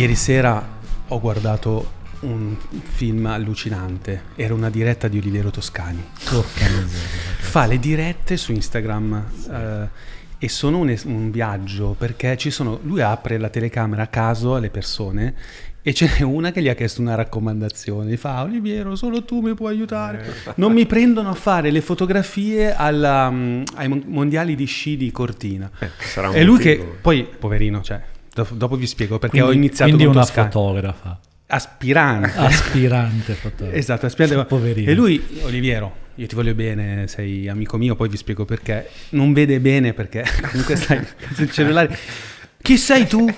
Ieri sera ho guardato un film allucinante. Era una diretta di Oliviero Toscani. Porca Fa le dirette su Instagram. Uh, e sono un, es- un, viaggio perché ci sono, lui apre la telecamera a caso alle persone e ce n'è una che gli ha chiesto una raccomandazione. Gli fa: Oliviero, solo tu mi puoi aiutare. Non mi prendono a fare le fotografie alla, um, ai mondiali di sci di Cortina. Eh, e lui che poi, poverino, cioè, Dopo, dopo vi spiego perché quindi, ho iniziato quindi con una Toscana. fotografa. Aspirante. Aspirante fotografa. esatto, aspirante. Poverino. E lui, Oliviero, io ti voglio bene, sei amico mio, poi vi spiego perché. Non vede bene perché comunque stai sul cellulare. Chi sei tu?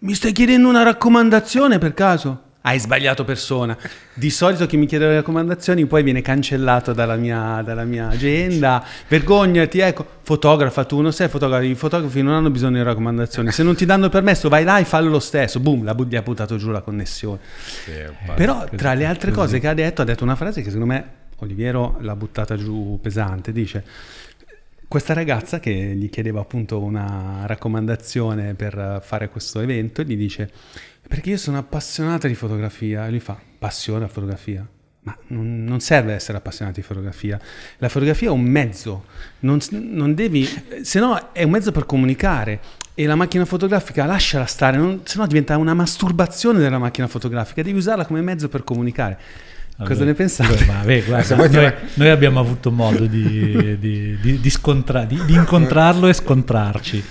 Mi stai chiedendo una raccomandazione per caso? hai sbagliato persona. Di solito chi mi chiede le raccomandazioni poi viene cancellato dalla mia, dalla mia agenda. Vergognati, ecco, fotografa, tu non sei fotografo, i fotografi non hanno bisogno di raccomandazioni. Se non ti danno il permesso, vai là e fallo lo stesso. Boom, la Buddy ha buttato giù la connessione. Sì, Però tra le altre cose che ha detto, ha detto una frase che secondo me Oliviero l'ha buttata giù pesante, dice questa ragazza che gli chiedeva appunto una raccomandazione per fare questo evento gli dice perché io sono appassionata di fotografia. E lui fa, passione a fotografia? Ma non, non serve essere appassionati di fotografia. La fotografia è un mezzo, non, non devi, se no è un mezzo per comunicare e la macchina fotografica lasciala stare, non, se diventa una masturbazione della macchina fotografica, devi usarla come mezzo per comunicare. Vabbè, Cosa ne pensate? Vabbè, guarda, noi, noi, noi, abbiamo avuto modo di, di, di, di scontra- incontrarlo e scontrarci.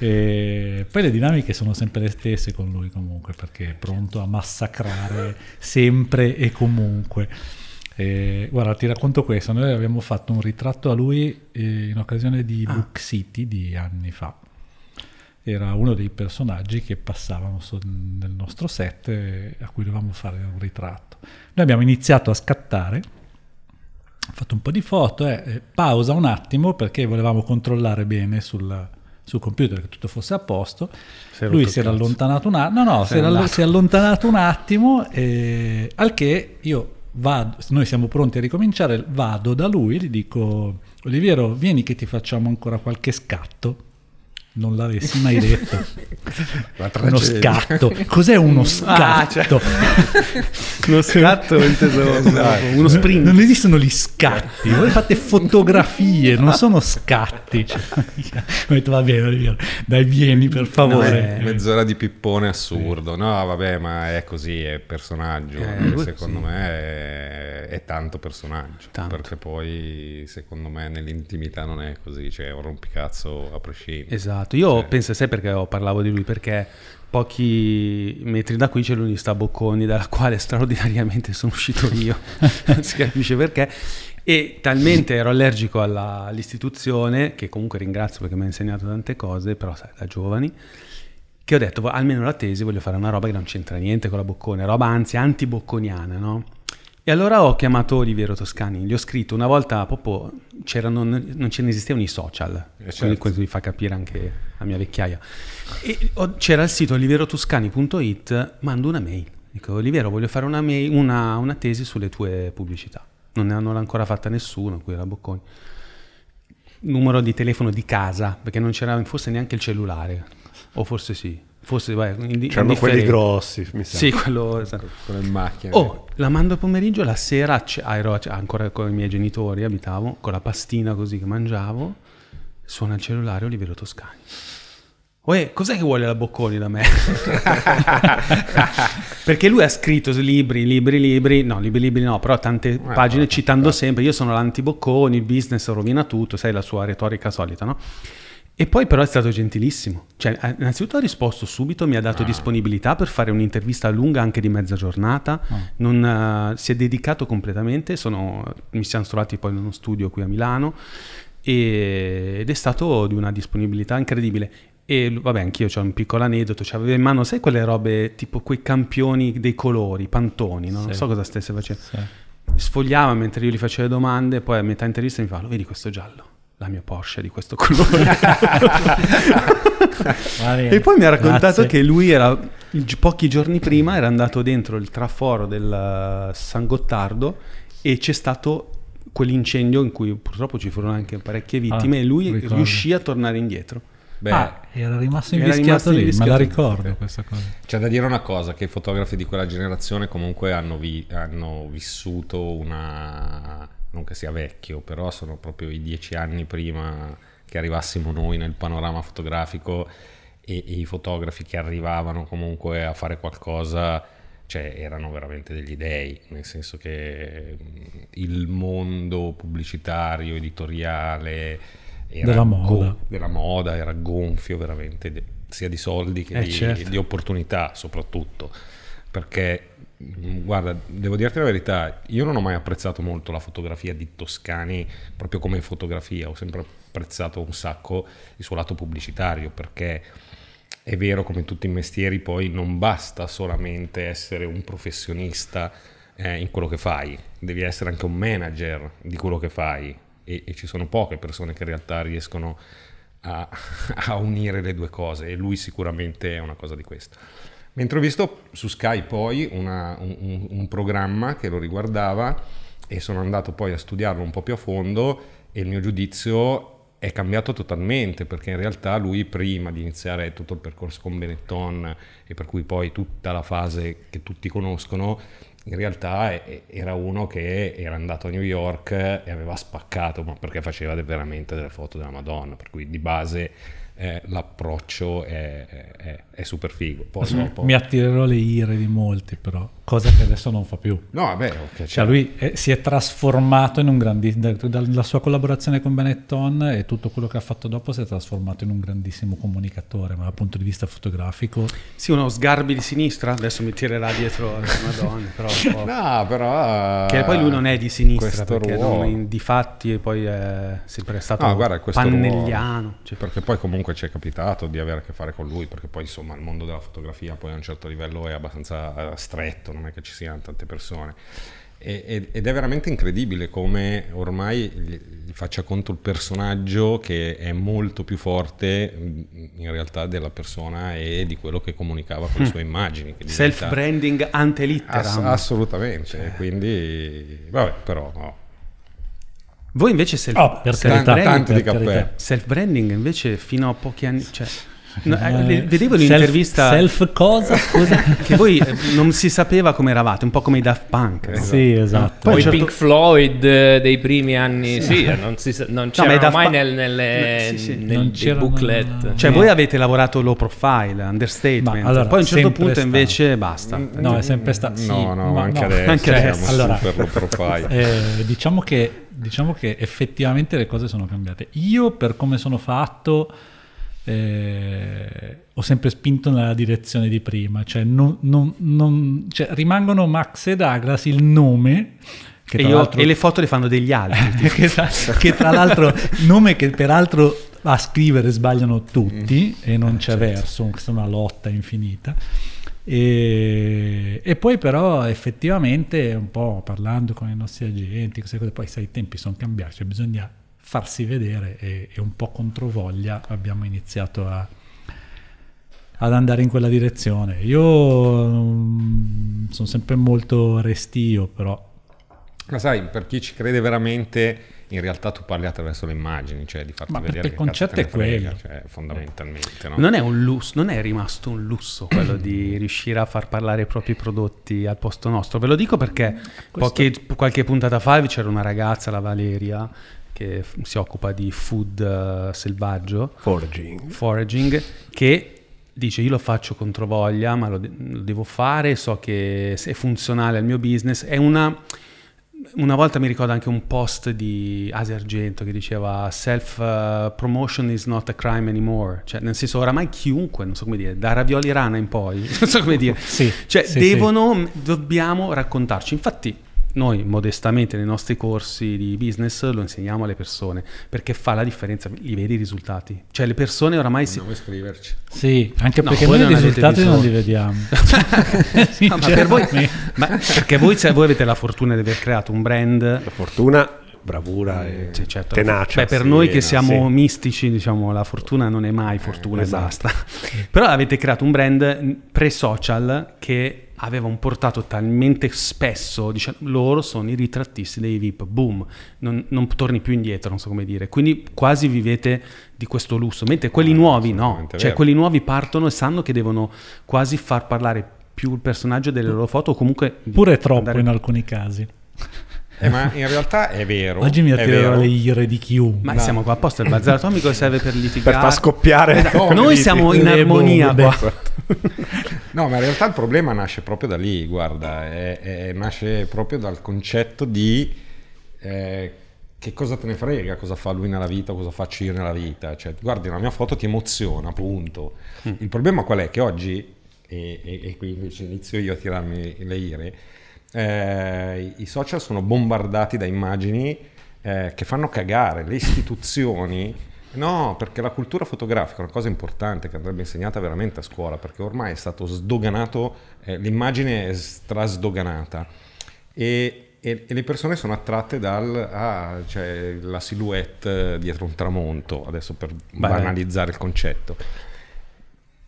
E poi le dinamiche sono sempre le stesse con lui comunque, perché è pronto a massacrare sempre e comunque. E, guarda, ti racconto questo, noi abbiamo fatto un ritratto a lui eh, in occasione di ah. Book City di anni fa. Era uno dei personaggi che passavano nel nostro set eh, a cui dovevamo fare un ritratto. Noi abbiamo iniziato a scattare ho fatto un po' di foto, eh, pausa un attimo perché volevamo controllare bene sulla, sul computer che tutto fosse a posto. Si Lui si era, allontanato un, a- no, no, si era all- si allontanato un attimo, e- al che io Vado, noi siamo pronti a ricominciare, vado da lui gli dico, Oliviero, vieni che ti facciamo ancora qualche scatto non l'avessi mai detto. uno scatto. Cos'è uno scatto? Ah, cioè... uno scatto è esatto. il uno sprint. Non esistono gli scatti. Voi fate fotografie, non sono scatti. Cioè, ho detto, va bene, dai, vieni per favore. No, mezz'ora di pippone assurdo. No, vabbè, ma è così, è personaggio. Eh, secondo sì. me è, è, tanto personaggio. Tanto. Perché poi, secondo me, nell'intimità non è così. Cioè, è un rompicazzo a prescindere. Esatto. Esatto, io sì. penso sai perché ho, parlavo di lui, perché pochi metri da qui c'è l'Unista Bocconi, dalla quale straordinariamente sono uscito io, non si capisce perché, e talmente ero allergico alla, all'istituzione, che comunque ringrazio perché mi ha insegnato tante cose, però sai, da giovani, che ho detto almeno la tesi voglio fare una roba che non c'entra niente con la Boccone, roba anzi anti-bocconiana, no? E allora ho chiamato Oliviero Toscani, gli ho scritto una volta proprio non ce ne esistevano i social, eh certo. questo vi fa capire anche la mia vecchiaia. E ho, c'era il sito oliverotoscani.it, mando una mail, dico Oliviero voglio fare una, mail, una, una tesi sulle tue pubblicità, non ne hanno ancora fatta nessuno qui era Bocconi. Numero di telefono di casa, perché non c'era forse neanche il cellulare, o forse sì, Forse vai, indi- C'erano quelli grossi, mi sa. Sì, quello esatto. Ecco, quello in macchina. Oh, la mando pomeriggio, la sera ero ancora con i miei genitori, abitavo, con la pastina così che mangiavo, suona il cellulare Olivero Toscani. Uè, cos'è che vuole la Bocconi da me? Perché lui ha scritto libri, libri, libri, no, libri, libri no, però tante eh, pagine però, citando però. Eh. sempre, io sono l'anti-Bocconi, il business rovina tutto, sai la sua retorica solita, no? E poi però è stato gentilissimo, cioè eh, innanzitutto ha risposto subito, mi ha dato ah. disponibilità per fare un'intervista lunga anche di mezza giornata, ah. non, uh, si è dedicato completamente, Sono, mi siamo trovati poi in uno studio qui a Milano e, ed è stato di una disponibilità incredibile. E vabbè, anch'io ho un piccolo aneddoto, cioè avevo in mano, sai quelle robe tipo quei campioni dei colori, pantoni, no? sì. non so cosa stesse facendo. Sì. Sfogliava mentre io gli facevo domande, poi a metà intervista mi fa, lo vedi questo giallo? la mia Porsche di questo colore. e poi mi ha raccontato grazie. che lui era pochi giorni prima era andato dentro il traforo del eh, San Gottardo e c'è stato quell'incendio in cui purtroppo ci furono anche parecchie ah, vittime ah, e lui ricordo. riuscì a tornare indietro. Beh, ah, era rimasto invischiato lì, ma la ricordo questa cosa. C'è da dire una cosa, che i fotografi di quella generazione comunque hanno, vi- hanno vissuto una non che sia vecchio, però sono proprio i dieci anni prima che arrivassimo noi nel panorama fotografico e, e i fotografi che arrivavano comunque a fare qualcosa, cioè erano veramente degli dei, nel senso che mm, il mondo pubblicitario, editoriale, della moda. della, moda. era gonfio veramente, de- sia di soldi che eh di, certo. di opportunità soprattutto, perché Guarda, devo dirti la verità, io non ho mai apprezzato molto la fotografia di Toscani proprio come fotografia, ho sempre apprezzato un sacco il suo lato pubblicitario perché è vero come tutti i mestieri poi non basta solamente essere un professionista eh, in quello che fai, devi essere anche un manager di quello che fai e, e ci sono poche persone che in realtà riescono a, a unire le due cose e lui sicuramente è una cosa di questo. Mentre ho visto su Sky poi una, un, un, programma che lo riguardava e sono andato poi a studiarlo un po' più a fondo e il mio giudizio è cambiato totalmente perché in realtà lui prima di iniziare tutto il percorso con Benetton e per cui poi tutta la fase che tutti conoscono in realtà era uno che era andato a New York e aveva spaccato, ma perché faceva veramente delle foto della Madonna, per cui di base eh, l'approccio è, è, è super figo. Poi, mi, mi attirerò le ire di molti, però, cosa che adesso non fa più. No, vabbè, Okay, cioè, certo. lui è, eh, si è trasformato in un grandissimo. Dalla sua collaborazione con Benetton e tutto quello che ha fatto dopo si è trasformato in un grandissimo comunicatore, ma dal punto di vista fotografico. Sì, uno sgarbi di sinistra. Adesso mi tirerà dietro la Madonna. Però no, però. Che poi lui non è di sinistra, perché ruolo... non, di fatti poi è sempre stato no, guarda, pannelliano. Ruolo, cioè. Perché poi comunque ci è capitato di avere a che fare con lui, perché poi insomma insomma il mondo della fotografia poi a un certo livello è abbastanza eh, stretto, non è che ci siano tante persone. E, ed è veramente incredibile come ormai gli faccia conto il personaggio che è molto più forte mm, in realtà della persona e di quello che comunicava con le mm. sue immagini. Self-branding ante litteram. Ass- assolutamente, cioè. quindi vabbè però... No. Voi invece self, oh, self, branding, invece fino a pochi anni, cioè No, eh, eh vedevo l'intervista self, self cosa scusa che voi eh, non si sapeva come eravate un po' come i Daft Punk esatto. sì esatto, esatto. poi certo... Pink Floyd eh, dei primi anni sì, sì non, si, non c'era no, mai pa- nel, nelle, sì, sì. nel booklet una... cioè voi avete lavorato low profile understatement ma, allora, poi a un certo punto stato. invece basta mm, no è sempre stato mm, no no ma, anche no. adesso anche siamo adesso. Super allora, low profile eh, diciamo che diciamo che effettivamente le cose sono cambiate io per come sono fatto eh, ho sempre spinto nella direzione di prima, cioè, non, non, non, cioè rimangono Max e Douglas il nome e, io, e, le foto le fanno degli altri. che, tra, esatto, che, tra, l'altro, nome che peraltro a scrivere sbagliano tutti mm. e non eh, c'è certo. verso, questa è una lotta infinita. E, e, poi però effettivamente un po' parlando con i nostri agenti, cose, poi sai i tempi sono cambiati, cioè bisogna farsi vedere e, e un po' controvoglia abbiamo iniziato a, ad andare in quella direzione. Io um, sono sempre molto restio, però. Ma sai, per chi ci crede veramente, in realtà tu parli attraverso le immagini, cioè di farti Ma vedere. il concetto è frega, quello. Cioè, fondamentalmente. No? Non, è un lusso, non è rimasto un lusso quello di riuscire a far parlare i propri prodotti al posto nostro. Ve lo dico perché Questo... pochi, qualche puntata fa c'era una ragazza, la Valeria, che si occupa di food uh, selvaggio, foraging. foraging, che dice io lo faccio controvoglia, ma lo, de- lo, devo fare, so che è funzionale al mio business. È una, una volta mi ricordo anche un post di Asi Argento che diceva self uh, promotion is not a crime anymore, cioè nel senso oramai chiunque, non so come dire, da Ravioli Rana in poi, non so come dire, sì, cioè sì, devono, sì. dobbiamo raccontarci. Infatti noi modestamente nei nostri corsi di business lo insegniamo alle persone perché fa la differenza, li vedi i risultati. Cioè le persone oramai non si... Vuoi scriverci? Sì, anche no, perché noi i risultati non li vediamo. no, ma, per voi, ma perché voi, voi avete la fortuna di aver creato un brand... La fortuna bravura eh, e sì, certo. tenacia. Beh, per sì, noi eh, che siamo sì. mistici, diciamo, la fortuna non è mai fortuna eh, e esatto. basta. Però avete creato un brand pre-social che aveva un portato talmente spesso, diciamo, loro sono i ritrattisti dei VIP, boom, non, non, torni più indietro, non so come dire. Quindi quasi vivete di questo lusso, mentre quelli eh, nuovi no, cioè vero. quelli nuovi partono e sanno che devono quasi far parlare più il personaggio delle loro foto o comunque... Pure troppo andare... in alcuni casi. Eh, ma in realtà è vero. Oggi mi attirerò le ire di chiunque. Ma no. siamo qua apposta. Il bazar atomico serve per litigare. Per far scoppiare. Esatto. Noi siamo in armonia qua. no, ma in realtà il problema nasce proprio da lì, guarda. È, è, nasce proprio dal concetto di eh, che cosa te ne frega, cosa fa lui nella vita, cosa faccio io nella vita. Cioè, guardi la mia foto ti emoziona, punto. Mm. Il problema qual è? Che oggi, e, e, e qui invece inizio io a tirarmi le ire eh, i social sono bombardati da immagini eh, che fanno cagare le istituzioni. No, perché la cultura fotografica è una cosa importante che andrebbe insegnata veramente a scuola, perché ormai è stato sdoganato, eh, l'immagine è strasdoganata e, e, e, le persone sono attratte dalla ah, cioè, silhouette dietro un tramonto, adesso per Bene. banalizzare il concetto.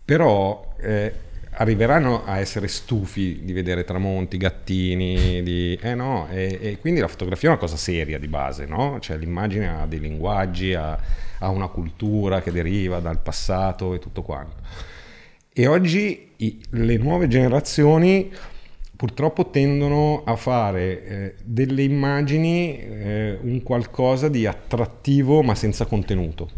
Però eh, arriveranno a essere stufi di vedere tramonti, gattini, di... eh no, e, e, quindi la fotografia è una cosa seria di base, no? Cioè l'immagine ha dei linguaggi, ha, ha una cultura che deriva dal passato e tutto quanto. E oggi i, le nuove generazioni purtroppo tendono a fare eh, delle immagini eh, un qualcosa di attrattivo ma senza contenuto,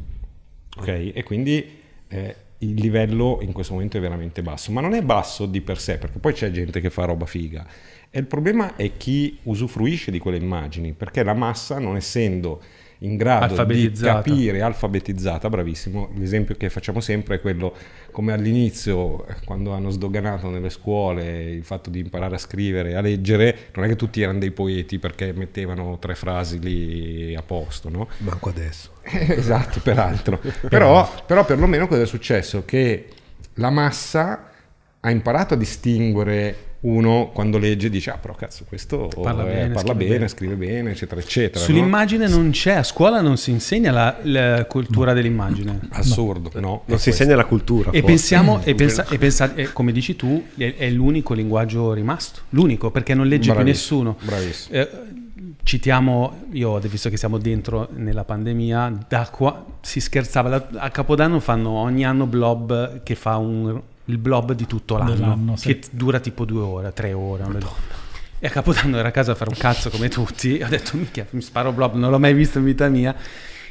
ok? E quindi... Eh, il livello in questo momento è veramente basso, ma non è basso di per sé, perché poi c'è gente che fa roba figa. E il problema è chi usufruisce di quelle immagini, perché la massa, non essendo in grado di capire, alfabetizzata, bravissimo. L'esempio che facciamo sempre è quello come all'inizio, quando hanno sdoganato nelle scuole il fatto di imparare a scrivere e a leggere, non è che tutti erano dei poeti perché mettevano tre frasi lì a posto, no? Manco adesso. esatto, peraltro. però, però perlomeno cosa è successo? Che la massa ha imparato a distinguere uno quando legge dice ah però cazzo questo eh, parla, bene, parla scrive, bene, bene, scrive bene eccetera eccetera sull'immagine no? non c'è a scuola non si insegna la, la cultura dell'immagine mm, assurdo no, no non si insegna la cultura e forse. pensiamo e, pensa, mm. e pensa, e eh, come dici tu è, è, l'unico linguaggio rimasto l'unico perché non legge bravissimo, più nessuno bravissimo eh, citiamo, io visto che siamo dentro nella pandemia, da qua si scherzava, a Capodanno fanno ogni anno Blob che fa un, il blob di tutto l'anno, sì. che dura tipo due ore, tre ore. E a Capodanno era a casa a fare un cazzo come tutti, ho detto, minchia, mi sparo blob, non l'ho mai visto in vita mia.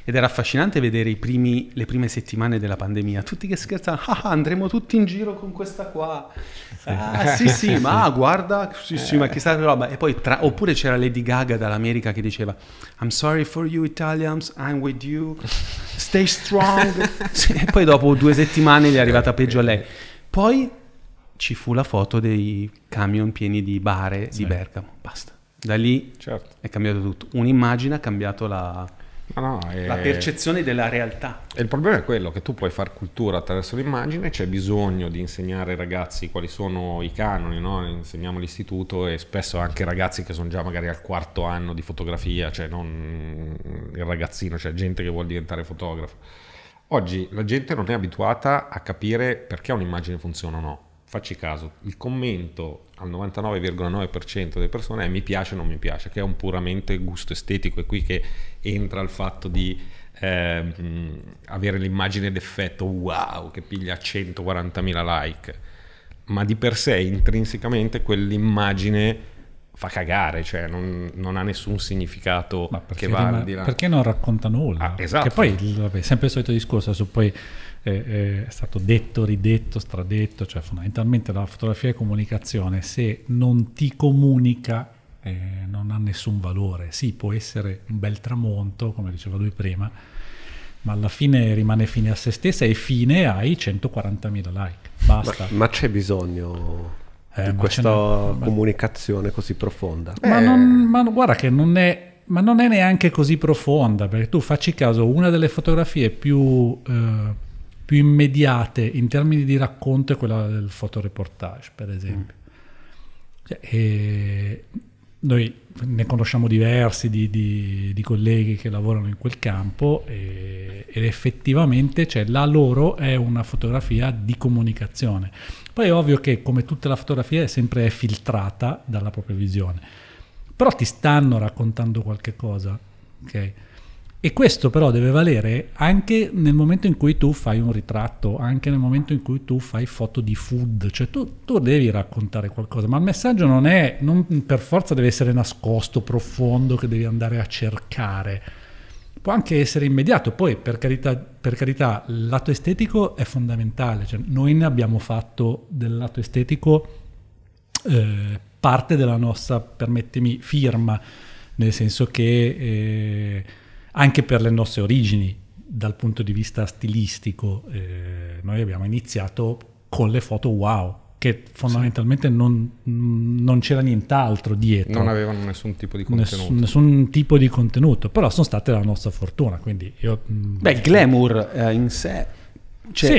Ed era affascinante vedere primi, le prime settimane della pandemia, tutti che scherzavano, ah, ah, andremo tutti in giro con questa qua. Sì. Ah, sì, sì, ma guarda, sì, sì, ma chissà che roba. E poi tra, oppure c'era Lady Gaga dall'America che diceva, I'm sorry for you Italians, I'm with you, stay strong. Sì, e poi dopo due settimane gli è arrivata peggio a lei. Poi ci fu la foto dei camion pieni di bare sì. di Bergamo, basta. Da lì certo. è cambiato tutto. Un'immagine ha cambiato la, no, ah, no, è... la percezione della realtà. E il problema è quello che tu puoi fare cultura attraverso l'immagine, c'è bisogno di insegnare ai ragazzi quali sono i canoni, no? insegniamo l'istituto e spesso anche ragazzi che sono già magari al quarto anno di fotografia, cioè non il ragazzino, cioè gente che vuole diventare fotografo Oggi la gente non è abituata a capire perché un'immagine funziona o no. Facci caso, il commento al 99,9% delle persone è mi piace o non mi piace, che è un puramente gusto estetico, è qui che entra il fatto di eh, avere l'immagine d'effetto wow che piglia 140.000 like, ma di per sé intrinsecamente quell'immagine fa cagare, cioè non, non ha nessun significato che va rima, al di là. Perché non racconta nulla? Ah, esatto. Che poi, vabbè, sempre il solito discorso, su poi eh, eh, è stato detto, ridetto, stradetto, cioè fondamentalmente la fotografia è comunicazione, se non ti comunica eh, non ha nessun valore. Sì, può essere un bel tramonto, come diceva lui prima, ma alla fine rimane fine a se stessa e fine ai 140.000 like. Basta. Ma, ma c'è bisogno eh, questa comunicazione così profonda. Ma, eh. non, ma guarda che non è ma non è neanche così profonda, perché tu facci caso, una delle fotografie più, eh, più immediate in termini di racconto è quella del fotoreportage, per esempio. Mm. Cioè, e noi ne conosciamo diversi di, di, di, colleghi che lavorano in quel campo e, ed effettivamente cioè, la loro è una fotografia di comunicazione. Poi è ovvio che come tutta la fotografia è sempre filtrata dalla propria visione, però ti stanno raccontando qualche cosa, ok? E questo però deve valere anche nel momento in cui tu fai un ritratto, anche nel momento in cui tu fai foto di food, cioè tu, tu devi raccontare qualcosa, ma il messaggio non è, non per forza deve essere nascosto, profondo, che devi andare a cercare può anche essere immediato, poi per carità, per carità il lato estetico è fondamentale, cioè, noi ne abbiamo fatto del lato estetico eh, parte della nostra, permettimi, firma, nel senso che eh, anche per le nostre origini, dal punto di vista stilistico, eh, noi abbiamo iniziato con le foto wow, che fondamentalmente sì. non, non, c'era nient'altro dietro. Non avevano nessun tipo di contenuto. Nessun, nessun, tipo di contenuto, però sono state la nostra fortuna. Quindi io, mm, Beh, il glamour eh, in sé... Cioè,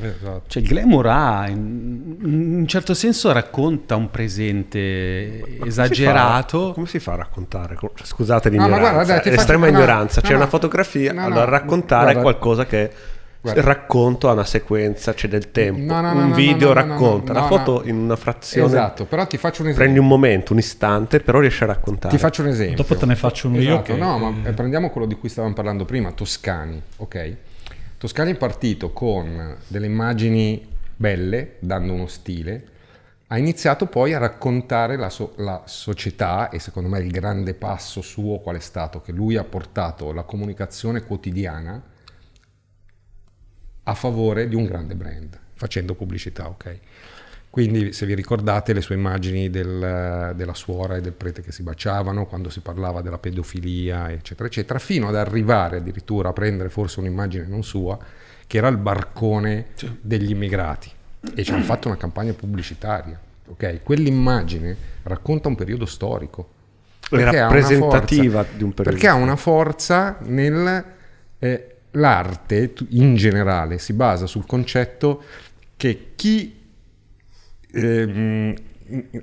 sì. Esatto. Cioè, glamour ha, in, in un certo senso racconta un presente come esagerato. Si fa, come si fa a raccontare? Scusate l'ignoranza, no, guarda, dai, l'estrema faccio, ignoranza. No, C'è no, una fotografia, allora raccontare guarda. qualcosa che Guarda. racconto ha una sequenza, c'è del tempo. No, no, un no, video racconta, la foto in una frazione. Esatto, però ti faccio un esempio. Prendi un momento, un istante, però riesci a raccontare. Ti faccio un esempio. Dopo te ne faccio uno esatto, io. Che... No, ma eh, prendiamo quello di cui stavamo parlando prima, Toscani, ok? Toscani è partito con delle immagini belle, dando uno stile, ha iniziato poi a raccontare la, so- la, società e secondo me il grande passo suo qual è stato, che lui ha portato la comunicazione quotidiana a favore di un grande brand, facendo pubblicità, ok? Quindi se vi ricordate le sue immagini del, della suora e del prete che si baciavano, quando si parlava della pedofilia, eccetera, eccetera, fino ad arrivare addirittura a prendere forse un'immagine non sua, che era il barcone sì. degli immigrati. E ci hanno fatto una campagna pubblicitaria. Okay? Quell'immagine racconta un periodo storico. È rappresentativa forza, di un periodo. Perché ha una forza nel eh, l'arte in generale si basa sul concetto che chi eh,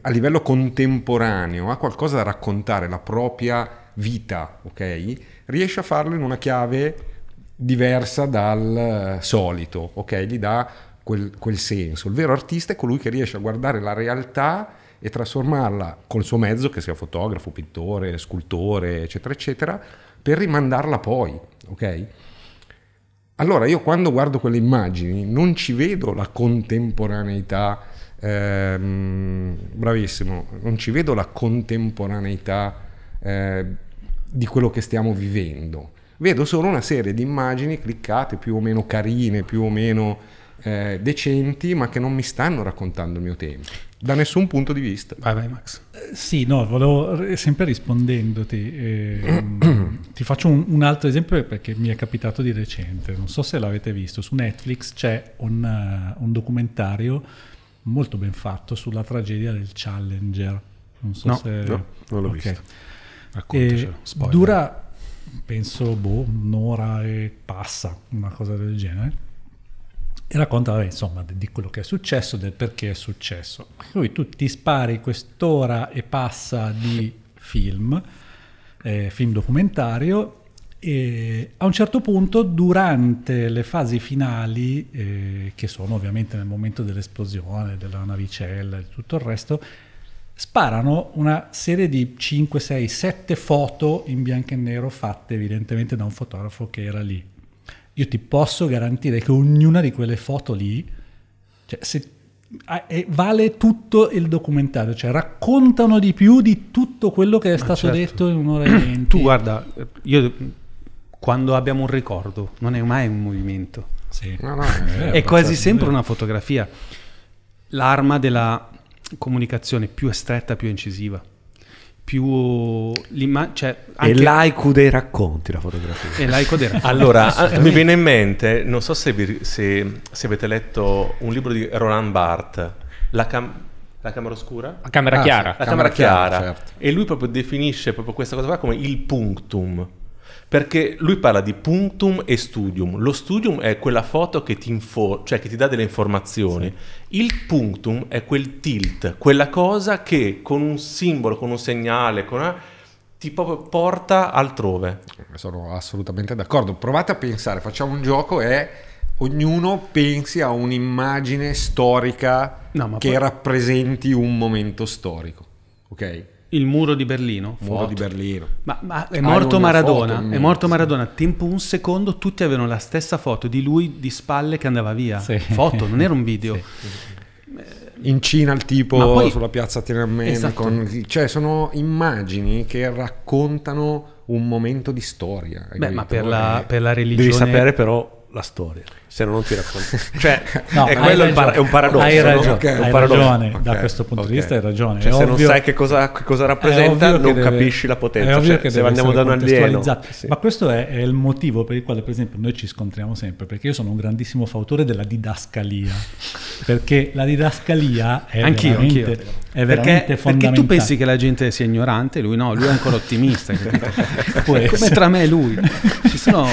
a livello contemporaneo ha qualcosa da raccontare, la propria vita, ok? Riesce a farlo in una chiave diversa dal eh, solito, ok? Gli dà quel, quel senso. Il vero artista è colui che riesce a guardare la realtà e trasformarla col suo mezzo, che sia fotografo, pittore, scultore, eccetera, eccetera, per rimandarla poi, ok? Allora io quando guardo quelle immagini non ci vedo la contemporaneità, ehm, bravissimo, non ci vedo la contemporaneità eh, di quello che stiamo vivendo. Vedo solo una serie di immagini cliccate più o meno carine, più o meno eh, decenti, ma che non mi stanno raccontando il mio tempo da nessun punto di vista. Vai, vai Max. Eh, sì, no, volevo, sempre rispondendoti, eh, ti faccio un, un, altro esempio perché mi è capitato di recente, non so se l'avete visto, su Netflix c'è un, uh, un documentario molto ben fatto sulla tragedia del Challenger. Non so no, se... No, non l'ho okay. visto. Raccontacelo, eh, cioè, Dura, penso, boh, un'ora e passa, una cosa del genere e racconta vabbè, insomma di quello che è successo, del perché è successo. Lui tu ti spari quest'ora e passa di film, eh, film documentario, e a un certo punto durante le fasi finali, eh, che sono ovviamente nel momento dell'esplosione, della navicella e tutto il resto, sparano una serie di 5, 6, 7 foto in bianco e nero fatte evidentemente da un fotografo che era lì io ti posso garantire che ognuna di quelle foto lì, cioè, se, vale tutto il documentario, cioè raccontano di più di tutto quello che è stato certo. detto in un'ora e venti. Tu guarda, io quando abbiamo un ricordo non è mai un movimento, sì. no, no, è, è quasi sempre una fotografia, l'arma della comunicazione più stretta, più incisiva più cioè, anche... è laico dei racconti la fotografia è laico dei racconti allora ah, mi viene in mente non so se, vi, se, se avete letto un libro di Roland Barthes la, cam... la camera oscura? La camera ah, chiara. La camera, camera chiara. chiara certo. E lui proprio definisce proprio questa cosa qua come il punctum, perché lui parla di punctum e studium. Lo studium è quella foto che ti, info- cioè che ti dà delle informazioni. Sì. Il punctum è quel tilt, quella cosa che con un simbolo, con un segnale, con una... ti porta altrove. Sono assolutamente d'accordo. Provate a pensare, facciamo un gioco e ognuno pensi a un'immagine storica no, che poi... rappresenti un momento storico. Ok? Il muro di Berlino. Muro di Berlino. Ma, ma è morto Maradona. è morto Maradona. Tempo un secondo, tutti avevano la stessa foto di lui di spalle che andava via. Sì. Foto, non era un video. Sì. Eh, in Cina il tipo poi, sulla piazza Tiananmen. Esatto. Con, cioè, sono immagini che raccontano un momento di storia. Beh, ma per la, eh. per la religione. Devi sapere però la storia se no non ti racconto. Cioè, no, è, quello ragione, par- è un paradosso. Hai ragione, no? okay. hai ragione okay. da questo punto okay. di vista hai ragione. Cioè, se ovvio, non sai che cosa, che cosa rappresenta, non deve, capisci la potenza. Cioè, se andiamo da un alieno. Sì. Ma questo è, è, il motivo per il quale, per esempio, noi ci scontriamo sempre, perché io sono un grandissimo fautore della didascalia. perché la didascalia è anch'io, veramente, anch'io. È veramente perché, fondamentale. Perché tu pensi che la gente sia ignorante, lui no, lui è ancora ottimista. Come tra me e lui. Ci sono...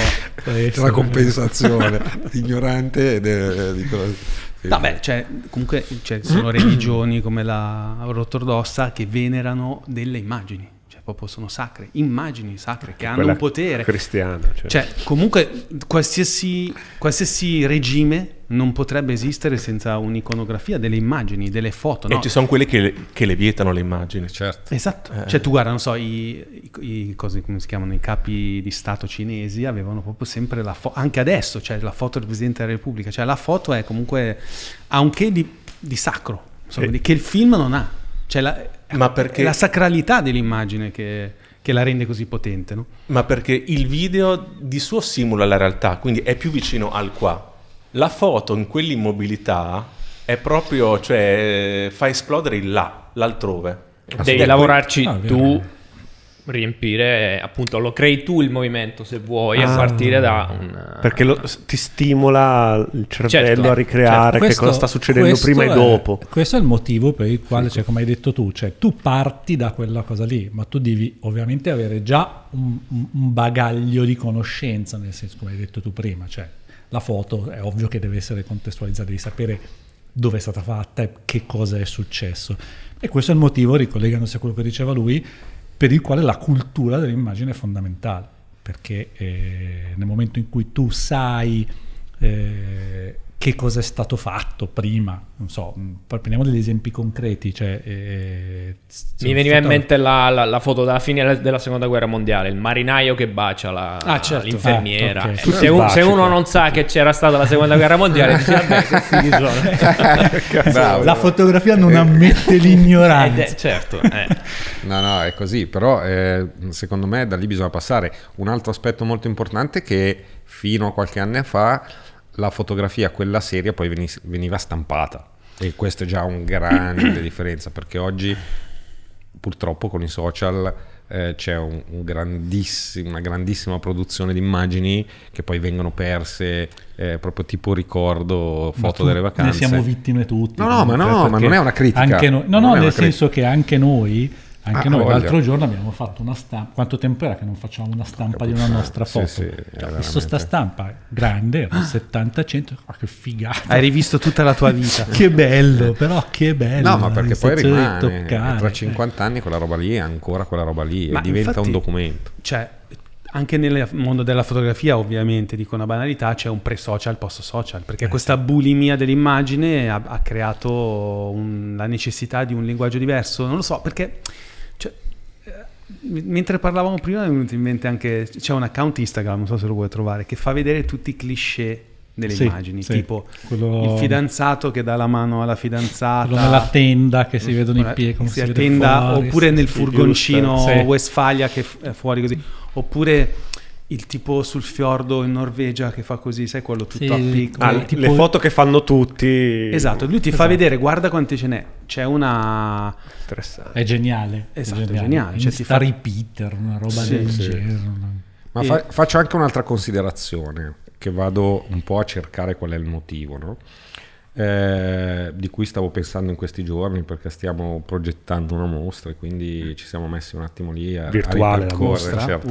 La compensazione. ignorante. De, eh, di cosa... Eh, Vabbè, cioè, comunque cioè, sono religioni come la ortodossa che venerano delle immagini proprio sono sacre, immagini sacre che hanno un potere. Cristiano. Certo. Cioè. cioè, comunque qualsiasi, qualsiasi regime non potrebbe esistere senza un'iconografia delle immagini, delle foto. No? E ci sono quelle che le, che le, vietano le immagini, certo. Esatto. Eh. Cioè, tu guarda, non so, i, i, i cose, come si chiamano, i capi di Stato cinesi avevano proprio sempre la foto, anche adesso, cioè la foto del Presidente della Repubblica. Cioè, la foto è comunque, ha un che di, di sacro, insomma, eh. che il film non ha. Cioè, la, ma perché... la sacralità dell'immagine che, che la rende così potente, no? Ma perché il video di suo simula la realtà, quindi è più vicino al qua. La foto in quell'immobilità è proprio, cioè, eh, fa esplodere il là, l'altrove. Devi ecco. lavorarci ah, tu riempire, appunto lo crei tu il movimento se vuoi ah, a partire da un... Perché lo, ti stimola il cervello certo, a certo. ricreare certo. questo, che cosa sta succedendo prima è, e dopo. Questo è il motivo per il quale, cioè, come hai detto tu, cioè, tu parti da quella cosa lì, ma tu devi ovviamente avere già un, un bagaglio di conoscenza, nel senso come hai detto tu prima, cioè la foto è ovvio che deve essere contestualizzata, devi sapere dove è stata fatta e che cosa è successo. E questo è il motivo, ricollegandosi a quello che diceva lui, per il quale la cultura dell'immagine è fondamentale, perché eh, nel momento in cui tu sai eh, che cosa è stato fatto prima, non so, mm, prendiamo degli esempi concreti. Cioè, eh, Mi veniva in mente la, la, la, foto della fine della seconda guerra mondiale, il marinaio che bacia la, ah, certo. l'infermiera. Ah, okay. Eh, se, un, se, uno non sa che c'era stata la seconda guerra mondiale, dice, vabbè, la fotografia non ammette l'ignoranza. È, certo, eh. no, no, è così, però eh, secondo me da lì bisogna passare. Un altro aspetto molto importante è che fino a qualche anno fa la fotografia, quella seria, poi venis- veniva stampata. E questo è già un grande differenza, perché oggi purtroppo con i social eh, c'è un, un grandissima, una grandissima produzione di immagini che poi vengono perse, eh, proprio tipo ricordo, foto delle vacanze. Ne siamo vittime tutti. No, no, ma no, ma non è una critica. Noi, no, no, nel senso che anche noi anche ah, noi l'altro giorno abbiamo fatto una stampa. Quanto tempo era che non facciamo una stampa di una nostra foto? Sì, sì, cioè, veramente... sta stampa grande, 70-100, oh, ah, che figata! Hai rivisto tutta la tua vita. che bello, però che bello! No, ma perché poi rimane toccare, tra 50 eh. anni quella roba lì è ancora quella roba lì ma diventa infatti, un documento. Cioè, anche nel mondo della fotografia, ovviamente, dico una banalità, c'è un pre-social, post-social, perché eh, questa bulimia dell'immagine ha, ha creato un, la necessità di un linguaggio diverso. Non lo so, perché Mentre parlavamo prima mi è venuto in mente anche, c'è un account Instagram, non so se lo vuoi trovare, che fa vedere tutti i cliché delle sì, immagini, sì. tipo quello... il fidanzato che dà la mano alla fidanzata, quello nella tenda che si mm, vedono i piedi, come si, si tenda, fuori, oppure nel furgoncino Westfalia che è fuori così, oppure il tipo sul fiordo in Norvegia che fa così, sai quello tutto sì. a picco. Ah, tipo... Le foto che fanno tutti. Esatto, lui ti esatto. fa vedere, guarda quante ce n'è. C'è una... Interessante. È geniale. Esatto, è geniale. È geniale. Cioè, fa repeater, una roba sì, del sì. genere. Ma e... fa- faccio anche un'altra considerazione, che vado un po' a cercare qual è il motivo, no? eh, di cui stavo pensando in questi giorni perché stiamo progettando una mostra e quindi ci siamo messi un attimo lì a, Virtuale, a ripercorrere certamente.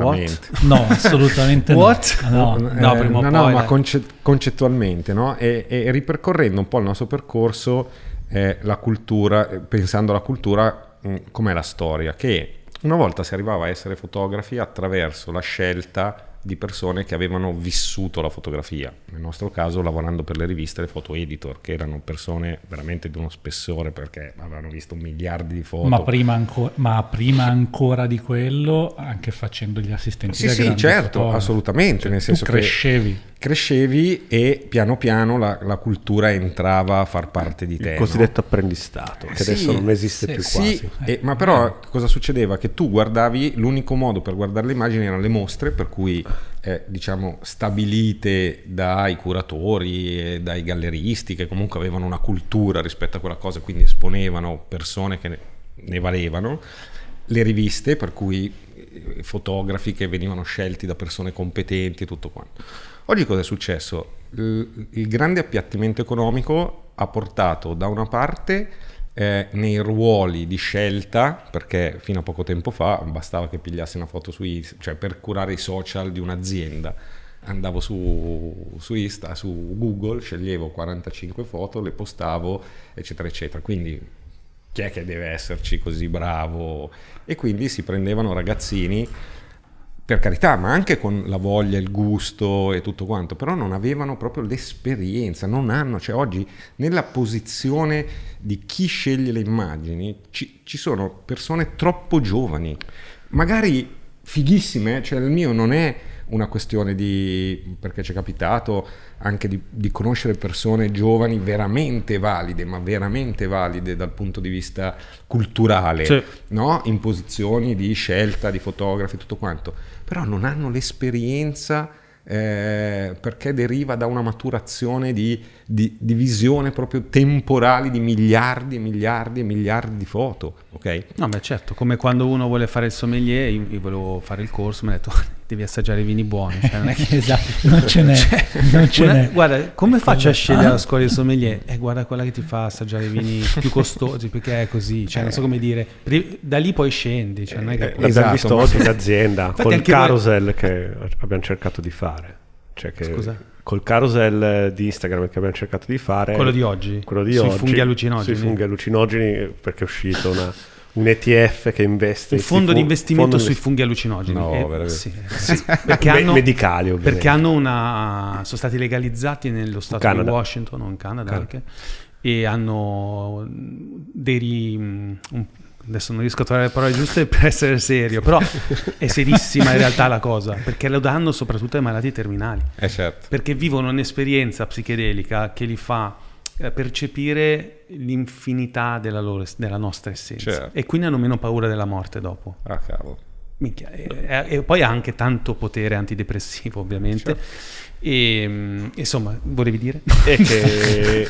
What? No, assolutamente What? no. Ah, no, no, eh, no, no, no ma conce- concettualmente no? E, e, ripercorrendo un po' il nostro percorso, eh, la cultura, eh, pensando alla cultura mm, come la storia, che una volta si arrivava a essere fotografi attraverso la scelta di persone che avevano vissuto la fotografia, nel nostro caso lavorando per le riviste, le foto editor, che erano persone veramente di uno spessore perché avevano visto miliardi di foto. Ma prima, anco- ma prima ancora di quello, anche facendo gli assistenti sì, da Sì, certo, fotografia. assolutamente, cioè, nel senso crescevi. che crescevi e piano piano la, la, cultura entrava a far parte di te. Il cosiddetto no? apprendistato, che eh sì, adesso non esiste sì, più quasi. Sì, eh, ma però cosa succedeva? Che tu guardavi, l'unico modo per guardare le immagini erano le mostre, per cui eh, diciamo, stabilite dai curatori e dai galleristi che comunque avevano una cultura rispetto a quella cosa, quindi esponevano persone che ne valevano, le riviste, per cui eh, fotografi che venivano scelti da persone competenti e tutto quanto. Oggi cosa è successo? Il grande appiattimento economico ha portato da una parte eh, nei ruoli di scelta, perché fino a poco tempo fa bastava che pigliassi una foto su Instagram, cioè per curare i social di un'azienda. Andavo su, su, Insta, su Google, sceglievo 45 foto, le postavo, eccetera, eccetera. Quindi chi è che deve esserci così bravo? E quindi si prendevano ragazzini per carità, ma anche con la voglia, il gusto e tutto quanto, però non avevano proprio l'esperienza, non hanno, cioè oggi nella posizione di chi sceglie le immagini ci, ci sono persone troppo giovani, magari fighissime, eh, cioè il mio non è una questione di, perché ci è capitato anche di, di conoscere persone giovani veramente valide, ma veramente valide dal punto di vista culturale, sì. no? in posizioni di scelta, di fotografi, tutto quanto però non hanno l'esperienza eh, perché deriva da una maturazione di, di, di, visione proprio temporale di miliardi e miliardi e miliardi di foto. Ok? No, beh certo, come quando uno vuole fare il sommelier, io, io volevo fare il corso, mi ha detto devi assaggiare i vini buoni. Cioè, non, che... esatto, non ce n'è. Cioè, non ce una... n'è. Guarda, come faccio a scegliere la scuola di sommelier? Eh, guarda quella che ti fa assaggiare i vini più costosi, perché è così. Cioè, non so come dire. Da lì poi scendi. Cioè, non è che... Eh, esatto, ma... d'azienda, Infatti col carousel voi... che abbiamo cercato di fare. Cioè che Scusa? col carousel di Instagram che abbiamo cercato di fare quello di oggi quello di sui oggi, funghi allucinogeni sui funghi allucinogeni perché è uscita una un ETF che investe un fondo fu- di investimento fondo sui invest- funghi allucinogeni no, eh, veramente. Sì, sì. perché, hanno, medicali, ovviamente. perché hanno una sono stati legalizzati nello stato di Washington o in Canada, Canada. anche e hanno dei un, adesso non riesco a trovare le parole giuste per essere serio, però è serissima in realtà la cosa, perché lo danno soprattutto ai malati terminali. Eh certo. Perché vivono un'esperienza psichedelica che li fa eh, percepire l'infinità della, loro, della nostra essenza certo. e quindi hanno meno paura della morte dopo. Ah, cavolo. Minchia, e, eh, e, eh, poi ha anche tanto potere antidepressivo, ovviamente. Certo. E, ehm, insomma, volevi dire? E che,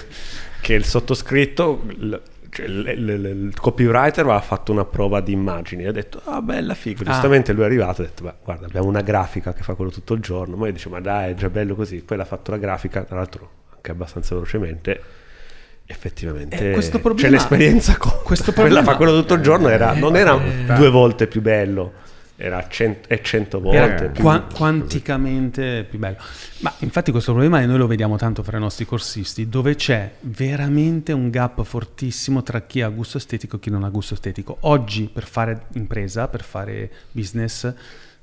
che il sottoscritto, l, cioè, l, l, il copywriter ha fatto una prova di immagini e ha detto, ah bella figa, ah. giustamente ah. lui è arrivato e ha detto, guarda abbiamo una grafica che fa quello tutto il giorno, ma io dice, ma dai è già bello così, poi l'ha fatto la grafica, tra l'altro anche abbastanza velocemente effettivamente eh, questo problema, c'è l'esperienza con questo problema, quella quello tutto il giorno era, eh, non era eh, due volte più bello era cent- è cento volte era più qua- quanticamente più bello ma infatti questo problema noi lo vediamo tanto fra i nostri corsisti dove c'è veramente un gap fortissimo tra chi ha gusto estetico e chi non ha gusto estetico oggi per fare impresa per fare business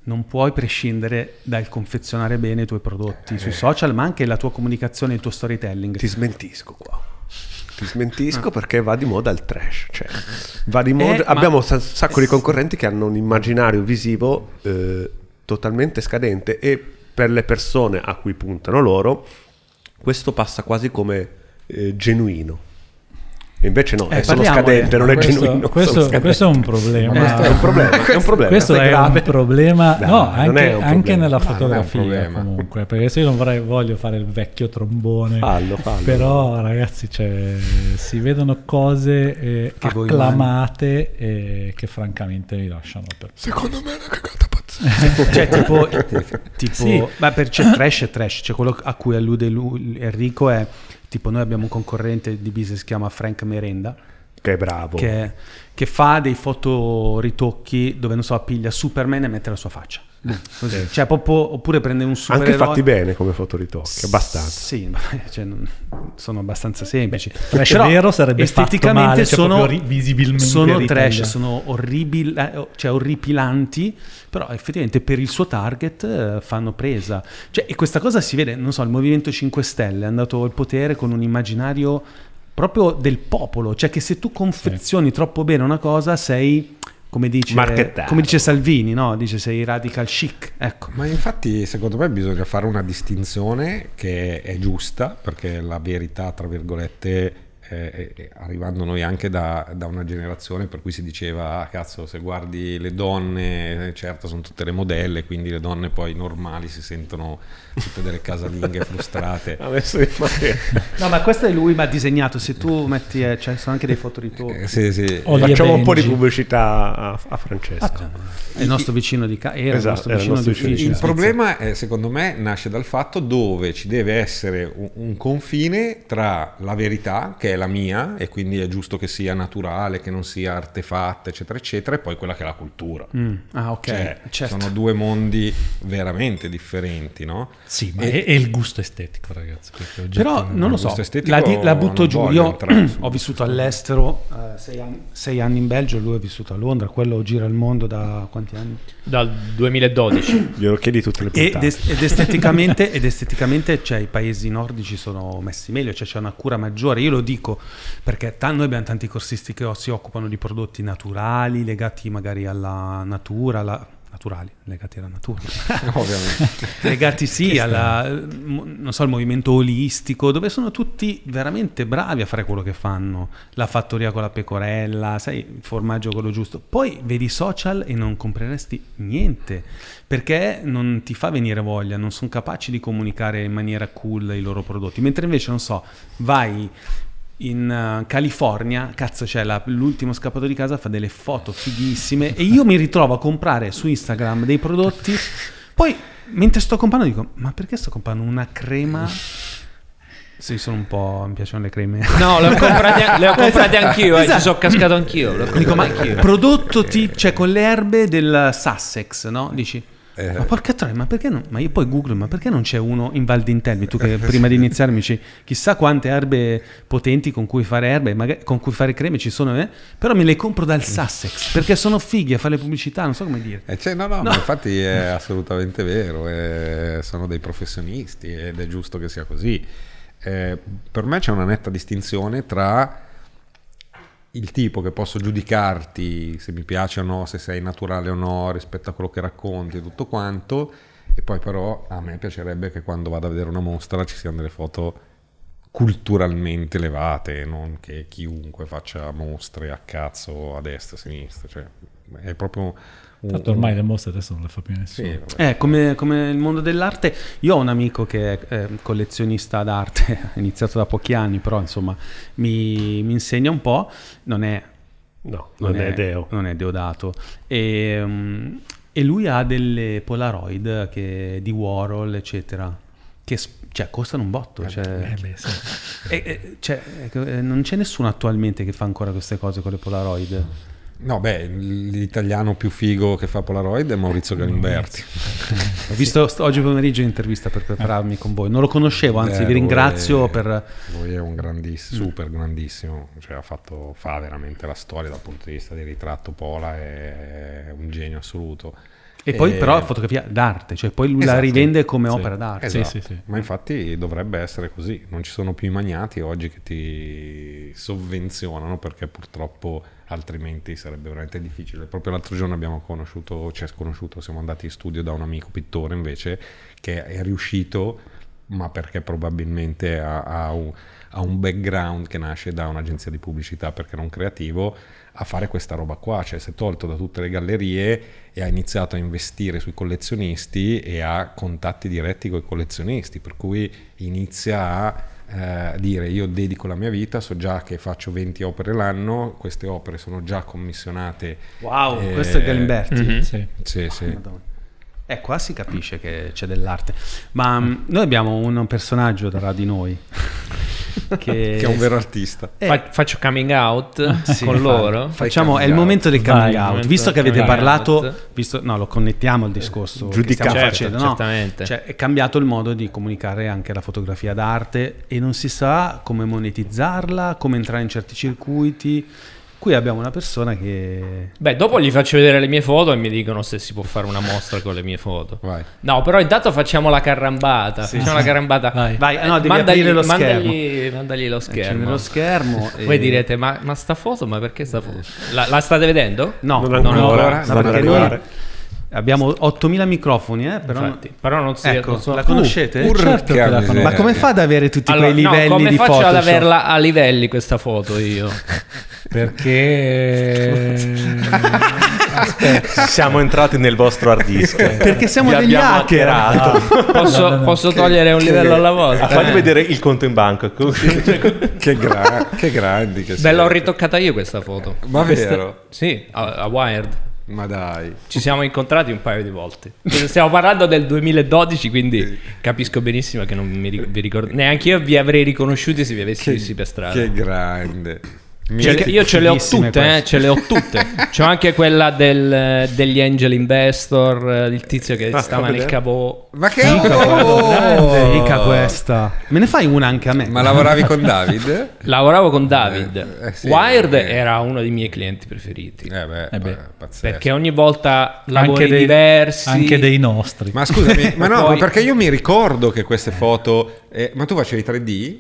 non puoi prescindere dal confezionare bene i tuoi prodotti eh. sui social, ma anche la tua comunicazione, il tuo storytelling. Ti smentisco qua. Ti smentisco ah. perché va di moda il trash. Cioè, va di eh, moda... Eh, abbiamo un ma... sacco di eh, concorrenti che hanno un immaginario visivo eh, totalmente scadente e per le persone a cui puntano loro questo passa quasi come eh, genuino Invece no, eh, solo scadente, non è questo, genuino. Questo, questo, è un problema. Eh, è un problema, questo, è un problema. Questo è, un problema, no, no anche, un problema. anche, nella fotografia ah, comunque, perché se io non vorrei, voglio fare il vecchio trombone, fallo, fallo. però ragazzi cioè, si vedono cose eh, che acclamate eh, che francamente mi lasciano per... Secondo me è una cagata pazzesca. cioè tipo, tipo sì. ma per, c'è trash e trash, cioè quello a cui allude lui, Enrico è Tipo noi abbiamo un concorrente di business che si chiama Frank Merenda. Che è bravo. Che, che fa dei fotoritocchi dove, non so, piglia Superman e mette la sua faccia. Così. Eh. Cioè, proprio, oppure prende un super Anche fatti bene come fotoritocchi, abbastanza. Sì, cioè, sono abbastanza semplici. Beh, però vero sarebbe esteticamente male, cioè sono, visibilmente sono ritaglia. trash, sono orribili, eh, cioè, orripilanti, però effettivamente per il suo target eh, fanno presa. Cioè, e questa cosa si vede, non so, il Movimento 5 Stelle è andato al potere con un immaginario proprio del popolo, cioè che se tu confezioni sì. troppo bene una cosa sei come dice, come dice Salvini, no? dice sei radical chic. Ecco. Ma infatti secondo me bisogna fare una distinzione che è giusta, perché la verità, tra virgolette, eh, eh, arrivando noi anche da, da, una generazione per cui si diceva ah, cazzo se guardi le donne eh, certo sono tutte le modelle quindi le donne poi normali si sentono tutte delle casalinghe frustrate. no, ma questo è lui, ma disegnato. Se tu metti, eh, cioè, sono anche dei fotoritorni. Eh, sì, sì. Facciamo un po' di pubblicità a, a Francesco. Ah, è il nostro vicino di casa. Era esatto, il nostro vicino, nostro vicino di Il problema, è, secondo me, nasce dal fatto dove ci deve essere un, un confine tra la verità, che è la mia, e quindi è giusto che sia naturale, che non sia artefatta, eccetera, eccetera, e poi quella che è la cultura. Mm. Ah, ok. Cioè, certo. Sono due mondi veramente differenti, no? Sì, ma e, è, è, il gusto estetico, ragazzi. Però non lo so, la, di, la, butto giù. Io ho vissuto all'estero uh, sei, anni, sei, anni, in Belgio, lui ha vissuto a Londra, quello gira il mondo da quanti anni? Dal 2012. Glielo chiedi tutte le puntate. Ed, ed esteticamente, ed esteticamente cioè, i paesi nordici sono messi meglio, cioè c'è una cura maggiore. Io lo dico perché t- noi abbiamo tanti corsisti che si occupano di prodotti naturali, legati magari alla natura, alla naturali, legati alla natura. Ovviamente. legati sì alla, mm, so, al movimento olistico, dove sono tutti veramente bravi a fare quello che fanno. La fattoria con la pecorella, sai, il formaggio quello giusto. Poi vedi social e non compreresti niente, perché non ti fa venire voglia, non sono capaci di comunicare in maniera cool i loro prodotti. Mentre invece, non so, vai in eh, California, cazzo c'è la, l'ultimo scappato di casa, fa delle foto fighissime e io mi ritrovo a comprare su Instagram dei prodotti, poi mentre sto comprando dico, ma perché sto comprando una crema? Sì, sono un po'. mi piacciono le creme. No, le ho comprate, le ho esatto, comprate esatto. anch'io, eh, ci esatto. sono cascato anch'io. Dico, ma anch'io. prodotto ti, cioè con le erbe del Sussex, no? Dici eh. Ma porca troia, ma perché non? Ma io poi Google, ma perché non c'è uno in Val d'Intelmi? Tu che prima di iniziare mi dici chissà quante erbe potenti con cui fare erbe, magari, con cui fare creme ci sono, eh? però me le compro dal Sussex mm. perché sono fighi a fare le pubblicità, non so come dire. Eh, cioè, no, no, no. Ma infatti è assolutamente vero, eh, sono dei professionisti ed è giusto che sia così. Eh, per me c'è una netta distinzione tra il tipo che posso giudicarti se mi piace o no, se sei naturale o no rispetto a quello che racconti e tutto quanto. E poi però a me piacerebbe che quando vado a vedere una mostra ci siano delle foto culturalmente elevate, non che chiunque faccia mostre a cazzo a destra e a sinistra. Cioè, è proprio Tanto ormai le mostre adesso non le fa più nessuno. Sì, eh, come, come, il mondo dell'arte, io ho un amico che è eh, collezionista d'arte, ha iniziato da pochi anni, però insomma mi, mi insegna un po', non è... No, non, non è, è, Deo. Non è Deodato. E, mm, e lui ha delle Polaroid che, di Warhol, eccetera, che cioè, costano un botto. Eh cioè, eh beh, sì. e, e, cioè, ecco, eh, non c'è nessuno attualmente che fa ancora queste cose con le Polaroid. Mm. No, beh, l'italiano più figo che fa Polaroid è Maurizio mm. Galimberti. Ho visto oggi pomeriggio un'intervista per prepararmi con voi. Non lo conoscevo, anzi, eh, vi ringrazio è, per. Lui è un grandissimo, mm. super grandissimo. Cioè, ha fatto, fa veramente la storia dal punto di vista del ritratto Pola, è un genio assoluto. E, e poi, però, la fotografia d'arte, cioè poi lui esatto, la rivende come sì, opera d'arte. Esatto. Sì, sì, Ma infatti dovrebbe essere così. Non ci sono più i magnati oggi che ti sovvenzionano perché purtroppo altrimenti sarebbe veramente difficile. Proprio l'altro giorno abbiamo conosciuto, ci è sconosciuto, siamo andati in studio da un amico pittore invece che è riuscito ma perché probabilmente ha, ha, un, ha, un, background che nasce da un'agenzia di pubblicità perché non creativo, a fare questa roba qua, cioè si è tolto da tutte le gallerie e ha iniziato a investire sui collezionisti e ha contatti diretti con i collezionisti, per cui inizia a eh, dire io dedico la mia vita, so già che faccio 20 opere l'anno, queste opere sono già commissionate. Wow, eh, questo è Galimberti. Mm-hmm. Sì, sì. Oh, sì. Ah, eh, qua si capisce che c'è dell'arte. Ma mm. noi abbiamo un personaggio tra di noi che, che è un vero artista. Eh. Fa- faccio coming out sì, con loro. Facciamo, è il momento del coming Vai, out. Visto che avete parlato, visto, no, lo connettiamo al discorso. Eh, giudicato. Certo, facendo, no? Certamente. Cioè, è cambiato il modo di comunicare anche la fotografia d'arte e non si sa come monetizzarla, come entrare in certi circuiti. Qui abbiamo una persona che... Beh, dopo gli faccio vedere le mie foto e mi dicono se si può fare una mostra con le mie foto. Vai. No, però intanto facciamo la carambata. Sì, facciamo sì. la carambata. Vai, Vai no, devi mandagli, aprire lo schermo. Mandagli lo schermo. Eh, lo schermo e... Voi direte, ma, ma, sta foto? Ma perché sta foto? La, la state vedendo? No, non, non ancora. ancora. No, Abbiamo 8000 microfoni, eh, però, Infatti, non... però non si ecco, non so... la conoscete? Uh, certo che la conosco. Ma come fa ad avere tutti allora, quei livelli no, come di Photoshop? Come faccio ad averla a livelli questa foto io? Perché Aspetta. siamo entrati nel vostro hard disk. Perché siamo Vi degli hacker. hackerato. Posso, no, no, no. posso che, togliere un livello alla volta? Ah, Fagli eh. vedere il conto in banca. che, gra- che grandi che Beh, l'ho ritoccata io questa foto. Ma questa, vero? Sì, a, a Wired. Ma dai. Ci siamo incontrati un paio di volte. Stiamo parlando del 2012, quindi capisco benissimo che non mi, vi ricordo. Neanche io vi avrei riconosciuti se vi avessi visti per strada. Che grande. Cioè, io ce le ho tutte, eh, ce le ho tutte. C'è anche quella del, degli angel investor, eh, il tizio che Ma ah, stava nel capo. Ma che mica oh! mica questa. Me ne fai una anche a me. Ma lavoravi con David? Lavoravo con David. Eh, eh sì, Wired eh. era uno dei miei clienti preferiti. Eh, beh, eh beh, perché ogni volta lavori anche dei, diversi. Anche dei nostri. Ma scusami, ma no, Poi... perché io mi ricordo che queste foto... ma tu facevi 3D?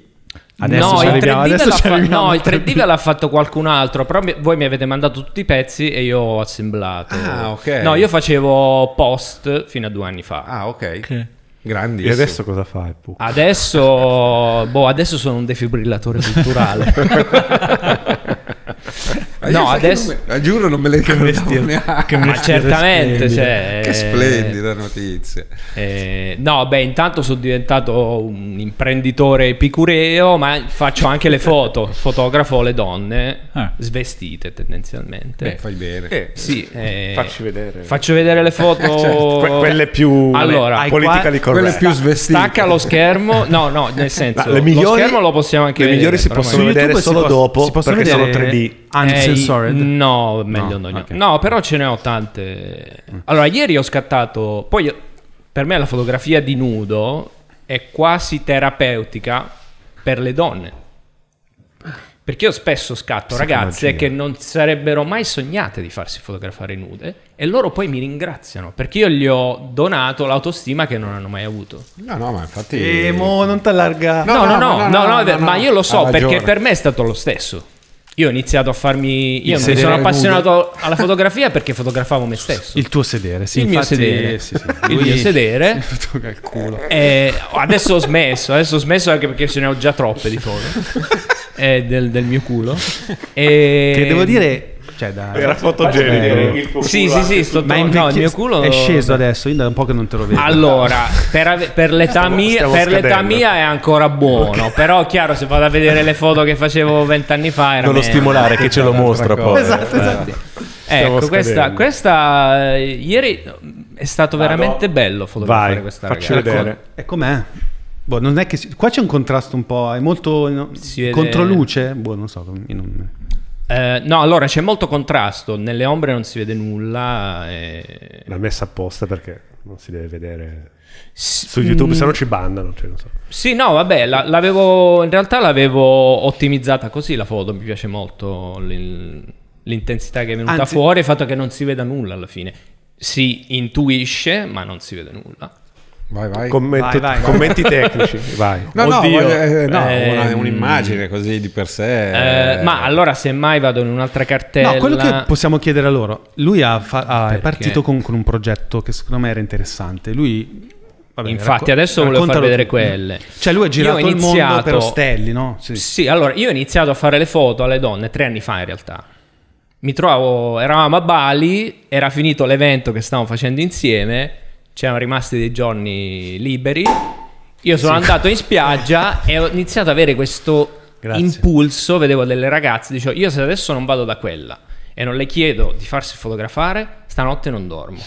Adesso no, il 3D, adesso fa- no, il 3D ve l'ha fatto qualcun altro, però mi- voi mi avete mandato tutti i pezzi e io ho assemblato. Ah, ok. No, io facevo post fino a due anni fa. Ah, ok. okay. Grandi. E adesso cosa fai? Adesso, boh, adesso sono un defibrillatore culturale. No, adesso non me, giuro non me le ricordavo neanche. Ma certamente, cioè, splendida. Cioè, che splendida notizia. Eh, no, beh, intanto sono diventato un imprenditore epicureo, ma faccio anche le foto, fotografo le donne ah. svestite tendenzialmente. Beh, fai bene. Eh, sì, eh, facci vedere. Faccio vedere le foto certo. que- quelle più allora, politica di quelle più svestite. Stacca lo schermo. No, no, nel senso, migliori, lo schermo lo possiamo anche le migliori si possono vedere solo posso, dopo perché vedere, sono 3D. Eh, Anzi, eh, Sword? No, meglio no, okay. no. però ce ne ho tante. Mm. Allora, ieri ho scattato. Poi per me la fotografia di nudo è quasi terapeutica per le donne. Perché io spesso scatto ragazze che non sarebbero mai sognate di farsi fotografare nude e loro poi mi ringraziano perché io gli ho donato l'autostima che non hanno mai avuto. No, no, ma infatti... Emo, non ti allarga... No, no, no, no, ma io lo so perché per me è stato lo stesso. Io ho iniziato a farmi. Io mi sono appassionato nudo. alla fotografia perché fotografavo me stesso. Il tuo sedere, sì. Il mio sedere. Sì, sì. Il mio sedere. Il culo. Eh, adesso ho smesso, adesso ho smesso anche perché ce ne ho già troppe di foto. eh, del, del, mio culo. E... Che ehm, devo dire, cioè, da... Era fotogenico. Sì, sì, sì, sto ma no, il mio culo è sceso adesso, io da un po' che non te lo vedo. Allora, per, per l'età, stavo, mia, stavo per l'età mia, è ancora buono, okay. però chiaro, se vado a vedere le foto che facevo vent'anni fa era Non lo stimolare che ce lo mostra poi. Esatto, eh. esatto. Stavo ecco, questa, questa, eh, ieri è stato Vado. veramente bello fotografare Vai, questa faccio ragazza. vedere. Ecco. E com'è? Boh, non è che si... qua c'è un contrasto un po', è molto no, controluce, boh, non so, non... Eh, no, allora c'è molto contrasto, nelle ombre non si vede nulla. E... Eh. L'ha messa apposta perché non si deve vedere su YouTube, mm. se no mm. ci bandano. Cioè, so. Sì, no, vabbè, la, l'avevo, in realtà l'avevo ottimizzata così la foto, mi piace molto l'intensità che è venuta Anzi... fuori, il fatto che non si veda nulla alla fine. Si intuisce, ma non si vede nulla. Vai, vai. Commento, vai, vai. Commenti tecnici, vai. No, Oddio. no, eh, no eh, una, mm. un'immagine così di per sé. Eh, eh, ma allora, semmai vado in un'altra cartella. No, quello che possiamo chiedere a loro. Lui ha, ha, è partito con, con, un progetto che secondo me era interessante. Lui. Vabbè, Infatti, racco- adesso volevo far vedere quelle. Cioè, lui ha girato io ho iniziato, il mondo per ostelli, no? Sì. sì, allora io ho iniziato a fare le foto alle donne tre anni fa, in realtà mi trovavo, eravamo a Bali, era finito l'evento che stavamo facendo insieme c'erano rimasti dei giorni liberi. Io sono sì. andato in spiaggia e ho iniziato ad avere questo Grazie. impulso. Vedevo delle ragazze, dicevo, io se adesso non vado da quella e non le chiedo di farsi fotografare, stanotte non dormo.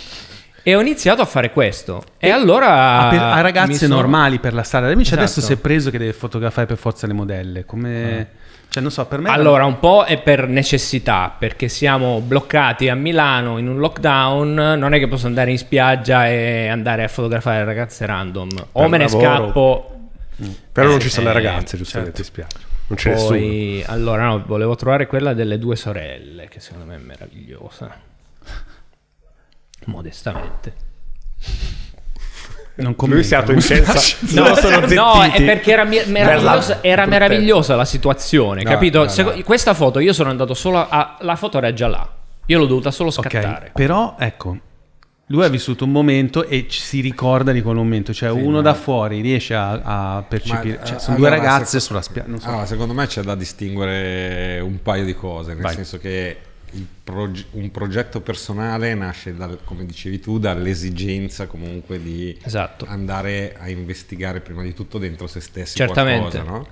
E ho iniziato a fare questo. E, e allora. A, per, a ragazze sono... normali per la strada. Invece esatto. adesso si è preso che deve fotografare per forza le modelle. Come. Mm cioè, non so, per me. Allora, un po' è per necessità, perché siamo bloccati a Milano in un lockdown. Non è che posso andare in spiaggia e andare a fotografare ragazze random. Per o me lavoro. ne scappo. Mm. Però eh, non ci sono le eh, ragazze, giustamente, certo. in spiaggia. Non c'è Poi, nessuno. Allora, no, volevo trovare quella delle due sorelle, che secondo me è meravigliosa. Modestamente. Non come Lui è stato in senza... no, è perché era, mi- meravigliosa, era meravigliosa la situazione, no, capito? No, Seco- questa foto io sono andato solo a... La foto era già là. Io l'ho dovuta solo scattare. Okay, però, ecco, lui ha vissuto un momento e ci si ricorda di quel momento, cioè sì, uno ma... da fuori riesce a, a percepire, ma, cioè, eh, sono allora, due ragazze secondo... sulla spiaggia. So. Allora, secondo me c'è da distinguere un paio di cose, nel Vai. senso che proge- un progetto personale nasce, dal, come dicevi tu, dall'esigenza comunque di esatto. andare a investigare prima di tutto dentro se stessi Certamente. qualcosa, no?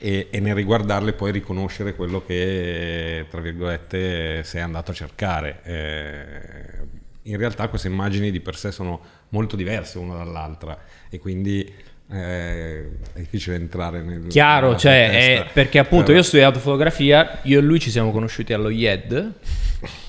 E, e, nel riguardarle poi riconoscere quello che, tra virgolette, sei andato a cercare. Eh, in realtà queste immagini di per sé sono molto diverse una dall'altra e quindi è difficile entrare nel chiaro cioè, è, perché appunto Però... Eh, io ho studiato fotografia io e lui ci siamo conosciuti allo IED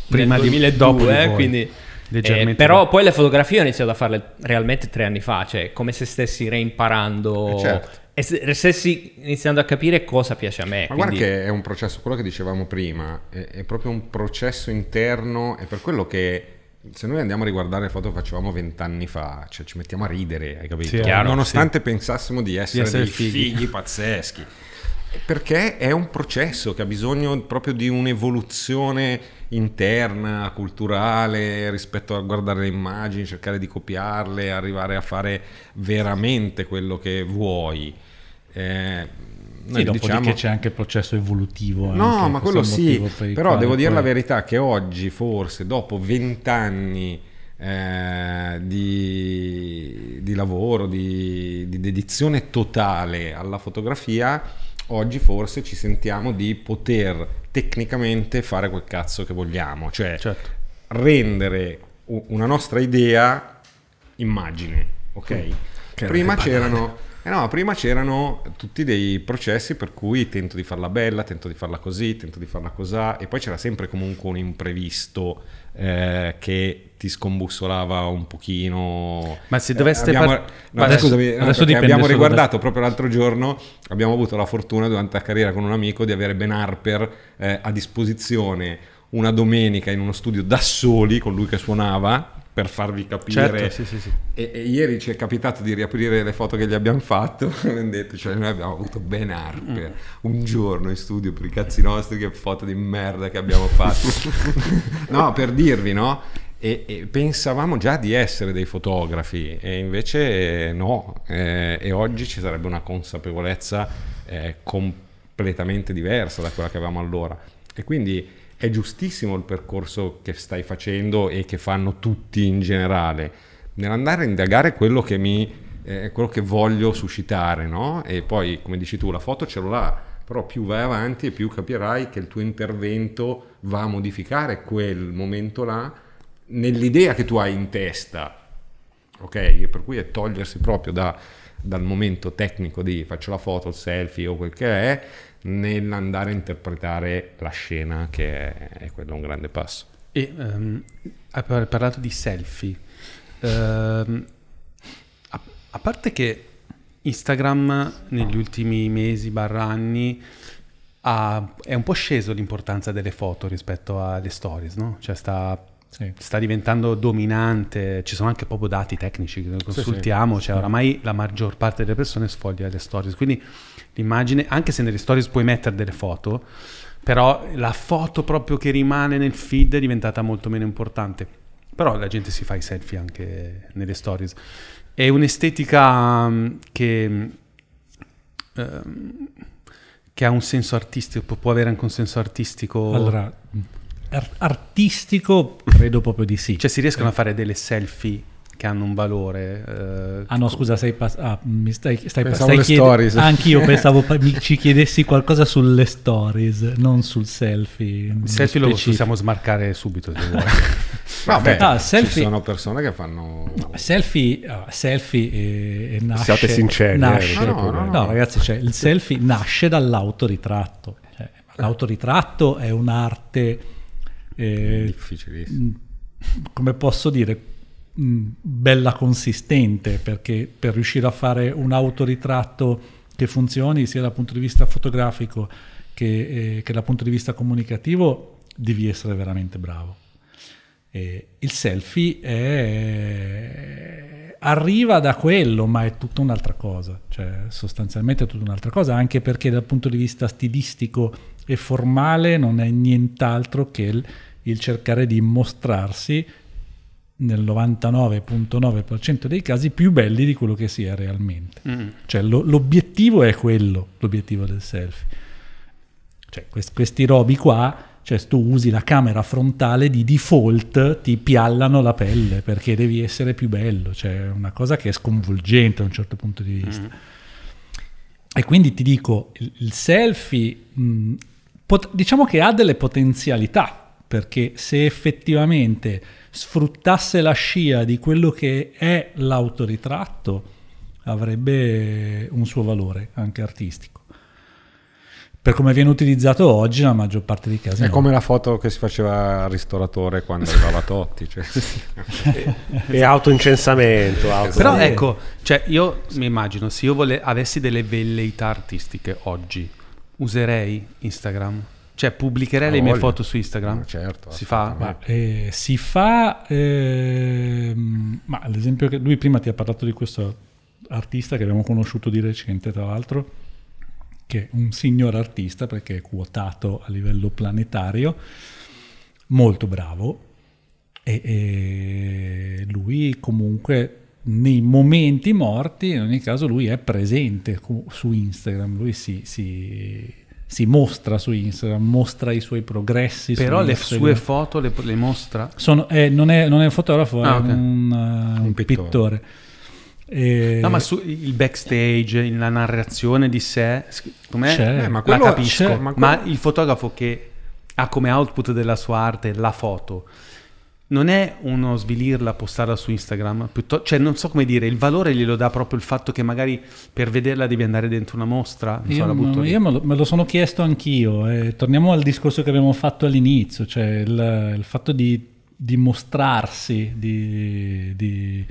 prima del 2002 di quindi eh, però poi le fotografie ho iniziato a farle realmente tre anni fa, cioè come se stessi reimparando eh certo. e stessi iniziando a capire cosa piace a me. Ma quindi... guarda che è un processo, quello che dicevamo prima, è, è proprio un processo interno, è per quello che se noi andiamo a riguardare le foto che facevamo vent'anni fa, cioè ci mettiamo a ridere, hai capito? Sì, chiaro, Nonostante sì. pensassimo di essere, di essere dei fighi, fighi pazzeschi. Perché è un processo che ha bisogno proprio di un'evoluzione interna, culturale, rispetto a guardare le immagini, cercare di copiarle, arrivare a fare veramente quello che vuoi. Eh, noi sì, dopodiché diciamo... c'è anche il processo evolutivo. No, anche, ma quello sì, però devo dire la verità che oggi forse dopo vent'anni eh, di, di, lavoro, di, di dedizione totale alla fotografia, oggi forse ci sentiamo di poter tecnicamente fare quel cazzo che vogliamo, cioè certo. rendere una nostra idea immagine, ok? Mm. Prima c'erano eh no, prima c'erano tutti dei processi per cui tento di farla bella, tento di farla così, tento di farla così, e poi c'era sempre comunque un imprevisto eh, che ti scombussolava un pochino. Ma se doveste eh, abbiamo, par- no, adesso, scusami, no, adesso abbiamo riguardato da... proprio l'altro giorno, abbiamo avuto la fortuna durante la carriera con un amico di avere Ben Harper eh, a disposizione una domenica in uno studio da soli con lui che suonava per farvi capire. Certo, sì, sì, sì. E, e, ieri ci è capitato di riaprire le foto che gli abbiamo fatto, detto, cioè noi abbiamo avuto Ben Harper mm. un giorno in studio per i cazzi nostri, che foto di merda che abbiamo fatto. no, per dirvi, no? E, e, pensavamo già di essere dei fotografi e invece no, eh, e oggi ci sarebbe una consapevolezza eh, completamente diversa da quella che avevamo allora. E quindi è giustissimo il percorso che stai facendo e che fanno tutti in generale, nell'andare a indagare quello che, mi, eh, quello che voglio suscitare, no? E poi, come dici tu, la foto ce l'ho là, però più vai avanti e più capirai che il tuo intervento va a modificare quel momento là nell'idea che tu hai in testa, ok? E per cui è togliersi proprio da, dal momento tecnico di faccio la foto, il selfie o quel che è nell'andare a interpretare la scena, che è, è quello un grande passo. E um, hai parlato di selfie. Uh, a, a parte che Instagram negli ultimi mesi, barra anni, ha, è un po' sceso l'importanza delle foto rispetto alle stories, no? Cioè sta, sì. sta diventando dominante, ci sono anche proprio dati tecnici che consultiamo, sì, sì. cioè oramai la maggior parte delle persone sfoglia le stories, quindi l'immagine, anche se nelle stories puoi mettere delle foto, però la foto proprio che rimane nel feed è diventata molto meno importante. Però la gente si fa i selfie anche nelle stories. È un'estetica mm, che, mm, ehm, che ha un senso artistico, può avere anche un senso artistico. Allora, mm, artistico credo proprio di sì. Cioè si riescono eh. a fare delle selfie che hanno un valore. Eh, ah no, scusa, sei pass- ah, mi stai, stai, pensavo stai chied- stories. Anch'io pensavo pa- mi ci chiedessi qualcosa sulle stories, non sul selfie. Il selfie lo possiamo smarcare subito se vuoi. Vabbè, ah, selfie, ci sono persone che fanno... selfie, uh, selfie eh, e, e nasce... Siate sinceri. Eh, nasce, eh, no, no, no, ragazzi, cioè, il selfie nasce dall'autoritratto. Cioè, l'autoritratto è un'arte... Eh, Difficilissimo. Come posso dire Mm, bella consistente, perché per riuscire a fare un autoritratto che funzioni sia dal punto di vista fotografico che, eh, che dal punto di vista comunicativo, devi essere veramente bravo. Eh, il selfie è... arriva da quello, ma è tutta un'altra cosa, cioè sostanzialmente è tutta un'altra cosa, anche perché dal punto di vista stilistico e formale non è nient'altro che il, il cercare di mostrarsi nel 99.9% dei casi più belli di quello che si è realmente. Mm. Cioè lo, l'obiettivo è quello, l'obiettivo del selfie. Cioè quest, questi robi qua, cioè tu usi la camera frontale di default, ti piallano la pelle perché devi essere più bello, cioè è una cosa che è sconvolgente da un certo punto di vista. Mm. E quindi ti dico, il, il selfie mh, mm, pot- diciamo che ha delle potenzialità, perché se effettivamente sfruttasse la scia di quello che è l'autoritratto, avrebbe un suo valore anche artistico. Per come viene utilizzato oggi, la maggior parte dei casi. È no. come la foto che si faceva al ristoratore quando arrivava Totti. Cioè. e, autoincensamento. Esatto. Auto Però ecco, cioè io mi immagino, se io vole- avessi delle velleità artistiche oggi, userei Instagram? Cioè, pubblicherei le mie foto su Instagram? Certo. Si fa? Ma, eh, si fa, eh, ma ad esempio, lui prima ti ha parlato di questo artista che abbiamo conosciuto di recente, tra l'altro, che è un signor artista perché è quotato a livello planetario, molto bravo, e, e lui comunque nei momenti morti, in ogni caso, lui è presente su Instagram, lui si, si si mostra su Instagram, mostra i suoi progressi. Però le sue video. foto le, le mostra? Sono, eh, non, è, non, è, un fotografo, ah, è okay. un, uh, un, pittore. pittore. E... No, ma su, il backstage, la narrazione di sé, com'è? Eh, ma la capisco. Ma, quello... ma il fotografo che ha come output della sua arte la foto non è uno svilirla, postarla su Instagram, piuttosto, cioè non so come dire, il valore glielo dà proprio il fatto che magari per vederla devi andare dentro una mostra. io, so, io me, lo, me, lo, sono chiesto anch'io, eh. torniamo al discorso che abbiamo fatto all'inizio, cioè il, il fatto di, di, mostrarsi, di, di,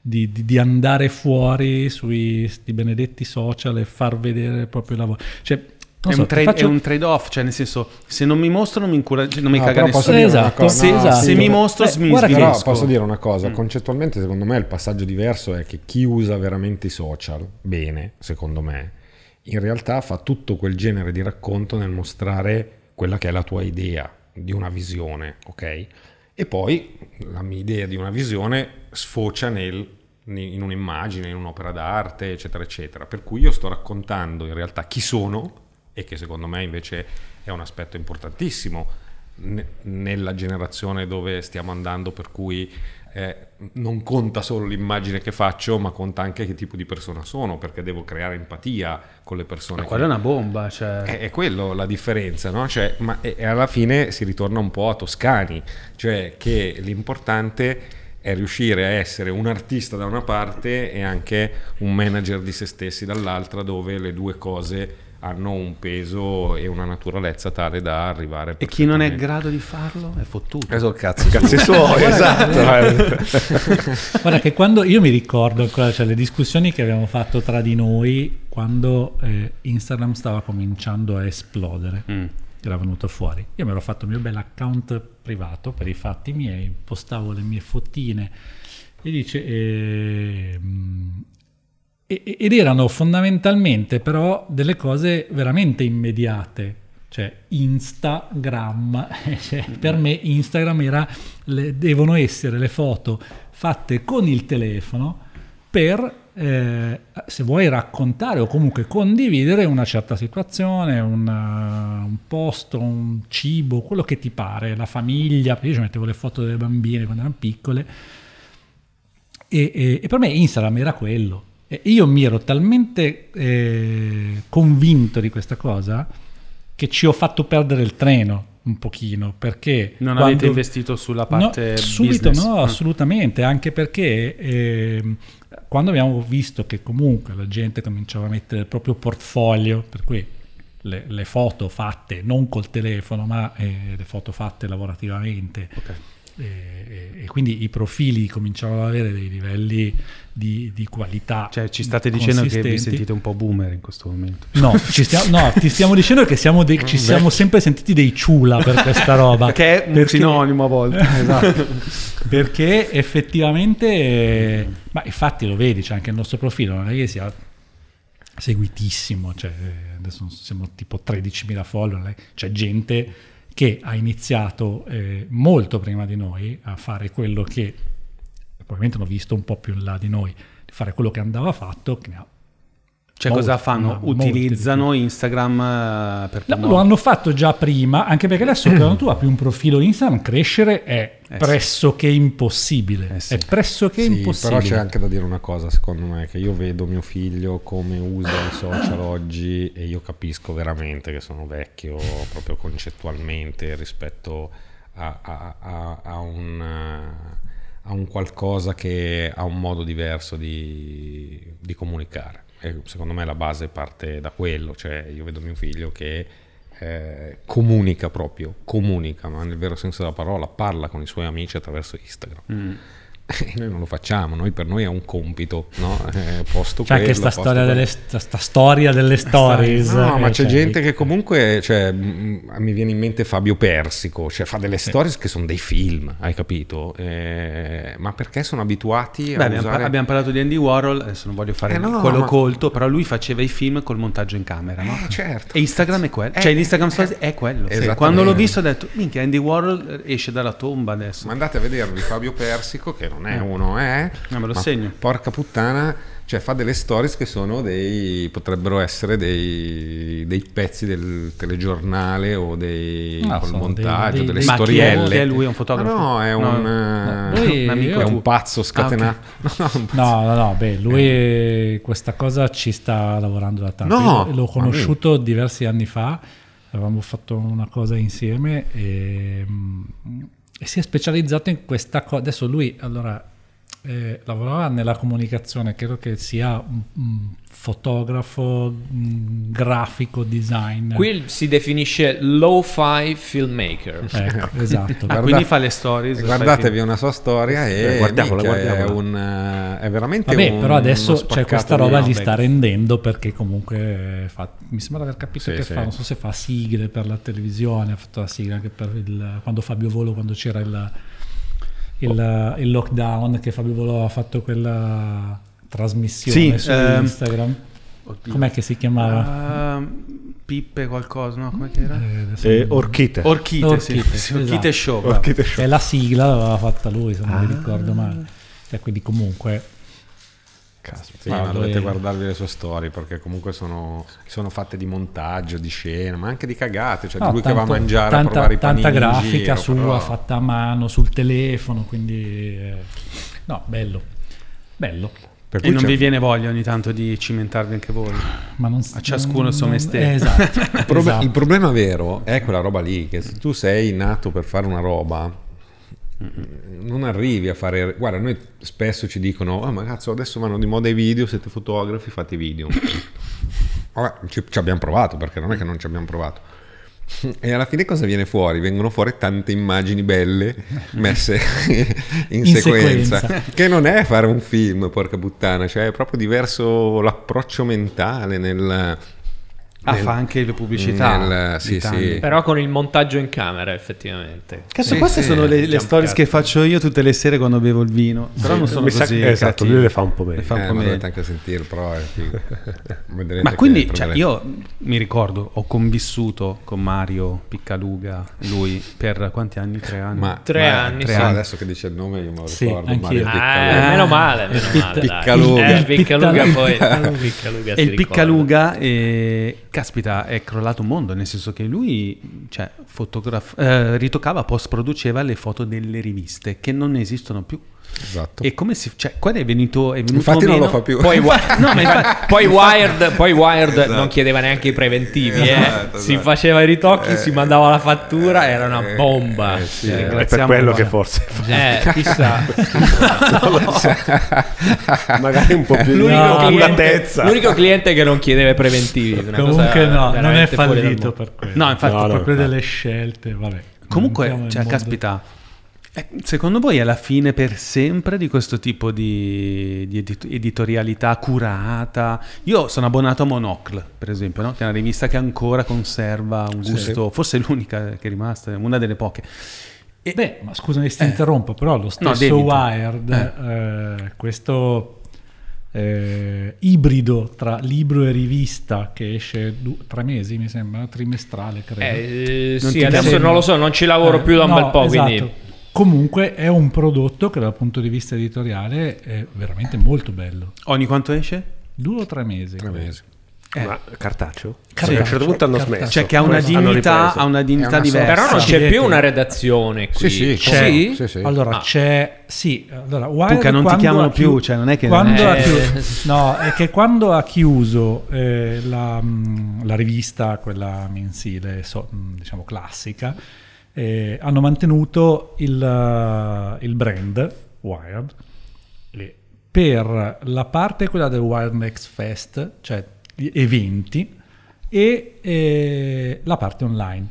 di andare fuori sui benedetti social e far vedere il proprio lavoro. Cioè, è, so, un trade, faccio... è, un trade, off, cioè nel senso, se non mi mostro non mi, incura, non mi no, ah, caga nessuno. Esatto. Se, no, esatto. se, mi mostro eh, mi Però posso dire una cosa, mm. concettualmente secondo me il passaggio diverso è che chi usa veramente i social, bene, secondo me, in realtà fa tutto quel genere di racconto nel mostrare quella che è la tua idea di una visione, ok? E poi la mia idea di una visione sfocia nel in un'immagine, in un'opera d'arte, eccetera, eccetera. Per cui io sto raccontando in realtà chi sono e che secondo me invece è un aspetto importantissimo nella generazione dove stiamo andando per cui eh, non conta solo l'immagine che faccio ma conta anche che tipo di persona sono perché devo creare empatia con le persone ma quella che... è una bomba cioè... è, è quello la differenza no? cioè, ma, e, e alla fine si ritorna un po' a Toscani cioè che l'importante è riuscire a essere un artista da una parte e anche un manager di se stessi dall'altra dove le due cose hanno un peso e una naturalezza tale da arrivare e chi non è in grado di farlo è fottuto esatto, cazzo cazzo suoi esatto guarda che quando io mi ricordo ancora cioè, le discussioni che abbiamo fatto tra di noi quando eh, Instagram stava cominciando a esplodere mm. era venuto fuori io mi ero fatto il mio bel account privato per i fatti miei postavo le mie fottine e dice eh, ed erano fondamentalmente però delle cose veramente immediate, cioè Instagram, cioè, per me Instagram era, le, devono essere le foto fatte con il telefono per, eh, se vuoi raccontare o comunque condividere una certa situazione, una, eh, un posto, un cibo, quello che ti pare, la famiglia, io ci mettevo le foto delle bambine quando erano piccole, e, e, e per me Instagram era quello e io mi ero talmente eh, convinto di questa cosa che ci ho fatto perdere il treno un pochino perché non quando... avete investito sulla parte no, subito business. no ah. assolutamente anche perché eh, quando abbiamo visto che comunque la gente cominciava a mettere il proprio portfolio per cui le, le foto fatte non col telefono ma eh, le foto fatte lavorativamente okay e, e, quindi i profili cominciavano ad avere dei livelli di, di qualità. Cioè, ci state dicendo che vi sentite un po' boomer in questo momento. No, stiamo, no ti stiamo dicendo che siamo dei, ci siamo sempre sentiti dei ciula per questa roba. che è un perché, sinonimo a volte. esatto. perché effettivamente, ma infatti lo vedi, cioè anche il nostro profilo non è che sia seguitissimo, cioè eh, adesso siamo tipo 13.000 follower, c'è gente che ha iniziato eh, molto prima di noi a fare quello che probabilmente hanno visto un po' più in là di noi, di fare quello che andava fatto, che ne ha cioè cosa fanno? No, Utilizzano Instagram eh, per... No, lo hanno fatto già prima, anche perché adesso quando tu apri un profilo Instagram, crescere è eh pressoché sì. impossibile. Eh sì. È pressoché sì, impossibile. Però c'è anche da dire una cosa, secondo me, che io vedo mio figlio come usa i social oggi e io capisco veramente che sono vecchio proprio concettualmente rispetto a, a, a, a un eh, a un qualcosa che ha un modo diverso di, di comunicare secondo me la base parte da quello, cioè io vedo mio figlio che eh, comunica proprio, comunica, ma nel vero senso della parola, parla con i suoi amici attraverso Instagram. Mm. E noi non lo facciamo, noi, per noi è un compito, no? Eh, posto c'è anche sta storia, delle, sta, sta storia, delle, stories. No, ma c'è, c'è cioè, gente lì. che comunque, cioè, mi viene in mente Fabio Persico, cioè fa delle stories che sono dei film, hai capito? Eh, ma perché sono abituati a abbiamo, usare... abbiamo, parlato di Andy Warhol, adesso non voglio fare eh no, quello ma... colto, però lui faceva i film col montaggio in camera, no? Eh, certo. E Instagram è quello, eh, cioè l'Instagram eh, Stories è quello. Sì, quando l'ho visto ho detto, minchia, Andy Warhol esce dalla tomba adesso. Ma andate a vedervi Fabio Persico che non non è eh. uno, eh. No, me lo segno. Porca puttana, cioè fa delle stories che sono dei potrebbero essere dei, dei pezzi del telegiornale o dei no, col montaggio dei, dei, delle storielle chi è eh, lui è un fotografo no, è no, un, no, eh, lui, un amico è un pazzo scatenato ah, okay. no, no no beh lui eh. questa cosa ci sta lavorando da tanto l'ho conosciuto diversi anni fa avevamo fatto una cosa insieme e mm, e si è specializzato in questa cosa. Adesso lui allora, eh, lavorava nella comunicazione, credo che sia un, un fotografo, mm, grafico, designer. Qui si definisce low-fi filmmaker. Ecco, ecco. esatto. ah, Guarda, quindi fa le eh, stories. Guardatevi una sua storia e guardiamola, eh, guardiamola. È, un, eh, è veramente Vabbè, un, però adesso c'è questa roba gli sta rendendo perché comunque fa, mi sembra di aver capito sì, che sì. fa, non so se fa sigle per la televisione, ha fatto la sigla anche per il, quando Fabio Volo, quando c'era il, il, oh. il lockdown che Fabio Volo ha fatto quella trasmissione sì, su ehm, Instagram. Oddio. Com'è che si chiamava? Uh, Pippe qualcosa, no? Come era? Eh, eh, orchite. Orchite, orchite, sì. sì, orchite esatto. Show. Orchite show. E la sigla l'aveva fatta lui, se non ah. mi ricordo male. Cioè, quindi comunque... Caspita, sì, ma dovete è... guardarvi le sue storie perché comunque sono, sono, fatte di montaggio, di scena, ma anche di cagate, cioè no, di lui tanto, che va a mangiare tanta, a provare i panini Tanta grafica giro, sua però... fatta a mano sul telefono, quindi... Eh... No, bello. Bello. Per e non vi viene voglia ogni tanto di cimentarvi anche voi? Ma non, a ciascuno il suo mestiere. Eh, esatto. il, esatto. problema vero è quella roba lì, che se tu sei nato per fare una roba, non arrivi a fare... Guarda, noi spesso ci dicono, oh, ma cazzo, adesso vanno di moda i video, siete fotografi, fate video. Vabbè, ci, ci abbiamo provato, perché non è che non ci abbiamo provato E alla fine cosa viene fuori? Vengono fuori tante immagini belle messe in, in sequenza, sequenza, che non è fare un film, porca puttana, cioè è proprio diverso l'approccio mentale nel Ah, nel, fa anche le pubblicità. Nel, sì, sì. Però con il montaggio in camera, effettivamente. Cazzo, sì, queste sono le, diciamo le stories che faccio io tutte le sere quando bevo il vino. Però non sono Mi così. Sa, esatto, lui le fa un po' bene. Fa un eh, po dovete anche sentirlo, però. Eh, ma quindi cioè, io mi ricordo, ho convissuto con Mario Piccaluga, lui, per quanti anni? Tre anni? Ma, tre ma, anni, tre anni. adesso che dice il nome io me lo ricordo. Mario ah, Piccaluga. Eh, meno male, meno male. Piccaluga. Piccaluga eh, poi. il Piccaluga Caspita, è crollato un mondo, nel senso che lui cioè, eh, ritoccava, post-produceva le foto delle riviste che non esistono più. Esatto. E come si. Cioè, qua è venuto. È venuto infatti, meno, non lo fa più. Poi, no, infatti, poi Wired, poi Wired esatto. non chiedeva neanche i preventivi. Eh. Esatto, eh. Si faceva i ritocchi, eh, si mandava la fattura, eh, era una eh, bomba. Eh, sì, eh, è per quello che forse. Eh, chissà. Esatto. Magari un po' più l'unico no, cliente, L'unico cliente che non chiedeva i preventivi. Comunque, no, non è fallito per quello. No, infatti, no, proprio delle scelte. Vabbè. Comunque, cioè, caspita. Eh, secondo voi è la fine per sempre di questo tipo di, di edit editorialità curata? Io sono abbonato a Monocle, per esempio, no? che è una rivista che ancora conserva un gusto, sì. forse l'unica che è rimasta, una delle poche. E, Beh, ma scusami se ti eh, interrompo, però lo stesso no, Wired, eh. Eh, questo eh, ibrido tra libro e rivista che esce tre mesi, mi sembra, trimestrale, credo. Eh, sì, adesso sembra. non lo so, non ci lavoro più da un no, bel po', esatto. quindi Comunque è un prodotto che dal punto di vista editoriale è veramente molto bello. Ogni quanto esce? Due o tre mesi. Tre mesi. Eh. Ma cartaceo? cartaceo? Sì, a un certo punto hanno cartaceo. smesso. Cioè che ha una dignità, ha una dignità una diversa. Però non c'è più una redazione qui. Sì, sì, c'è. Sì? Sì, allora ah. c'è... Sì, allora... Puca, non ti chiamano più, cioè non è che... Quando non è... Chiuso, no, è che quando ha chiuso eh, la, mm, la, rivista, quella mensile, so, mm, diciamo classica eh, hanno mantenuto il, eh, il brand Wired per la parte quella del Wired Next Fest, cioè gli eventi, e eh, la parte online.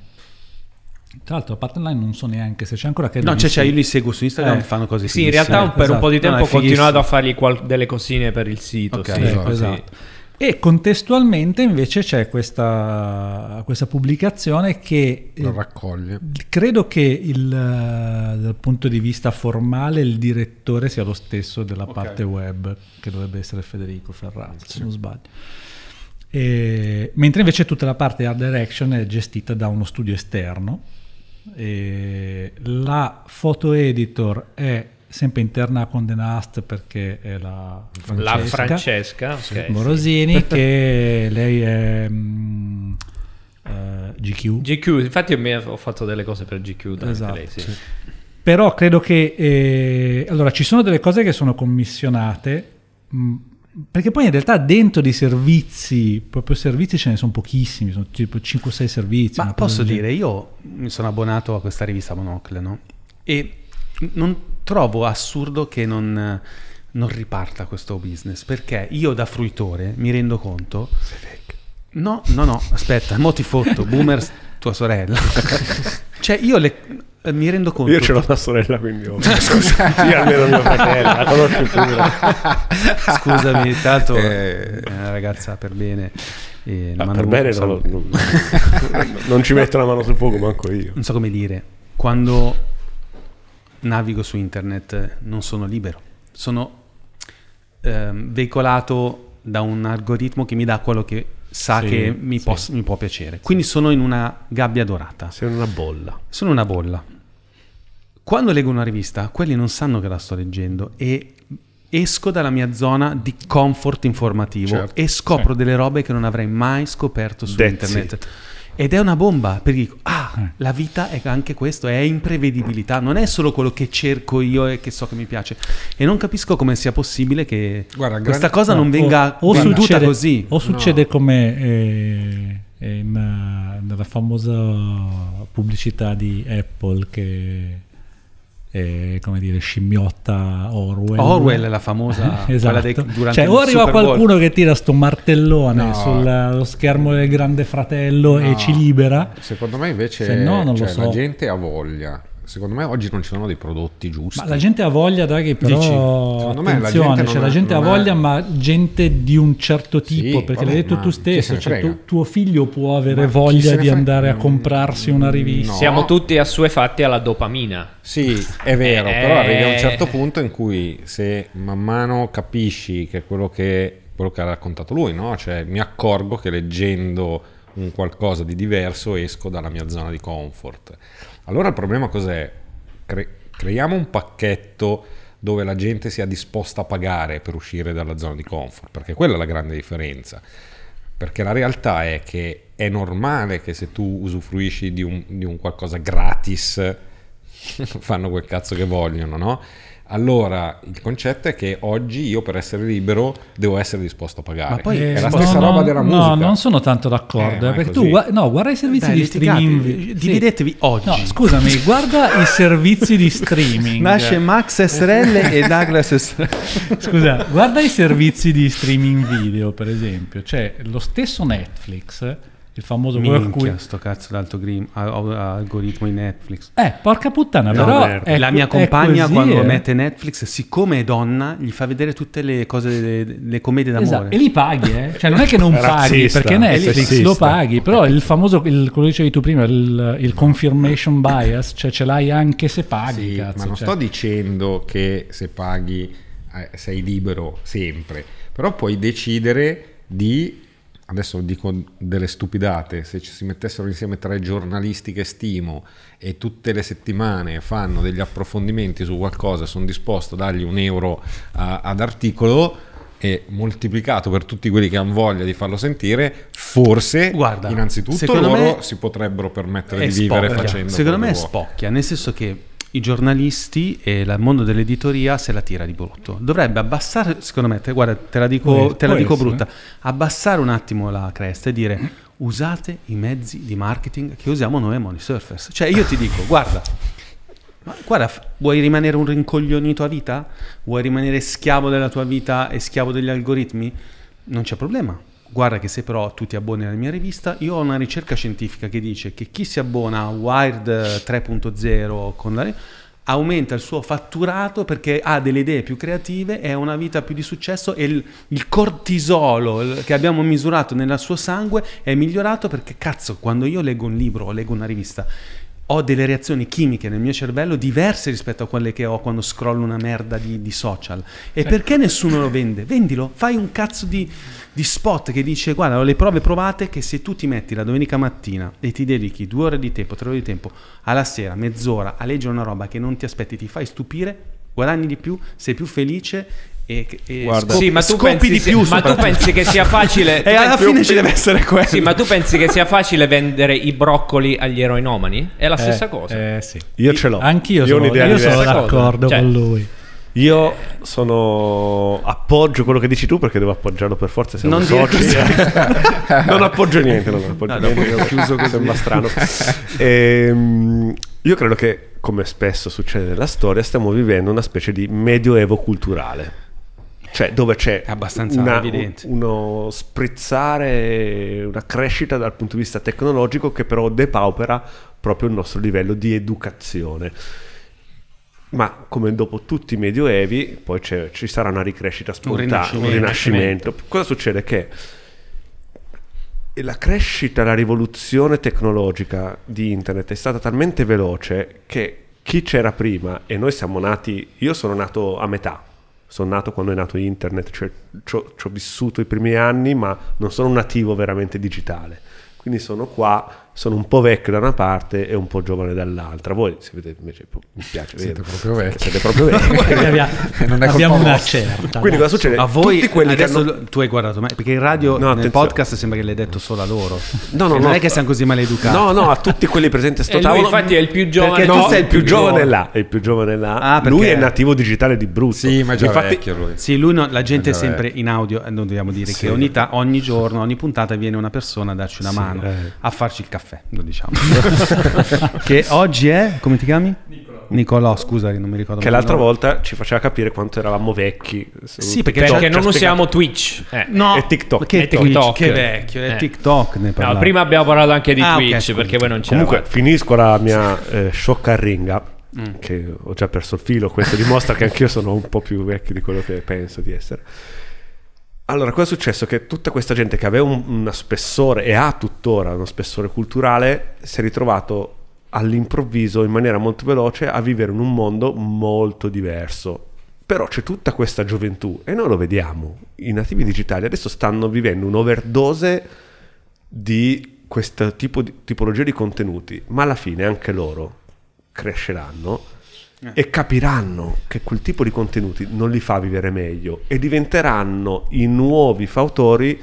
Tra l'altro la parte online non so neanche se c'è ancora che... No, c'è, cioè, c'è, cioè, io li seguo su Instagram, eh. fanno cose Sì, in realtà eh, per esatto. un po' di esatto. tempo no, ho continuato a fargli qual- delle cosine per il sito. Okay, sì, ecco, esatto. Sì. esatto. E contestualmente invece c'è questa, questa pubblicazione che... Eh, lo raccoglie. credo che il, eh, dal punto di vista formale il direttore sia lo stesso della okay. parte web, che dovrebbe essere Federico Ferrazzi, sì. se non sbaglio. E, mentre invece tutta la parte art direction è gestita da uno studio esterno. E la foto editor è sempre interna a Condé Nast perché è la Francesca, la Francesca okay, Morosini sì. che lei è um, mm, uh, eh, GQ. GQ, infatti io ho fatto delle cose per GQ esatto. lei, Sì. Però credo che eh, allora ci sono delle cose che sono commissionate mh, mm, perché poi in realtà dentro di servizi, proprio servizi ce ne sono pochissimi, sono tipo 5-6 servizi. Ma posso dire, io mi sono abbonato a questa rivista Monocle, no? E non, trovo assurdo che non, non riparta questo business, perché io da fruitore mi rendo conto... Sei vecchio. No, no, no, aspetta, mo ti fotto, boomer tua sorella. cioè io le, mi rendo conto. Io ce l'ho una sorella, quindi ho. Scusa, sì, almeno mio fratello, la conosco pure. Scusami, tanto eh... è una ragazza per bene. Eh, ah, per bene, so... no, no, non ci metto la mano sul fuoco, manco io. Non so come dire. Quando navigo su internet non sono libero, sono ehm, veicolato da un algoritmo che mi dà quello che sa sì, che mi, sì. poss- mi, può piacere. Quindi sono in una gabbia dorata. Sono una bolla. Sono una bolla. Quando leggo una rivista, quelli non sanno che la sto leggendo e esco dalla mia zona di comfort informativo certo, e scopro delle robe che non avrei mai scoperto su That's internet. It. Ed è una bomba, perché dico, ah, eh. la vita è anche questo, è imprevedibilità, non è solo quello che cerco io e che so che mi piace. E non capisco come sia possibile che Guarda, questa cosa no, non venga o, o succede, così. O succede no. come... Eh... In, eh, nella famosa pubblicità di Apple che eh, come dire, scimmiotta Orwell. Orwell la famosa, esatto. dei, durante cioè, o arriva qualcuno che tira sto martellone no. sullo schermo del grande fratello no. e ci libera. Secondo me invece Se no, non cioè, lo so. la gente ha voglia secondo me oggi non ci sono dei prodotti giusti. Ma la gente ha voglia, dai, però Dici, secondo me la gente, cioè, la gente ha voglia, è... ma gente di un certo tipo, sì, perché vabbè, l'hai detto tu stesso, cioè, tu, tuo figlio può avere ma voglia di andare a mm, comprarsi una rivista. No. Siamo tutti assuefatti alla dopamina. Sì, è vero, eh, però arrivi a un eh. certo punto in cui se man mano capisci che quello che, quello che ha raccontato lui, no? cioè, mi accorgo che leggendo un qualcosa di diverso esco dalla mia zona di comfort allora il problema cos'è? Cre- creiamo un pacchetto dove la gente sia disposta a pagare per uscire dalla zona di comfort, perché quella è la grande differenza. Perché la realtà è che è normale che se tu usufruisci di un, di un qualcosa gratis, fanno quel cazzo che vogliono, no? Allora, il concetto è che oggi io per essere libero devo essere disposto a pagare. Ma poi è la stessa no, roba della musica. No, non sono tanto d'accordo. Eh, eh perché tu no, guarda i servizi Dai, di streaming. Eh, sì. Dividetevi oggi. No, scusami, guarda i servizi di streaming. Nasce Max SRL e Douglas SRL. Scusa, guarda i servizi di streaming video, per esempio. Cioè, lo stesso Netflix il famoso Minchia, Whirlpool. sto cazzo d'algoritmo algoritmo di Netflix. Eh, porca puttana, no, però è, la mia compagna così, quando eh. mette Netflix, siccome è donna, gli fa vedere tutte le cose le, le commedie d'amore. Esatto. E li paghi, eh? Cioè non è che non paghi, razzista, perché Netflix lo paghi, però il famoso il, quello che dicevi tu prima, il, il confirmation bias, cioè ce l'hai anche se paghi, sì, cazzo, Ma non cioè. sto dicendo che se paghi eh, sei libero sempre, però puoi decidere di adesso dico delle stupidate, se ci si mettessero insieme tre giornalisti che stimo e tutte le settimane fanno degli approfondimenti su qualcosa, sono disposto a dargli un euro a, ad articolo e moltiplicato per tutti quelli che hanno voglia di farlo sentire, forse Guarda, innanzitutto loro si potrebbero permettere di spocchia. vivere facendo. Secondo me è spocchia, nel senso che i giornalisti e il mondo dell'editoria se la tira di brutto. Dovrebbe abbassare, secondo me, te, guarda, te la dico, te la dico brutta, abbassare un attimo la cresta e dire usate i mezzi di marketing che usiamo noi a Money Surfers. Cioè io ti dico, guarda, ma guarda, vuoi rimanere un rincoglionito a vita? Vuoi rimanere schiavo della tua vita e schiavo degli algoritmi? Non c'è problema guarda che se però tu ti abboni alla mia rivista, io ho una ricerca scientifica che dice che chi si abbona a Wired 3.0 con la aumenta il suo fatturato perché ha delle idee più creative e ha una vita più di successo e il, il cortisolo che abbiamo misurato nel suo sangue è migliorato perché cazzo quando io leggo un libro o leggo una rivista ho delle reazioni chimiche nel mio cervello diverse rispetto a quelle che ho quando scrollo una merda di, di social. E certo. perché nessuno lo vende? Vendilo, fai un cazzo di, di, spot che dice guarda ho le prove provate che se tu ti metti la domenica mattina e ti dedichi due ore di tempo, tre ore di tempo, alla sera, mezz'ora, a leggere una roba che non ti aspetti, ti fai stupire, guadagni di più, sei più felice e, e Guarda, sì, ma tu, pensi, di più se, ma tu pensi che sia facile e eh, alla fine più, ci deve essere questo. sì, ma tu pensi che sia facile vendere i broccoli agli eroinomani? è la eh, stessa eh, cosa eh, sì. io ce l'ho anch'io io sono, io sono d'accordo cioè, con lui io sono appoggio quello che dici tu perché devo appoggiarlo per forza se non soci. non appoggio niente, non appoggio no, niente, ho chiuso così. sembra strano. Ehm, io credo che come spesso succede nella storia stiamo vivendo una specie di medioevo culturale cioè dove c'è abbastanza una, evidente. uno sprezzare, una crescita dal punto di vista tecnologico che però depaupera proprio il nostro livello di educazione. Ma come dopo tutti i medioevi, poi ci sarà una ricrescita spontanea, un, un rinascimento. Cosa succede? Che la crescita, la rivoluzione tecnologica di internet è stata talmente veloce che chi c'era prima, e noi siamo nati, io sono nato a metà, sono nato quando è nato internet, cioè ci ho vissuto i primi anni, ma non sono un nativo veramente digitale. Quindi sono qua sono un po' vecchio da una parte e un po' giovane dall'altra. Voi siete invece boh, mi piace siete proprio vecchi. Siete proprio vecchi. abbiamo, abbiamo una certa. Quindi cosa succede? A voi adesso hanno... tu hai guardato me perché in radio no, nel podcast sembra che l'hai detto solo a loro. No, no, non no, è che siamo così maleducati. No, no, a tutti quelli presenti a sto tavolo. infatti è il più giovane. No, sei il più, più giovane, là, è il più giovane là. Ah, lui è nativo digitale di brutto. Sì, ma già infatti, vecchio lui. Sì, lui no, la gente è sempre in audio, eh, non dobbiamo dire che ogni giorno, ogni puntata viene una persona a darci una mano, eh. a farci il caffè caffè, lo diciamo. che oggi è, come ti chiami? Nicolò. scusa, che non mi ricordo. Che l'altra volta ci faceva capire quanto eravamo vecchi. Sì, perché, perché non usiamo Twitch. Eh. No, e TikTok. Che è TikTok. Che eh. vecchio, è eh, eh. TikTok ne parlavo. No, prima abbiamo parlato anche di ah, Twitch, okay, perché voi non c'eravate. Comunque, eravate. finisco la mia eh, scioccarringa. Mm. Che ho già perso il filo, questo dimostra che anch'io sono un po' più vecchio di quello che penso di essere. Allora, cosa è successo? Che tutta questa gente che aveva un, uno spessore e ha tuttora uno spessore culturale si è ritrovato all'improvviso, in maniera molto veloce, a vivere in un mondo molto diverso. Però c'è tutta questa gioventù e noi lo vediamo. I nativi digitali adesso stanno vivendo un'overdose di questo tipo di, tipologia di contenuti, ma alla fine anche loro cresceranno eh. e capiranno che quel tipo di contenuti non li fa vivere meglio e diventeranno i nuovi fautori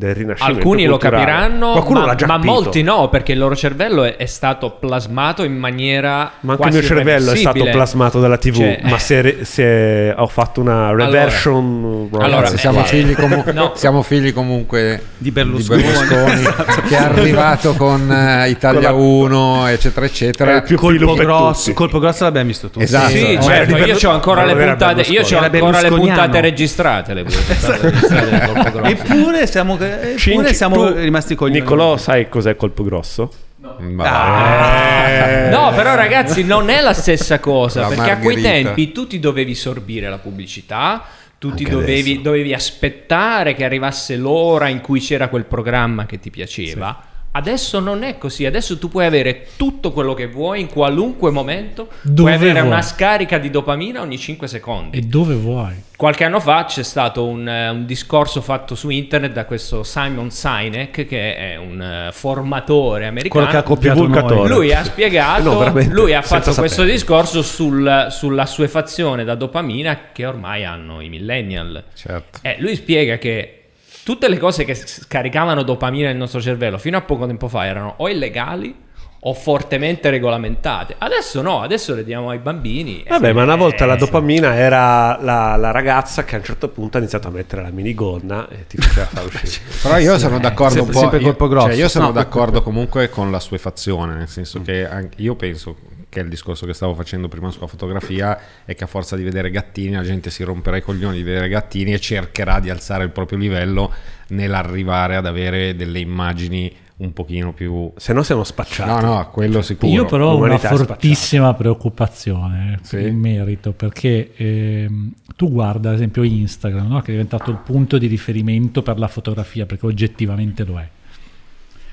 del Rinascimento. Alcuni culturale. lo capiranno, Qualcuno ma, ma molti no, perché il loro cervello è, è stato plasmato in maniera. Ma anche il mio cervello è stato plasmato dalla TV. Cioè, ma se, se, ho fatto una reversion. Allora, allora eh, siamo, eh, figli comu- no. siamo, figli comunque di Berlusconi, di Berlusconi esatto. che è arrivato con uh, Italia 1 eccetera eccetera più colpo grosso colpo grosso l'abbiamo visto tutti esatto sì, sì, certo. io ho ancora le puntate io ho ancora le puntate registrate le puntate registrate del esatto. colpo grosso eppure siamo eh, eppure siamo tu, rimasti con Niccolò, sai cos'è colpo grosso? No. Ah, eh. no. però ragazzi, non è la stessa cosa. La perché Margherita. a quei tempi tu ti dovevi sorbire la pubblicità, tu ti dovevi, dovevi, aspettare che arrivasse l'ora in cui c'era quel programma che ti piaceva. Sì. Adesso non è così, adesso tu puoi avere tutto quello che vuoi in qualunque momento, dove puoi avere vuoi. una scarica di dopamina ogni 5 secondi. E dove vuoi? Qualche anno fa c'è stato un, eh, un discorso fatto su internet da questo Simon Sinek, che è un eh, formatore americano. Quello che ha copiato Vulcatore. Lui ha spiegato, no, lui ha fatto questo sapere. discorso sul, sulla sua fazione da dopamina che ormai hanno i millennial. Certo. Eh, lui spiega che tutte le cose che scaricavano dopamina nel nostro cervello fino a poco tempo fa erano o illegali o fortemente regolamentate. Adesso no, adesso le diamo ai bambini. Vabbè, ma una volta la dopamina era la, la, ragazza che a un certo punto ha iniziato a mettere la minigonna e ti faceva far uscire. Però io sono d'accordo sempre, un po'. Sempre colpo grosso. Cioè io sono no, d'accordo comunque con la sua fazione, nel senso che io penso che è il discorso che stavo facendo prima sulla fotografia, è che a forza di vedere gattini la gente si romperà i coglioni di vedere gattini e cercherà di alzare il proprio livello nell'arrivare ad avere delle immagini un pochino più... Se no siamo spacciati. No, no, quello cioè, sicuro. Io però ho una fortissima spacciata. preoccupazione sì. in merito, perché ehm, tu guarda ad esempio Instagram, no? che è diventato il punto di riferimento per la fotografia, perché oggettivamente lo è.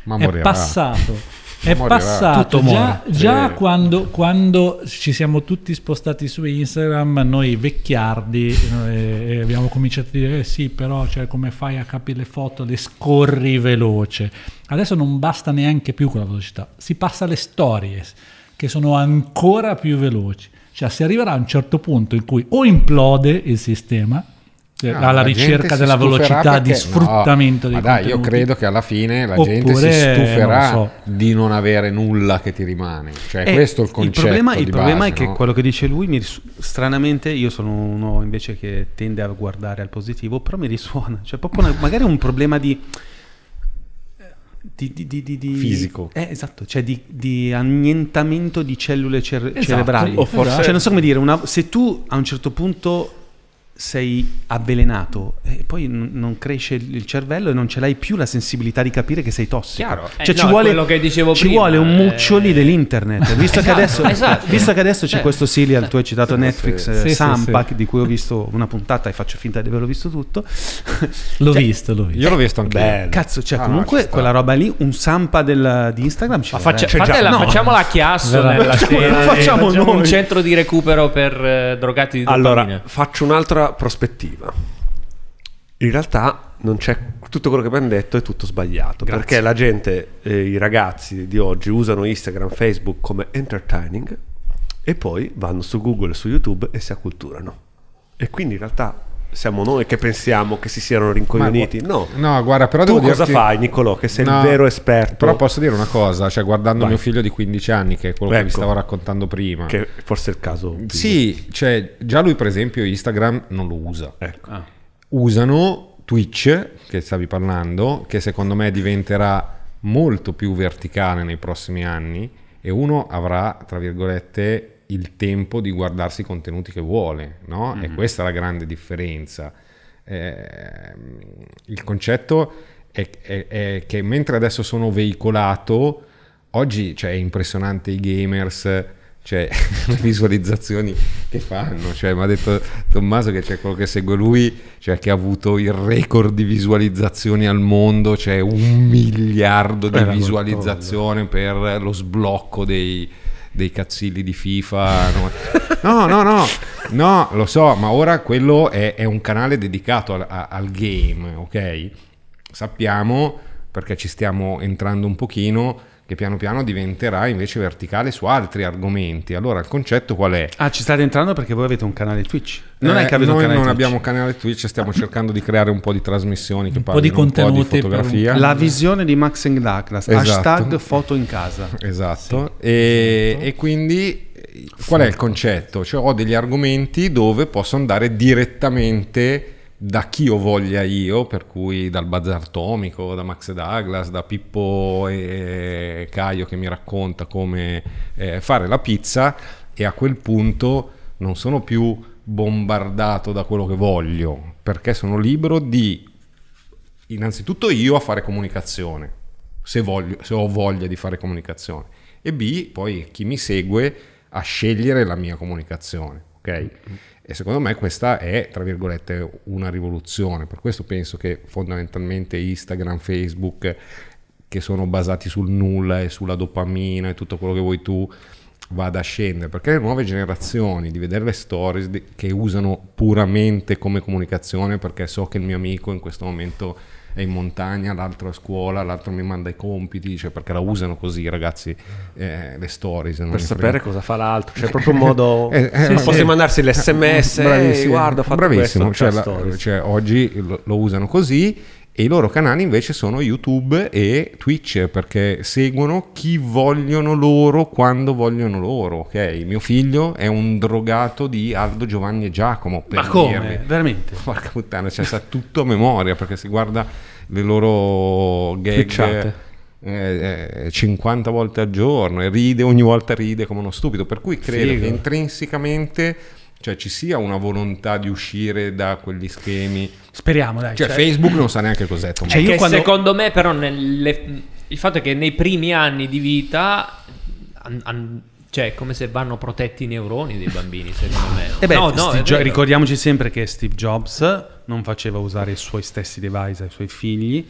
Ma è passato è passato già, già sì. quando, quando, ci siamo tutti spostati su Instagram noi vecchiardi eh, eh, abbiamo cominciato a dire eh sì però cioè, come fai a capire le foto le scorri veloce adesso non basta neanche più con la velocità si passa alle storie che sono ancora più veloci cioè si arriverà a un certo punto in cui o implode il sistema eh, ah, alla ah, la ricerca della velocità perché... di sfruttamento no, dei dai, io credo che alla fine la Oppure, gente si stuferà non so. di non avere nulla che ti rimane cioè eh, questo è il concetto il problema, il problema base, è che no? quello che dice lui mi, stranamente io sono uno invece che tende a guardare al positivo però mi risuona cioè proprio una, magari un problema di di, di, di, di, fisico. Eh, esatto, cioè di, annientamento di cellule cer- esatto. cerebrali. O forse... Cioè, non so come dire, una, se tu a un certo punto sei avvelenato e poi n- non cresce il cervello e non ce l'hai più la sensibilità di capire che sei tossico. Chiaro. Eh, cioè, eh, ci, no, vuole, ci prima, vuole, un muccioli eh... dell'internet. Visto, esatto, che adesso, esatto. visto, che adesso, c'è eh. questo serial, tu hai citato sì, Netflix, sì, sì, Sampa, di cui ho visto una puntata e faccio finta di averlo visto tutto. l'ho cioè, visto, l'ho visto. Io l'ho visto anche. Bello. Cazzo, cioè, ah, comunque no, quella roba lì, un Sampa del, di Instagram. Ci faccia, eh. cioè, fatela, no. Facciamola a chiasso nella sera. Facciamo un centro di recupero per eh, drogati di dopamina. Allora, faccio un'altra prospettiva. In realtà non c'è tutto quello che abbiamo detto è tutto sbagliato Grazie. perché la gente, eh, i ragazzi di oggi usano Instagram, Facebook come entertaining e poi vanno su Google, su YouTube e si acculturano. E quindi in realtà siamo noi che pensiamo che si siano rincoglioniti. Ma, no, no, guarda, però tu devo cosa dirti... fai, Nicolò? Che sei no, il vero esperto. Però posso dire una cosa: cioè, guardando Vai. mio figlio di 15 anni, che è quello ecco, che vi ecco. stavo raccontando prima, che forse è il caso. Più. Sì, cioè, già lui, per esempio, Instagram non lo usa. Ecco. Ah. Usano Twitch, che stavi parlando, che secondo me diventerà molto più verticale nei prossimi anni e uno avrà, tra virgolette, il tempo di guardarsi i contenuti che vuole, no? Mm-hmm. E mhm. questa è la grande differenza. Eh, il concetto è, è, è, che mentre adesso sono veicolato, oggi cioè, è impressionante i gamers, cioè le visualizzazioni che fanno, cioè, mi ha detto Tommaso che c'è quello che segue lui, cioè, che ha avuto il record di visualizzazioni al mondo, cioè un miliardo di visualizzazioni per lo sblocco dei dei cazzilli di FIFA. No, no, no, no, lo so, ma ora quello è, è un canale dedicato al, a, al game, ok? Sappiamo, perché ci stiamo entrando un pochino, che piano piano diventerà invece verticale su altri argomenti. Allora il concetto qual è? Ah, ci state entrando perché voi avete un canale Twitch. Non eh, è che avete noi un canale non Twitch. abbiamo un canale Twitch, stiamo ah. cercando di creare un po' di trasmissioni che un po' di contenuti, un po' di fotografia. Un... La visione di Max and Douglas, esatto. hashtag foto in casa. Esatto. Sì. E, esatto. e quindi qual è il concetto? Cioè ho degli argomenti dove posso andare direttamente da chi ho voglia io, per cui dal Bazar Tomico, da Max Douglas, da Pippo e Caio che mi racconta come eh, fare la pizza e a quel punto non sono più bombardato da quello che voglio, perché sono libero di innanzitutto io a fare comunicazione, se, voglio, se ho voglia di fare comunicazione, e B poi chi mi segue a scegliere la mia comunicazione, ok? E secondo me questa è, tra virgolette, una rivoluzione. Per questo penso che fondamentalmente Instagram, Facebook, che sono basati sul nulla e sulla dopamina e tutto quello che vuoi tu, vada a scendere. Perché le nuove generazioni, di vedere le stories che usano puramente come comunicazione, perché so che il mio amico in questo momento è in montagna, l'altro è a scuola, l'altro mi manda i compiti, cioè perché la usano così i ragazzi eh, le stories. per sapere cosa fa l'altro, c'è cioè, proprio un modo... eh, eh, sì, ma sì. Posso mandarsi l'SMS, eh, guarda, ho fatto bravissimo, questo, cioè, cioè, la, cioè, oggi lo, lo usano così e i loro canali invece sono YouTube e Twitch perché seguono chi vogliono loro quando vogliono loro. Ok, mio figlio è un drogato di Aldo Giovanni e Giacomo. Per Ma come? Dirmi. Veramente? Porca puttana, cioè, sa tutto a memoria perché si guarda le loro gag. Twitchate. 50 eh, eh, volte al giorno e ride ogni volta ride come uno stupido per cui credo Figo. che intrinsecamente cioè ci sia una volontà di uscire da quegli schemi. Speriamo, dai. Cioè, cioè... Facebook non sa neanche cos'è. Tom. Cioè, quando... Secondo me, però, nelle... il fatto è che nei primi anni di vita. An, an... Cioè, è come se vanno protetti i neuroni dei bambini, secondo me. Eh beh, no, no, jo- ricordiamoci sempre che Steve Jobs non faceva usare i suoi stessi device ai suoi figli,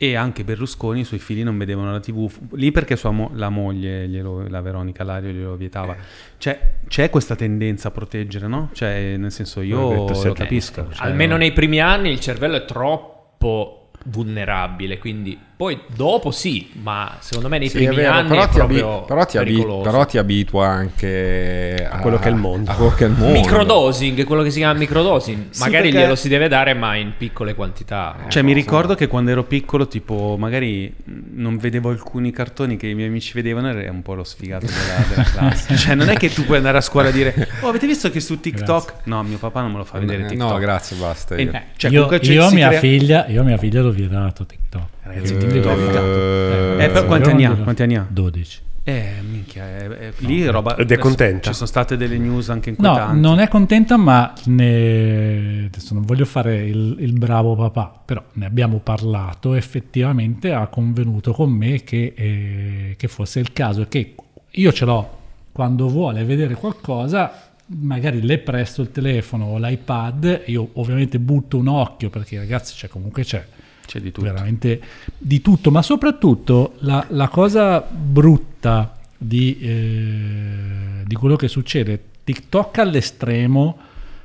e anche Berlusconi, i suoi figli non vedevano la TV, lì perché mo- la moglie, glielo, la Veronica Lario, glielo vietava. Eh. Cioè, c'è questa tendenza a proteggere, no? Cioè, nel senso, io lo capisco. Cioè, almeno nei primi anni il cervello è troppo vulnerabile, quindi poi dopo sì, ma secondo me nei sì, primi vero, anni però ti, abi- però, ti abi- però ti, abitua anche a, a, quello che è il mondo. A quello che è il mondo. Microdosing, quello che si chiama microdosing. Sì, magari perché... glielo si deve dare, ma in piccole quantità. Cioè, mi eh, ricordo che quando ero piccolo, tipo, magari non vedevo alcuni cartoni che i miei amici vedevano, era un po' lo sfigato della, della classe. cioè, non è che tu puoi andare a scuola e dire, oh, avete visto che su TikTok? Grazie. No, mio papà non me lo fa vedere TikTok. No, grazie, basta. Io, e, cioè, io, io, mia, crea... figlia, io mia figlia l'ho vietato TikTok. Ragazzi, eh, Tinder è eh, eh, per quanti anni, ha? quanti anni ha? 12. Eh, minchia, eh, eh lì no. roba... Ed è contenta? Ci sono state delle news anche in quel No, non è contenta, ma ne... adesso non voglio fare il, il, bravo papà, però ne abbiamo parlato, effettivamente ha convenuto con me che, eh, che fosse il caso, che io ce l'ho quando vuole vedere qualcosa magari le presto il telefono o l'iPad, io ovviamente butto un occhio perché ragazzi cioè, comunque c'è c'è di tutto. Veramente di tutto, ma soprattutto la, la cosa brutta di, eh, di, quello che succede, TikTok all'estremo,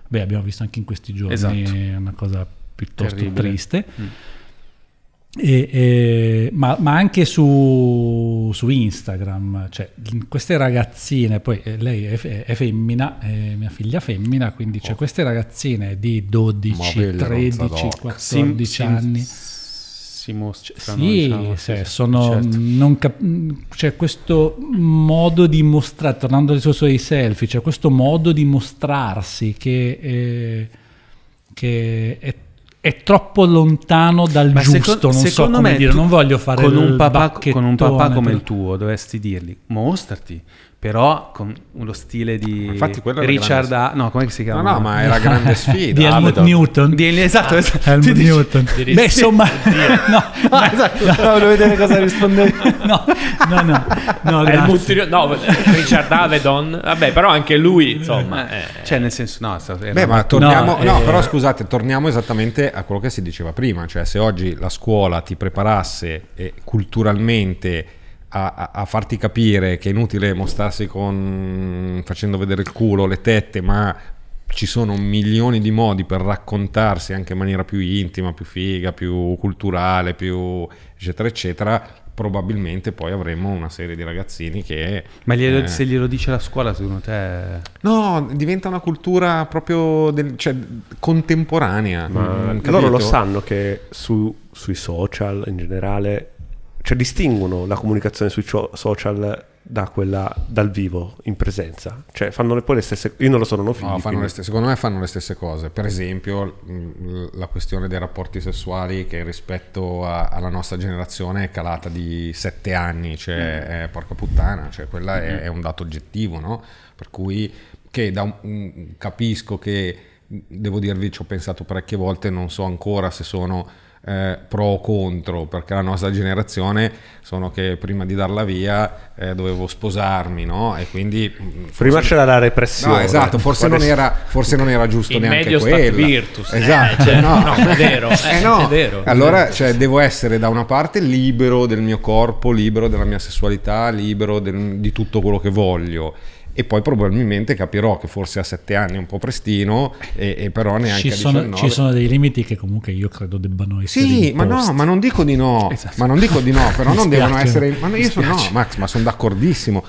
beh abbiamo visto anche in questi giorni esatto. una cosa piuttosto Terribile. triste. Mm. E, e, ma, ma, anche su, su, Instagram, cioè queste ragazzine, poi eh, lei è, è femmina, è mia figlia femmina, quindi oh. c'è queste ragazzine di 12, 13, 14 Sim, anni. Sim, benissimo cioè, tra sì, diciamo, sì, sì, cioè, sono certo. cap- cioè questo modo di mostrare tornando al discorso dei selfie c'è cioè questo modo di mostrarsi che, eh, che è è troppo lontano dal Ma giusto, secondo, non secondo so come dire, non voglio fare con un papà, con un papà come il tuo, dovresti dirgli mostrati, però con uno stile di Infatti, Richard grande... A. No, come si chiama? No, no, ma era grande sfida. di Helmut Newton. Di, esatto, esatto. Ah, esatto. Helmut Newton. Dici... Beh, insomma, no, ah, esatto. no, volevo vedere cosa risponde no, no, no, no, Helmut, no Richard Avedon. Vabbè, però anche lui, insomma, eh. eh. cioè, nel senso, no, beh, ma torniamo, no, no eh... però scusate, torniamo esattamente a quello che si diceva prima, cioè se oggi la scuola ti preparasse eh, culturalmente a, a, farti capire che è inutile mostrarsi con, facendo vedere il culo, le tette, ma ci sono milioni di modi per raccontarsi anche in maniera più intima, più figa, più culturale, più eccetera eccetera, probabilmente poi avremo una serie di ragazzini che... Ma glielo, eh, se glielo dice la scuola secondo te... No, diventa una cultura proprio del, cioè, contemporanea. Ma mm, loro lo sanno che su, sui social in generale cioè distinguono la comunicazione sui social da quella dal vivo in presenza cioè fanno poi le stesse io non lo so non ho figli, no, stesse, secondo me fanno le stesse cose per esempio la questione dei rapporti sessuali che rispetto a, alla nostra generazione è calata di sette anni cioè mm. Eh, porca puttana cioè quella mm-hmm. è, è, un dato oggettivo no? per cui che da un, un, capisco che devo dirvi ci ho pensato parecchie volte non so ancora se sono eh, pro o contro, perché la nostra generazione sono che prima di darla via eh, dovevo sposarmi, no? E quindi... Mm, forse... Prima c'era la repressione. No, esatto, forse, non era, forse non era, giusto il neanche medio quello. Virtus. Eh, esatto, eh, cioè, no. no. è vero. Eh, eh, no. È vero, allora cioè, devo essere da una parte libero del mio corpo, libero della mia sessualità, libero del, di tutto quello che voglio e poi probabilmente capirò che forse a 7 anni è un po' prestino e, e però neanche ci a 19 ci sono dei limiti che comunque io credo debbano essere sì imposti. ma no ma non dico di no esatto. ma non dico di no però non spiace, devono essere ma io sono no Max ma sono d'accordissimo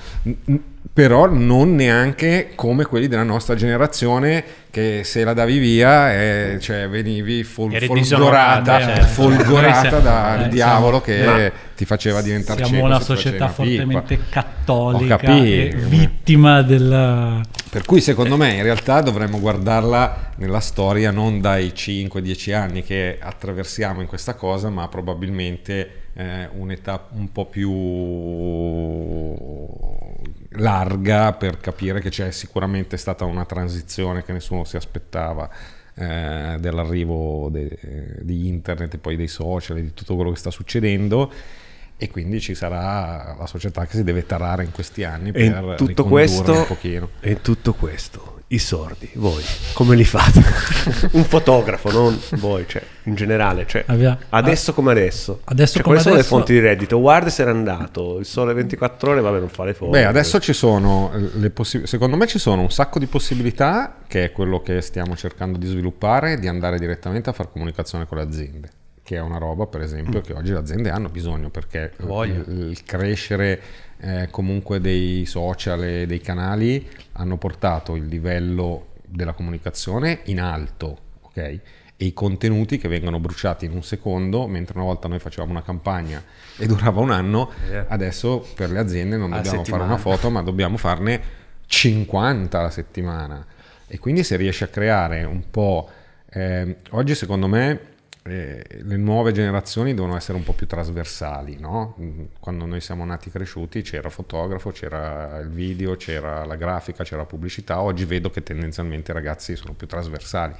però non neanche come quelli della nostra generazione che se la davi via eh, cioè, venivi fol- folgorata, cioè, folgorata dal eh, diavolo siamo, che ti faceva diventare siamo cieco, una società fortemente pipa. cattolica capito, vittima della per cui secondo me in realtà dovremmo guardarla nella storia non dai 5-10 anni che attraversiamo in questa cosa ma probabilmente eh, un'età un po' più larga per capire che c'è sicuramente stata una transizione che nessuno si aspettava eh, dell'arrivo de, eh, di internet e poi dei social e di tutto quello che sta succedendo e quindi ci sarà la società che si deve tarare in questi anni per e tutto questo, un pochino. E tutto questo i sordi, voi come li fate? un fotografo, non voi, cioè, in generale, cioè, adesso ah, come adesso. adesso cioè, come quali sono le fonti di reddito? Guarda se era andato, il sole 24 ore, vabbè, non fa le foto. Beh, adesso ci sono eh, le possibilità, secondo me ci sono un sacco di possibilità, che è quello che stiamo cercando di sviluppare, di andare direttamente a fare comunicazione con le aziende, che è una roba, per esempio, mm. che oggi le aziende hanno bisogno perché il il crescere eh, comunque dei social e dei canali hanno portato il livello della comunicazione in alto, ok? E i contenuti che vengono bruciati in un secondo, mentre una volta noi facevamo una campagna e durava un anno, yeah. adesso per le aziende non dobbiamo fare una foto, ma dobbiamo farne 50 alla settimana. E quindi se riesci a creare un po'... Eh, oggi secondo me eh, le nuove generazioni devono essere un po' più trasversali, no? Mm, quando noi siamo nati e cresciuti c'era fotografo, c'era il video, c'era la grafica, c'era la pubblicità, oggi vedo che tendenzialmente i ragazzi sono più trasversali,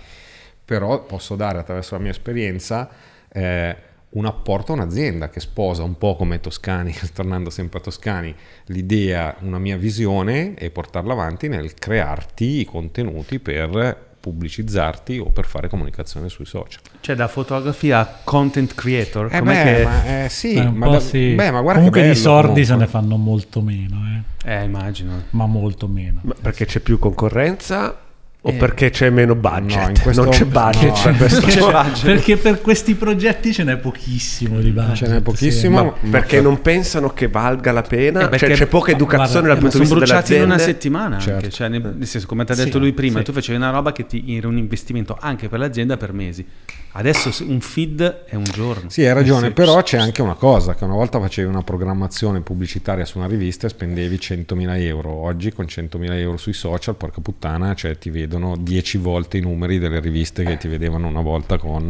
però posso dare attraverso la mia esperienza eh, un apporto a un'azienda che sposa un po' come Toscani, tornando sempre a Toscani, l'idea, una mia visione e portarla avanti nel crearti i contenuti per pubblicizzarti o per fare comunicazione sui social. Cioè da fotografia a content creator? Eh beh, che... ma, eh, sì, ma da... sì. beh, ma guarda comunque che bello, di sordi comunque. se ne fanno molto meno. Eh. eh immagino. Ma molto meno. Ma perché c'è più concorrenza o eh, perché c'è meno budget? No, in questo... non c'è budget, no, per c'è budget. Perché per questi progetti ce n'è pochissimo di budget. Ce n'è pochissimo. Sì. perché non pensano che valga la pena? Eh cioè, c'è poca educazione guarda, dal punto di vista dell'azienda. Sono bruciati in una settimana certo. anche, cioè, nel senso, come ti ha detto sì, lui prima, sì. tu facevi una roba che ti era un investimento anche per l'azienda per mesi. Adesso un feed è un giorno. Sì, hai eh, ragione, però c'è anche una cosa, che una volta facevi una programmazione pubblicitaria su una rivista e spendevi 100.000 euro. Oggi con 100.000 euro sui social, porca puttana, cioè ti vedo vedono 10 volte i numeri delle riviste che ti vedevano una volta con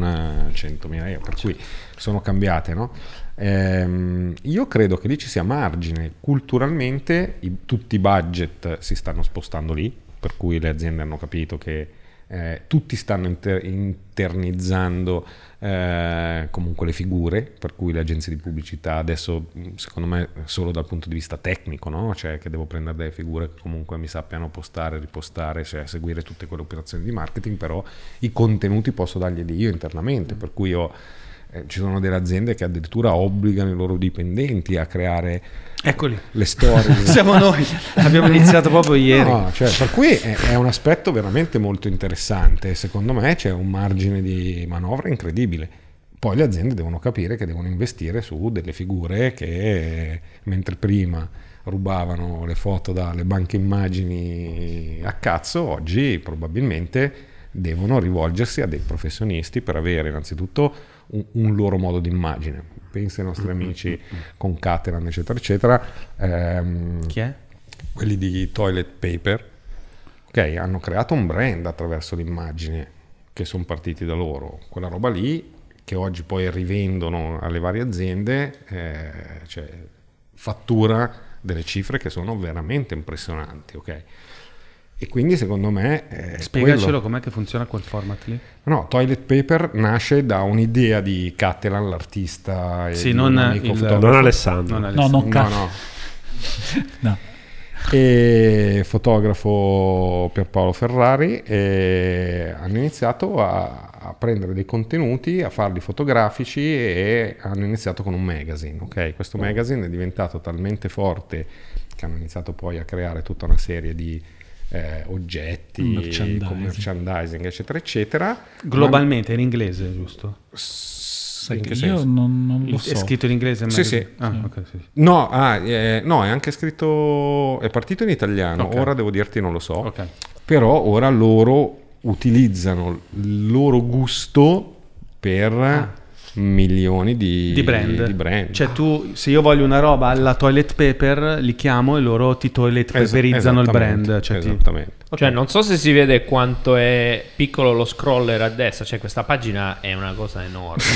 100.000 eh, euro, per cui sono cambiate. No? Ehm, io credo che lì ci sia margine, culturalmente i, tutti i budget si stanno spostando lì, per cui le aziende hanno capito che eh, tutti stanno inter- internizzando eh, comunque le figure, per cui le agenzie di pubblicità adesso mm, secondo me solo dal punto di vista tecnico, no? cioè che devo prendere delle figure che comunque mi sappiano postare, ripostare, cioè seguire tutte quelle operazioni di marketing, però i contenuti posso darglieli io internamente, per cui ho eh, ci sono delle aziende che addirittura obbligano i loro dipendenti a creare Eccoli. le storie. Siamo noi, abbiamo iniziato proprio ieri. No, cioè, per cui è, è, un aspetto veramente molto interessante. Secondo me c'è un margine di manovra incredibile. Poi le aziende devono capire che devono investire su delle figure che, mentre prima rubavano le foto dalle banche immagini a cazzo, oggi probabilmente devono rivolgersi a dei professionisti per avere innanzitutto un, un loro modo di immagine. Pensa ai nostri mm, mm, amici mm, con Caterham, eccetera, eccetera. Ehm, Chi è? Quelli di Toilet Paper. Ok, hanno creato un brand attraverso l'immagine che sono partiti da loro. Quella roba lì che oggi poi rivendono alle varie aziende, eh, cioè, fattura delle cifre che sono veramente impressionanti. Okay? E quindi secondo me... È Spiegacelo quello. com'è che funziona quel format lì. No, Toilet Paper nasce da un'idea di Catalan, l'artista. sì, non, il, non, Alessandro. non, Alessandro. No, non Catalan. No, no. E fotografo Pierpaolo Ferrari hanno iniziato a, a, prendere dei contenuti, a farli fotografici e hanno iniziato con un magazine. Okay? Questo mm. magazine è diventato talmente forte che hanno iniziato poi a creare tutta una serie di eh, oggetti, merchandising. commerciandising, eccetera, eccetera. Globalmente ma... in inglese, giusto? Sai che io non, non, lo so. È scritto in inglese? Sì, sì. Ah, sì. Okay, sì. No, ah, eh, no, è anche scritto... è partito in italiano, okay. ora devo dirti non lo so. Okay. Però ora loro utilizzano il loro gusto per... Ah milioni di, di, brand. di, brand. Cioè tu, se io voglio una roba alla toilet paper, li chiamo e loro ti toilet paperizzano es- il brand. Cioè esattamente. Ti... Cioè, okay. Cioè, non so se si vede quanto è piccolo lo scroller a destra, cioè questa pagina è una cosa enorme.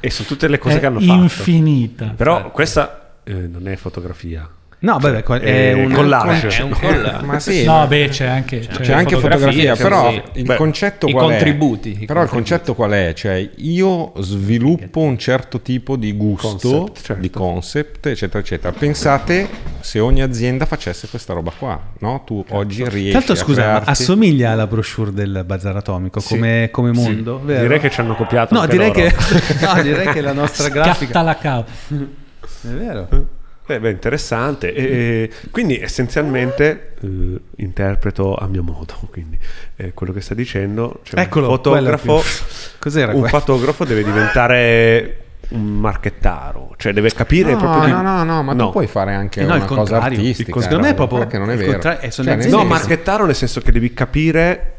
e su tutte le cose è che hanno infinita. fatto. Infinita. Però certo. questa eh, non è fotografia. No, beh, cioè, beh è, un collage. È un collage. Ma sì, no, ma... beh, c'è anche, c'è, c'è anche fotografia, c'è però sì. il beh, concetto qual contributi, è? I però il concetto qual è? Cioè, io sviluppo un certo tipo di gusto, concept, certo. di concept, eccetera, eccetera. Pensate se ogni azienda facesse questa roba qua, no? Tu certo. oggi riesci Tanto, scusa, crearti... assomiglia alla brochure del Bazar Atomico come, sì. come mondo, sì. Direi che ci hanno copiato No, direi loro. che no, direi che la nostra grafica Scatta la cava. È vero. Eh. Eh beh, interessante. E, quindi essenzialmente eh, interpreto a mio modo, quindi eh, quello che sta dicendo, cioè Eccolo, un fotografo, Cos'era un quello? fotografo deve diventare un marchettaro, cioè deve capire no, proprio No, no, no, ma no. tu puoi fare anche eh, no, una cosa artistica. secondo me è proprio che non è vero. Eh, cioè, no, marchettaro nel senso che devi capire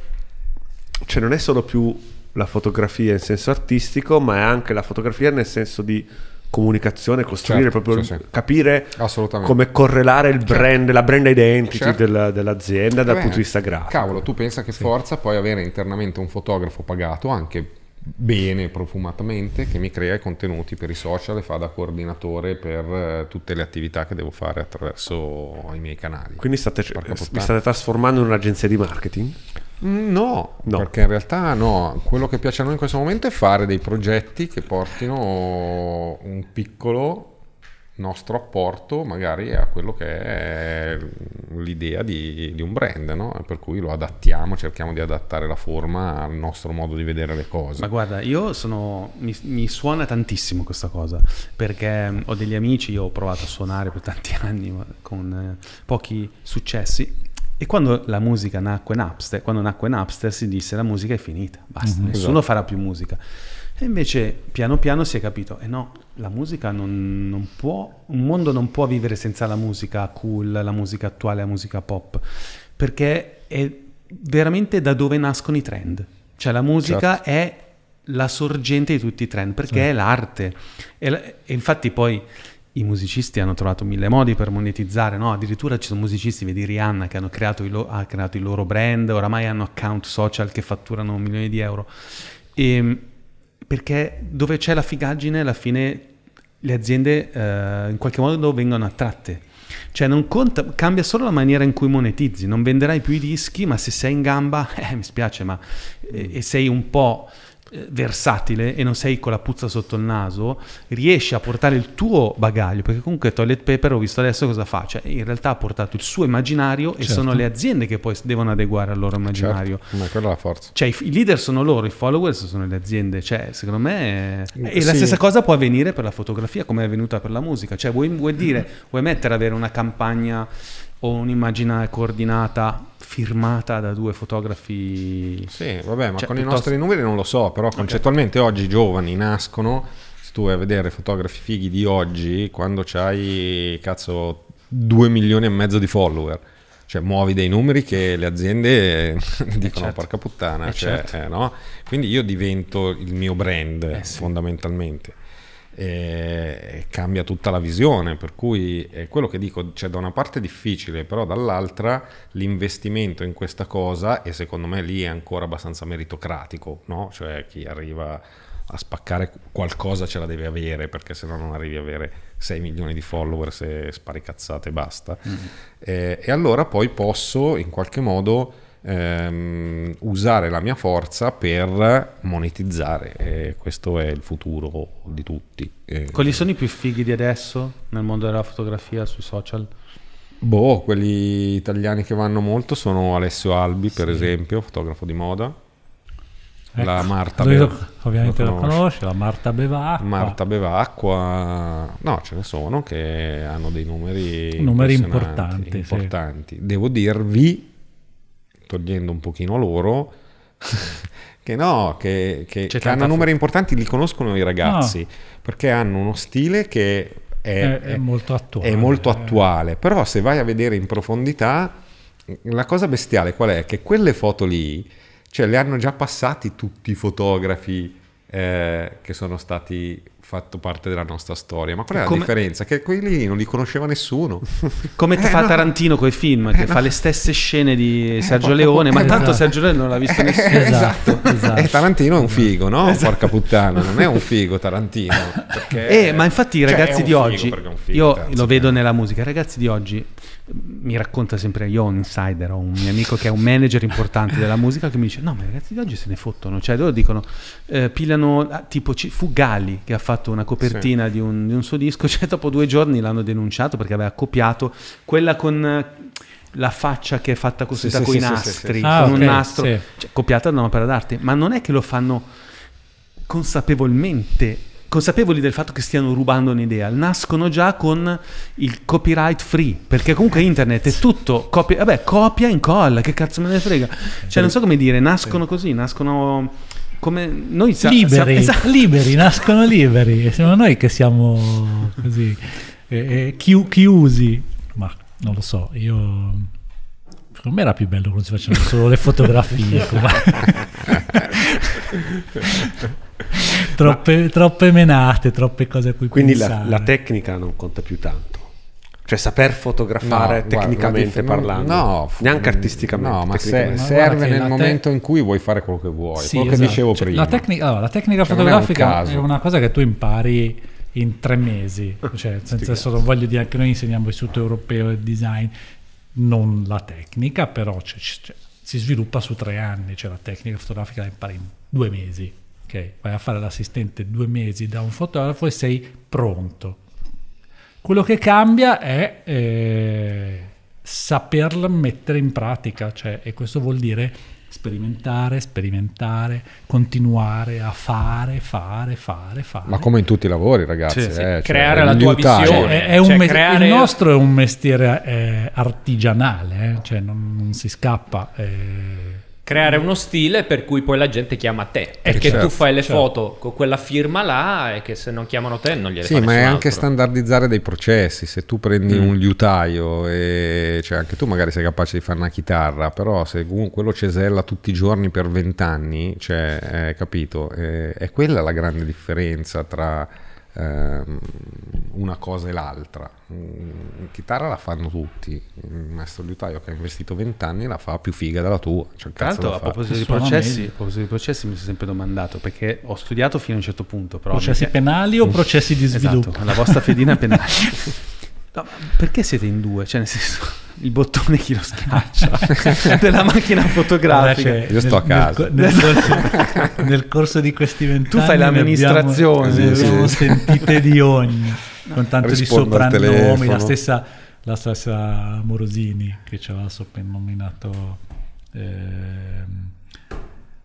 cioè non è solo più la fotografia in senso artistico, ma è anche la fotografia nel senso di comunicazione, costruire certo, proprio, sì, sì. capire come correlare il cioè, brand, certo. la brand identity certo. della, dell'azienda dal Beh, punto di vista grafico. Cavolo, tu pensa che sì. forza puoi avere internamente un fotografo pagato anche bene, profumatamente, che mi crea i contenuti per i social e fa da coordinatore per eh, tutte le attività che devo fare attraverso i miei canali. Quindi state, eh, vi state trasformando in un'agenzia di marketing? Mm, no, no, perché in realtà no, quello che piace a noi in questo momento è fare dei progetti che portino un piccolo nostro apporto magari a quello che è l'idea di, di un brand, no? per cui lo adattiamo, cerchiamo di adattare la forma al nostro modo di vedere le cose. Ma guarda, io sono, mi, mi suona tantissimo questa cosa, perché mm, ho degli amici, io ho provato a suonare per tanti anni ma con eh, pochi successi e quando la musica nacque Napster, quando nacque Napster si disse la musica è finita, basta, mm-hmm, nessuno esatto. farà più musica. E invece piano piano si è capito, eh no, la musica non, non, può, un mondo non può vivere senza la musica cool, la musica attuale, la musica pop, perché è veramente da dove nascono i trend. Cioè la musica certo. è la sorgente di tutti i trend, perché mm. è l'arte. E, e infatti poi i musicisti hanno trovato mille modi per monetizzare, no? addirittura ci sono musicisti, vedi Rihanna, che hanno creato i, lo- creato i loro brand, oramai hanno account social che fatturano milioni di euro. E, ehm, perché dove c'è la figaggine, alla fine le aziende eh, in qualche modo vengono attratte. Cioè non conta, cambia solo la maniera in cui monetizzi, non venderai più i dischi, ma se sei in gamba, eh, mi spiace, ma eh, sei un po' Eh, versatile e non sei con la puzza sotto il naso, riesci a portare il tuo bagaglio, perché comunque Toilet Paper ho visto adesso cosa fa, cioè in realtà ha portato il suo immaginario certo. e sono certo. le aziende che poi devono adeguare al loro certo. immaginario. Certo. Ma quella è la forza. Cioè i leader sono loro, i followers sono le aziende, cioè secondo me... È... E sì. la stessa cosa può avvenire per la fotografia come è avvenuta per la musica, cioè vuoi, vuoi dire, vuoi mettere avere una campagna o un'immagine coordinata firmata da due fotografi. Sì, vabbè, ma cioè, con piuttosto... i nostri numeri non lo so, però concettualmente okay. oggi i giovani nascono, se tu vai a vedere fotografi fighi di oggi, quando c'hai, cazzo, due milioni e mezzo di follower. Cioè, muovi dei numeri che le aziende eh, dicono: certo. porca puttana. Eh, cioè, certo. eh, no? Quindi io divento il mio brand eh, fondamentalmente e cambia tutta la visione, per cui è quello che dico, cioè da una parte difficile, però dall'altra l'investimento in questa cosa e secondo me lì è ancora abbastanza meritocratico, no? Cioè chi arriva a spaccare qualcosa ce la deve avere, perché se no non arrivi a avere 6 milioni di follower se spari cazzate e basta. Mm. Eh, e allora poi posso in qualche modo ehm, usare la mia forza per monetizzare. E questo è il futuro di tutti. Eh, Quali sono i più fighi di adesso nel mondo della fotografia sui social? Boh, quelli italiani che vanno molto sono Alessio Albi, sì. per esempio, fotografo di moda. Ecco. La Marta Lui Bevacqua. Ovviamente la conosce, la Marta Bevacqua. Marta Bevacqua. No, ce ne sono che hanno dei numeri, numeri importanti. importanti. Sì. Devo dirvi togliendo un pochino loro, che no, che, che, che hanno numeri importanti, li conoscono i ragazzi, no. Ah. perché hanno uno stile che è, è, è, molto attuale. è, molto eh. attuale. Però se vai a vedere in profondità, la cosa bestiale qual è? Che quelle foto lì, cioè le hanno già passati tutti i fotografi eh, che sono stati fatto parte della nostra storia. Ma qual è la Come... differenza? Che quelli non li conosceva nessuno. Come eh, fa no. Tarantino coi film, eh, che eh, fa le stesse scene di eh, Sergio eh, Leone, ma tanto Sergio Leone non l'ha visto eh, nessuno. esatto. esatto. E esatto. Tarantino è un figo, no? Esatto. Porca puttana, non è un figo Tarantino. Perché... ma infatti i cioè, ragazzi cioè, di oggi, io lo vedo nella musica, i ragazzi di oggi mi racconta sempre io ho un insider, ho un mio amico che è un manager importante della musica che mi dice no ma i ragazzi di oggi se ne fottono, cioè loro dicono eh, pilano ah, tipo C- Fugali che ha fatto una copertina sì. di, un, di, un, suo disco, cioè dopo due giorni l'hanno denunciato perché aveva copiato quella con eh, la faccia che è fatta così sì, con sì, i nastri, ah, con okay, un nastro, cioè, copiata da un'opera d'arte, ma non è che lo fanno consapevolmente consapevoli del fatto che stiano rubando un'idea, nascono già con il copyright free, perché comunque internet è tutto copia, vabbè, copia e incolla, che cazzo me ne frega. Cioè, non so come dire, nascono così, nascono come noi sa- liberi, sa- esatto. liberi, nascono liberi, e siamo noi che siamo così eh, eh, chi- chiusi, ma non lo so, io per me era più bello quando si facevano solo le fotografie. troppe, Ma... troppe, menate, troppe cose a cui Quindi la, la, tecnica non conta più tanto. Cioè saper fotografare no, tecnicamente guarda, parlando, no, neanche artisticamente. No, ma se, serve nel momento in cui vuoi fare quello che vuoi. Sì, quello esatto. che dicevo cioè, prima. La, tecni... allora, la tecnica cioè, fotografica è, un è una cosa che tu impari in tre mesi. Cioè, senza solo voglio dire che noi insegniamo istituto europeo e design, non la tecnica, però c- c- si sviluppa su tre anni, cioè la tecnica fotografica la impari in due mesi. Ok, vai a fare l'assistente due mesi da un fotografo e sei pronto. Quello che cambia è eh, saperla mettere in pratica, cioè, e questo vuol dire sperimentare, sperimentare, continuare a fare, fare, fare, fare. Ma come in tutti i lavori, ragazzi. Sì, eh, sì. Cioè, creare la tua aiutare. visione. Cioè, è, è cioè, mes- creare... Il nostro è un mestiere eh, artigianale, eh, cioè non, non, si scappa. Eh, creare mm. uno stile per cui poi la gente chiama te e eh, che certo, tu fai le certo. foto con quella firma là e che se non chiamano te non gliele sì, fa Sì, ma è anche altro. standardizzare dei processi, se tu prendi mm. un liutaio e cioè anche tu magari sei capace di fare una chitarra, però se quello cesella tutti i giorni per vent'anni, cioè, eh, capito, eh, è quella la grande differenza tra ehm, una cosa e l'altra. Mm, in chitarra la fanno tutti, il maestro liutaio che ha investito 20 anni la fa più figa della tua. Cioè, Tra l'altro a proposito, processi, a proposito, dei processi, mi sono sempre domandato, perché ho studiato fino a un certo punto. Però processi mi... penali o processi di esatto, sviluppo? Esatto, la vostra fedina penale. No, perché siete in due? Cioè, nel senso il bottone chi lo schiaccia della macchina fotografica. Allora, cioè, Io sto a casa. Nel, nel, corso, nel corso, di questi vent'anni tu fai l'amministrazione, ne abbiamo, ne abbiamo sì. sentite di ogni con tanto Rispondo di soprannomi. La stessa, la stessa Morosini che ci aveva soprannominato. Eh,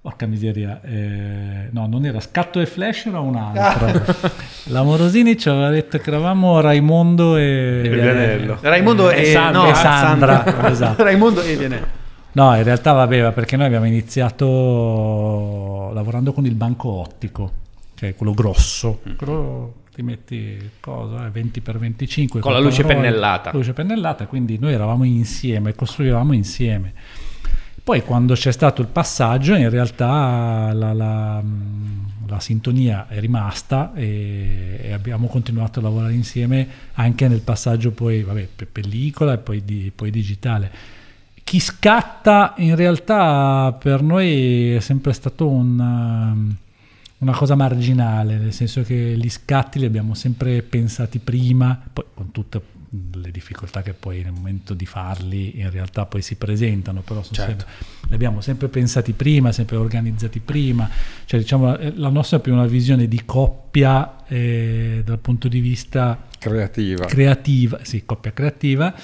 Porca miseria, eh, no, non era Scatto e Flash, era un'altra. Ah. La Morosini ci aveva detto che eravamo Raimondo e, Elianello. Raimondo eh, e, e, San... no, e Sandra. Sandra. esatto. Raimondo e Elianello. No, in realtà vabbè, perché noi abbiamo iniziato lavorando con il banco ottico, che è quello grosso. Quello mm. ti metti cosa, 20x25. Eh, con, la luce pannello, pennellata. Luce pennellata, quindi noi eravamo insieme, costruivamo insieme poi quando c'è stato il passaggio in realtà la, la, mm, la sintonia è rimasta e, e, abbiamo continuato a lavorare insieme anche nel passaggio poi vabbè, per pellicola e poi, di, poi digitale. Chi scatta in realtà per noi è sempre stato un mm, una cosa marginale, nel senso che gli scatti li abbiamo sempre pensati prima, poi con tutta le difficoltà che poi nel momento di farli in realtà poi si presentano, però sono certo. sempre, li abbiamo sempre pensati prima, sempre organizzati prima, cioè diciamo eh, la nostra è più una visione di coppia eh, dal punto di vista creativa, creativa sì, coppia creativa,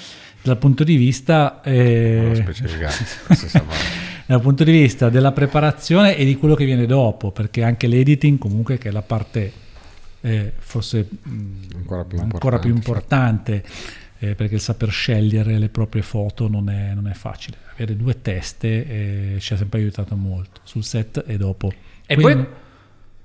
dal punto di vista... Eh, dal punto di vista della preparazione e di quello che viene dopo, perché anche l'editing comunque che è la parte eh, fosse mh, mm, ancora più importante, ancora più importante certo. eh, perché il saper scegliere le proprie foto non è, non è facile. Avere due teste eh, ci ha sempre aiutato molto sul set e dopo. E Quindi, poi...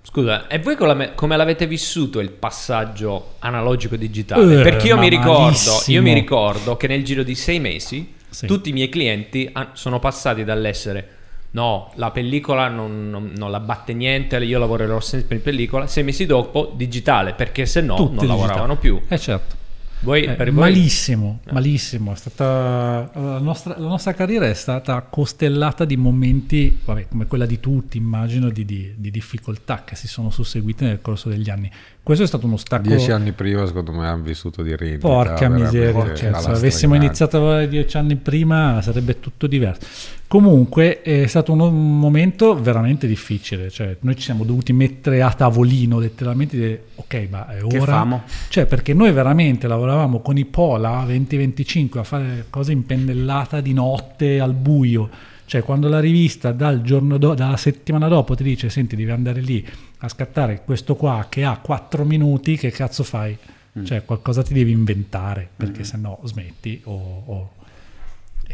Scusa, e voi come l'avete vissuto il passaggio analogico-digitale? Uh, eh, Perché io mi, ricordo, io mi, ricordo, che nel giro di sei mesi sì. tutti i miei clienti sono passati dall'essere no, la pellicola non, non, non la batte niente, io lavorerò sempre in pellicola, sei mesi dopo digitale, perché se no Tutte non digitali. lavoravano più. Eh certo. Voi, eh, voi... Malissimo, no. Eh. malissimo. Stata, la, nostra, la, nostra, carriera è stata costellata di momenti, vabbè, come quella di tutti, immagino, di, di, di difficoltà che si sono susseguite nel corso degli anni. Questo è stato uno stacco. Dieci anni prima, secondo me, hanno vissuto di rendita. Porca miseria, cioè, se avessimo iniziato dieci anni prima sarebbe tutto diverso. Comunque è stato un momento veramente difficile, cioè noi ci siamo dovuti mettere a tavolino letteralmente dire ok ma è ora, che famo. cioè perché noi veramente lavoravamo con i Pola 2025 a fare cose in pennellata di notte al buio, cioè quando la rivista dal giorno do- dalla settimana dopo ti dice senti devi andare lì a scattare questo qua che ha 4 minuti, che cazzo fai? Mm. Cioè qualcosa ti devi inventare perché mm. se no smetti o, o...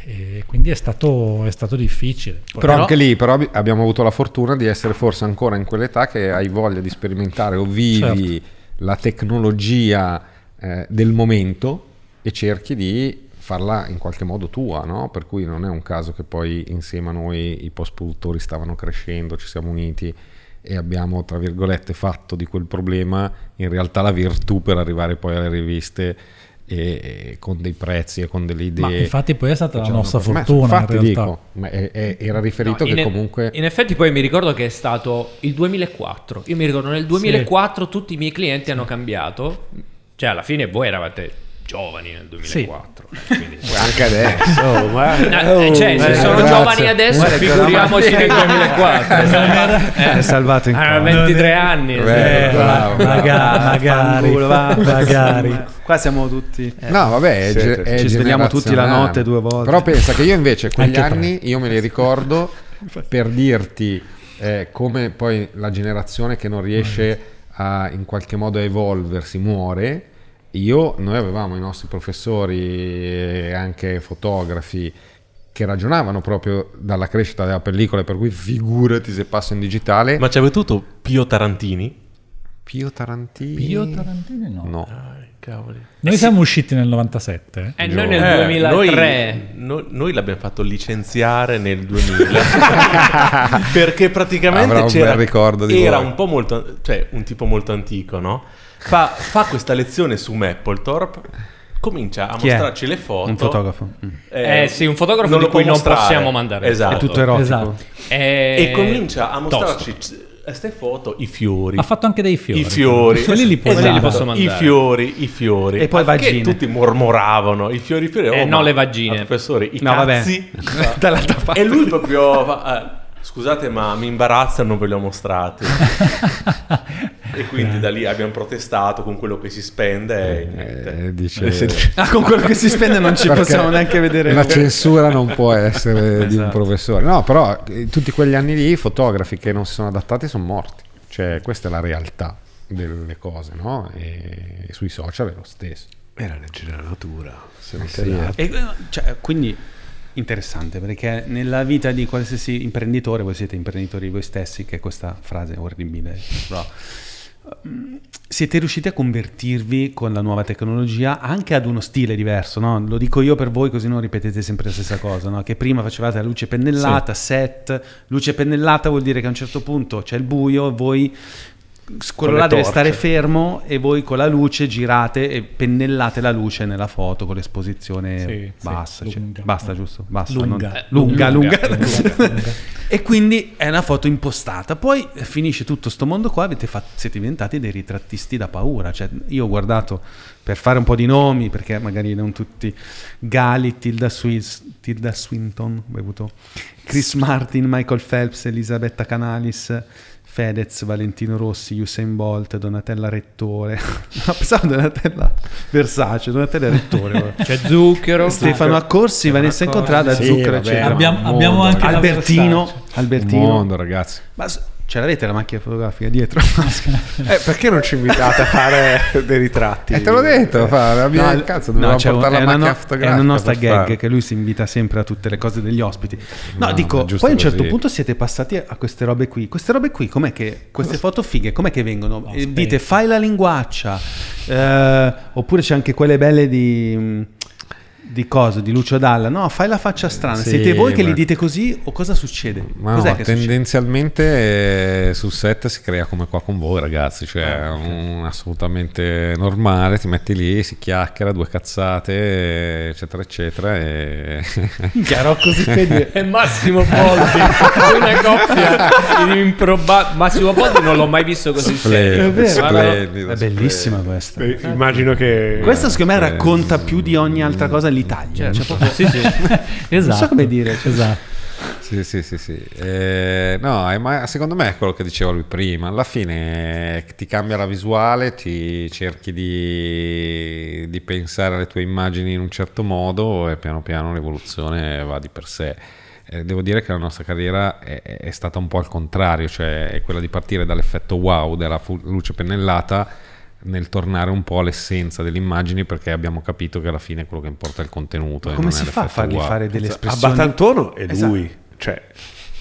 E quindi è stato, è stato difficile. Poi però, anche lì però abbiamo avuto la fortuna di essere forse ancora in quell'età che hai voglia di sperimentare o vivi certo. la tecnologia eh, del momento e cerchi di farla in qualche modo tua, no? per cui non è un caso che poi insieme a noi i post produttori stavano crescendo, ci siamo uniti e abbiamo, tra virgolette, fatto di quel problema in realtà la virtù per arrivare poi alle riviste e, e con dei prezzi e con delle idee. Ma infatti poi è stata la nostra per... fortuna. Ma, infatti in dico, ma è, è, era riferito no, che in comunque... In effetti poi mi ricordo che è stato il 2004. Io mi ricordo nel 2004 sì. tutti i miei clienti hanno cambiato. Cioè alla fine voi eravate giovani nel 2004 sì. quindi... anche adesso ma... no, eh, oh, cioè, se eh, sono grazie. giovani adesso Guarda, figuriamoci nel 2004 eh, è salvato in eh. ah, 23 anni Beh, wow. magari, magari, magari. qua siamo tutti eh, no vabbè siete, è, ci svegliamo tutti la notte due volte però pensa che io invece quegli anche anni tre. io me li ricordo per dirti eh, come poi la generazione che non riesce mm. a in qualche modo a evolversi muore io, noi avevamo i nostri professori e anche fotografi che ragionavano proprio dalla crescita della pellicola, per cui figurati se passa in digitale. Ma c'è avete avuto Pio Tarantini? Pio Tarantini? Pio Tarantini no. no. cavoli. Noi eh siamo usciti nel 97. Eh, eh noi nel 2003. Eh, noi, noi, noi, l'abbiamo fatto licenziare nel 2000. perché praticamente Avrà un Era voi. un po' molto... Cioè, un tipo molto antico, no? Fa, fa questa lezione su Mapplethorpe comincia a Chi mostrarci è? le foto. Un fotografo. Mm. Eh, eh sì, un fotografo di cui non possiamo mandare. Esatto. È tutto erotico. Esatto. E... e eh, comincia a mostrarci queste foto, i fiori. Ha fatto anche dei fiori. I fiori. Quelli li, esatto. li posso mandare. I fiori, i fiori. E poi Perché vagine. tutti mormoravano, i fiori, i fiori. Eh, oh, eh, no, le vagine. Professore, i no, cazzi. Dall'altra parte. E lui proprio... Fa, eh, Scusate, ma mi imbarazza, non ve li ho mostrati. e quindi eh. da lì abbiamo protestato con quello che si spende e eh, eh dice... ah, con quello che si spende non ci possiamo neanche vedere la censura non può essere esatto. di un esatto. professore no però eh, tutti quegli anni lì i fotografi che non si sono adattati sono morti cioè questa è la realtà delle cose no? e, sui social è lo stesso era leggere la natura se non sei e, cioè, quindi interessante perché nella vita di qualsiasi imprenditore voi siete imprenditori voi stessi che questa frase è orribile però Ehm, siete riusciti a convertirvi con la nuova tecnologia anche ad uno stile diverso, no? Lo dico io per voi così non ripetete sempre la stessa cosa, no? Che prima facevate la luce pennellata, sì. set, luce pennellata vuol dire che a un certo punto c'è il buio, voi quello là deve stare fermo e voi con la luce girate e pennellate la luce nella foto con l'esposizione sì, bassa. Sì, cioè, basta, giusto? Basta, lunga, non, eh, lunga, lunga, lunga. e quindi è una foto impostata. Poi finisce tutto questo mondo qua, fatto, siete diventati dei ritrattisti da paura. Cioè, io ho guardato, per fare un po' di nomi, perché magari non tutti, Gali, Tilda, Swiss, Tilda Swinton, bevuto, Chris Martin, Michael Phelps, Elisabetta Canalis... Fedez, Valentino Rossi, Usain Bolt, Donatella Rettore. No, pensavo Donatella Versace, Donatella Rettore. C'è Zucchero. Stefano Accorsi, Stefano Vanessa Accorsi. Incontrada, sì, Zucchero, vabbè, Abbiamo, abbiamo anche Albertino. Albertino. Mondo, ragazzi. Ma, Ce l'avete la macchina fotografica dietro? eh, perché non ci invitate a fare dei ritratti? Eh, te l'ho detto, eh. fa, abbiamo, no, cazzo, dovevamo no, portare la macchina no, fotografica. È una nostra gag fare. che lui si invita sempre a tutte le cose degli ospiti. No, no dico, poi a un certo punto siete passati a queste robe qui. Queste robe qui, com'è che, queste foto fighe, com'è che vengono? Oh, Dite, fai la linguaccia, eh, oppure c'è anche quelle belle di... Mh, mm, di cosa di Lucio Dalla no fai la faccia strana sì, siete voi che ma... li dite così o cosa succede ma no, tendenzialmente succede? Eh, sul set si crea come qua con voi ragazzi cioè ah, okay. assolutamente normale ti metti lì si chiacchiera due cazzate eccetera eccetera e chiaro così fedele è Massimo Poldi una coppia improbabile Massimo Poldi non l'ho mai visto così splendido, splendido, è bellissima splendido. questa immagino che questa secondo me racconta più di ogni altra cosa lì l'Italia. Cioè, proprio... sì, sì. esatto. Non so esatto. come dire. Cioè. Esatto. Sì, sì, sì, sì. Eh, no, eh, ma secondo me è quello che diceva lui prima. Alla fine eh, ti cambia la visuale, ti cerchi di, di pensare alle tue immagini in un certo modo e piano piano l'evoluzione va di per sé eh, devo dire che la nostra carriera è, è, stata un po' al contrario, cioè è quella di partire dall'effetto wow della fu- luce pennellata nel tornare un po' all'essenza delle immagini perché abbiamo capito che alla fine quello che importa è il contenuto. come si fa a fargli uguale. fare delle esatto. espressioni? A Batantono è esatto. lui, cioè,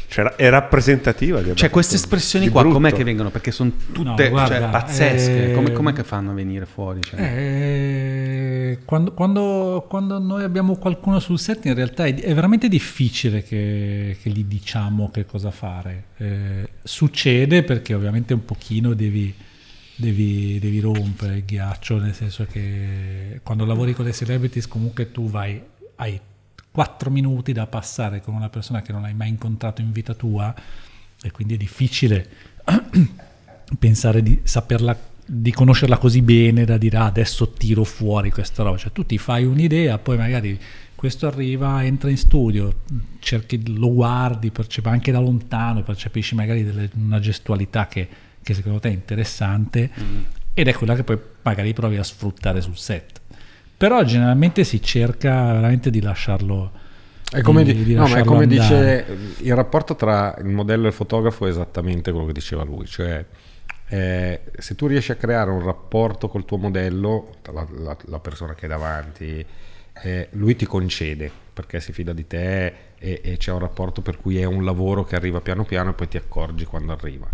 cioè, è rappresentativa. Di cioè queste espressioni qua com'è che vengono? Perché sono tutte no, cioè, guarda, cioè, pazzesche, eh... com'è, com'è che fanno a venire fuori? Cioè? Eh, quando, quando, quando, noi abbiamo qualcuno sul set in realtà è, è veramente difficile che, che, gli diciamo che cosa fare. Eh, succede perché ovviamente un pochino devi devi, devi rompere il ghiaccio, nel senso che quando lavori con le celebrities comunque tu vai, hai 4 minuti da passare con una persona che non hai mai incontrato in vita tua e quindi è difficile pensare di saperla di conoscerla così bene da dire ah, adesso tiro fuori questa roba, cioè tu ti fai un'idea, poi magari questo arriva, entra in studio, cerchi, lo guardi, percepisci anche da lontano, percepisci magari delle, una gestualità che che secondo te è interessante mm. ed è quella che poi magari provi a sfruttare sul set. Però generalmente si cerca veramente di lasciarlo. È come, di, di no, è come dice il rapporto tra il modello e il fotografo è esattamente quello che diceva lui, cioè eh, se tu riesci a creare un rapporto col tuo modello, la, la, la persona che è davanti, eh, lui ti concede perché si fida di te e, e c'è un rapporto per cui è un lavoro che arriva piano piano e poi ti accorgi quando arriva.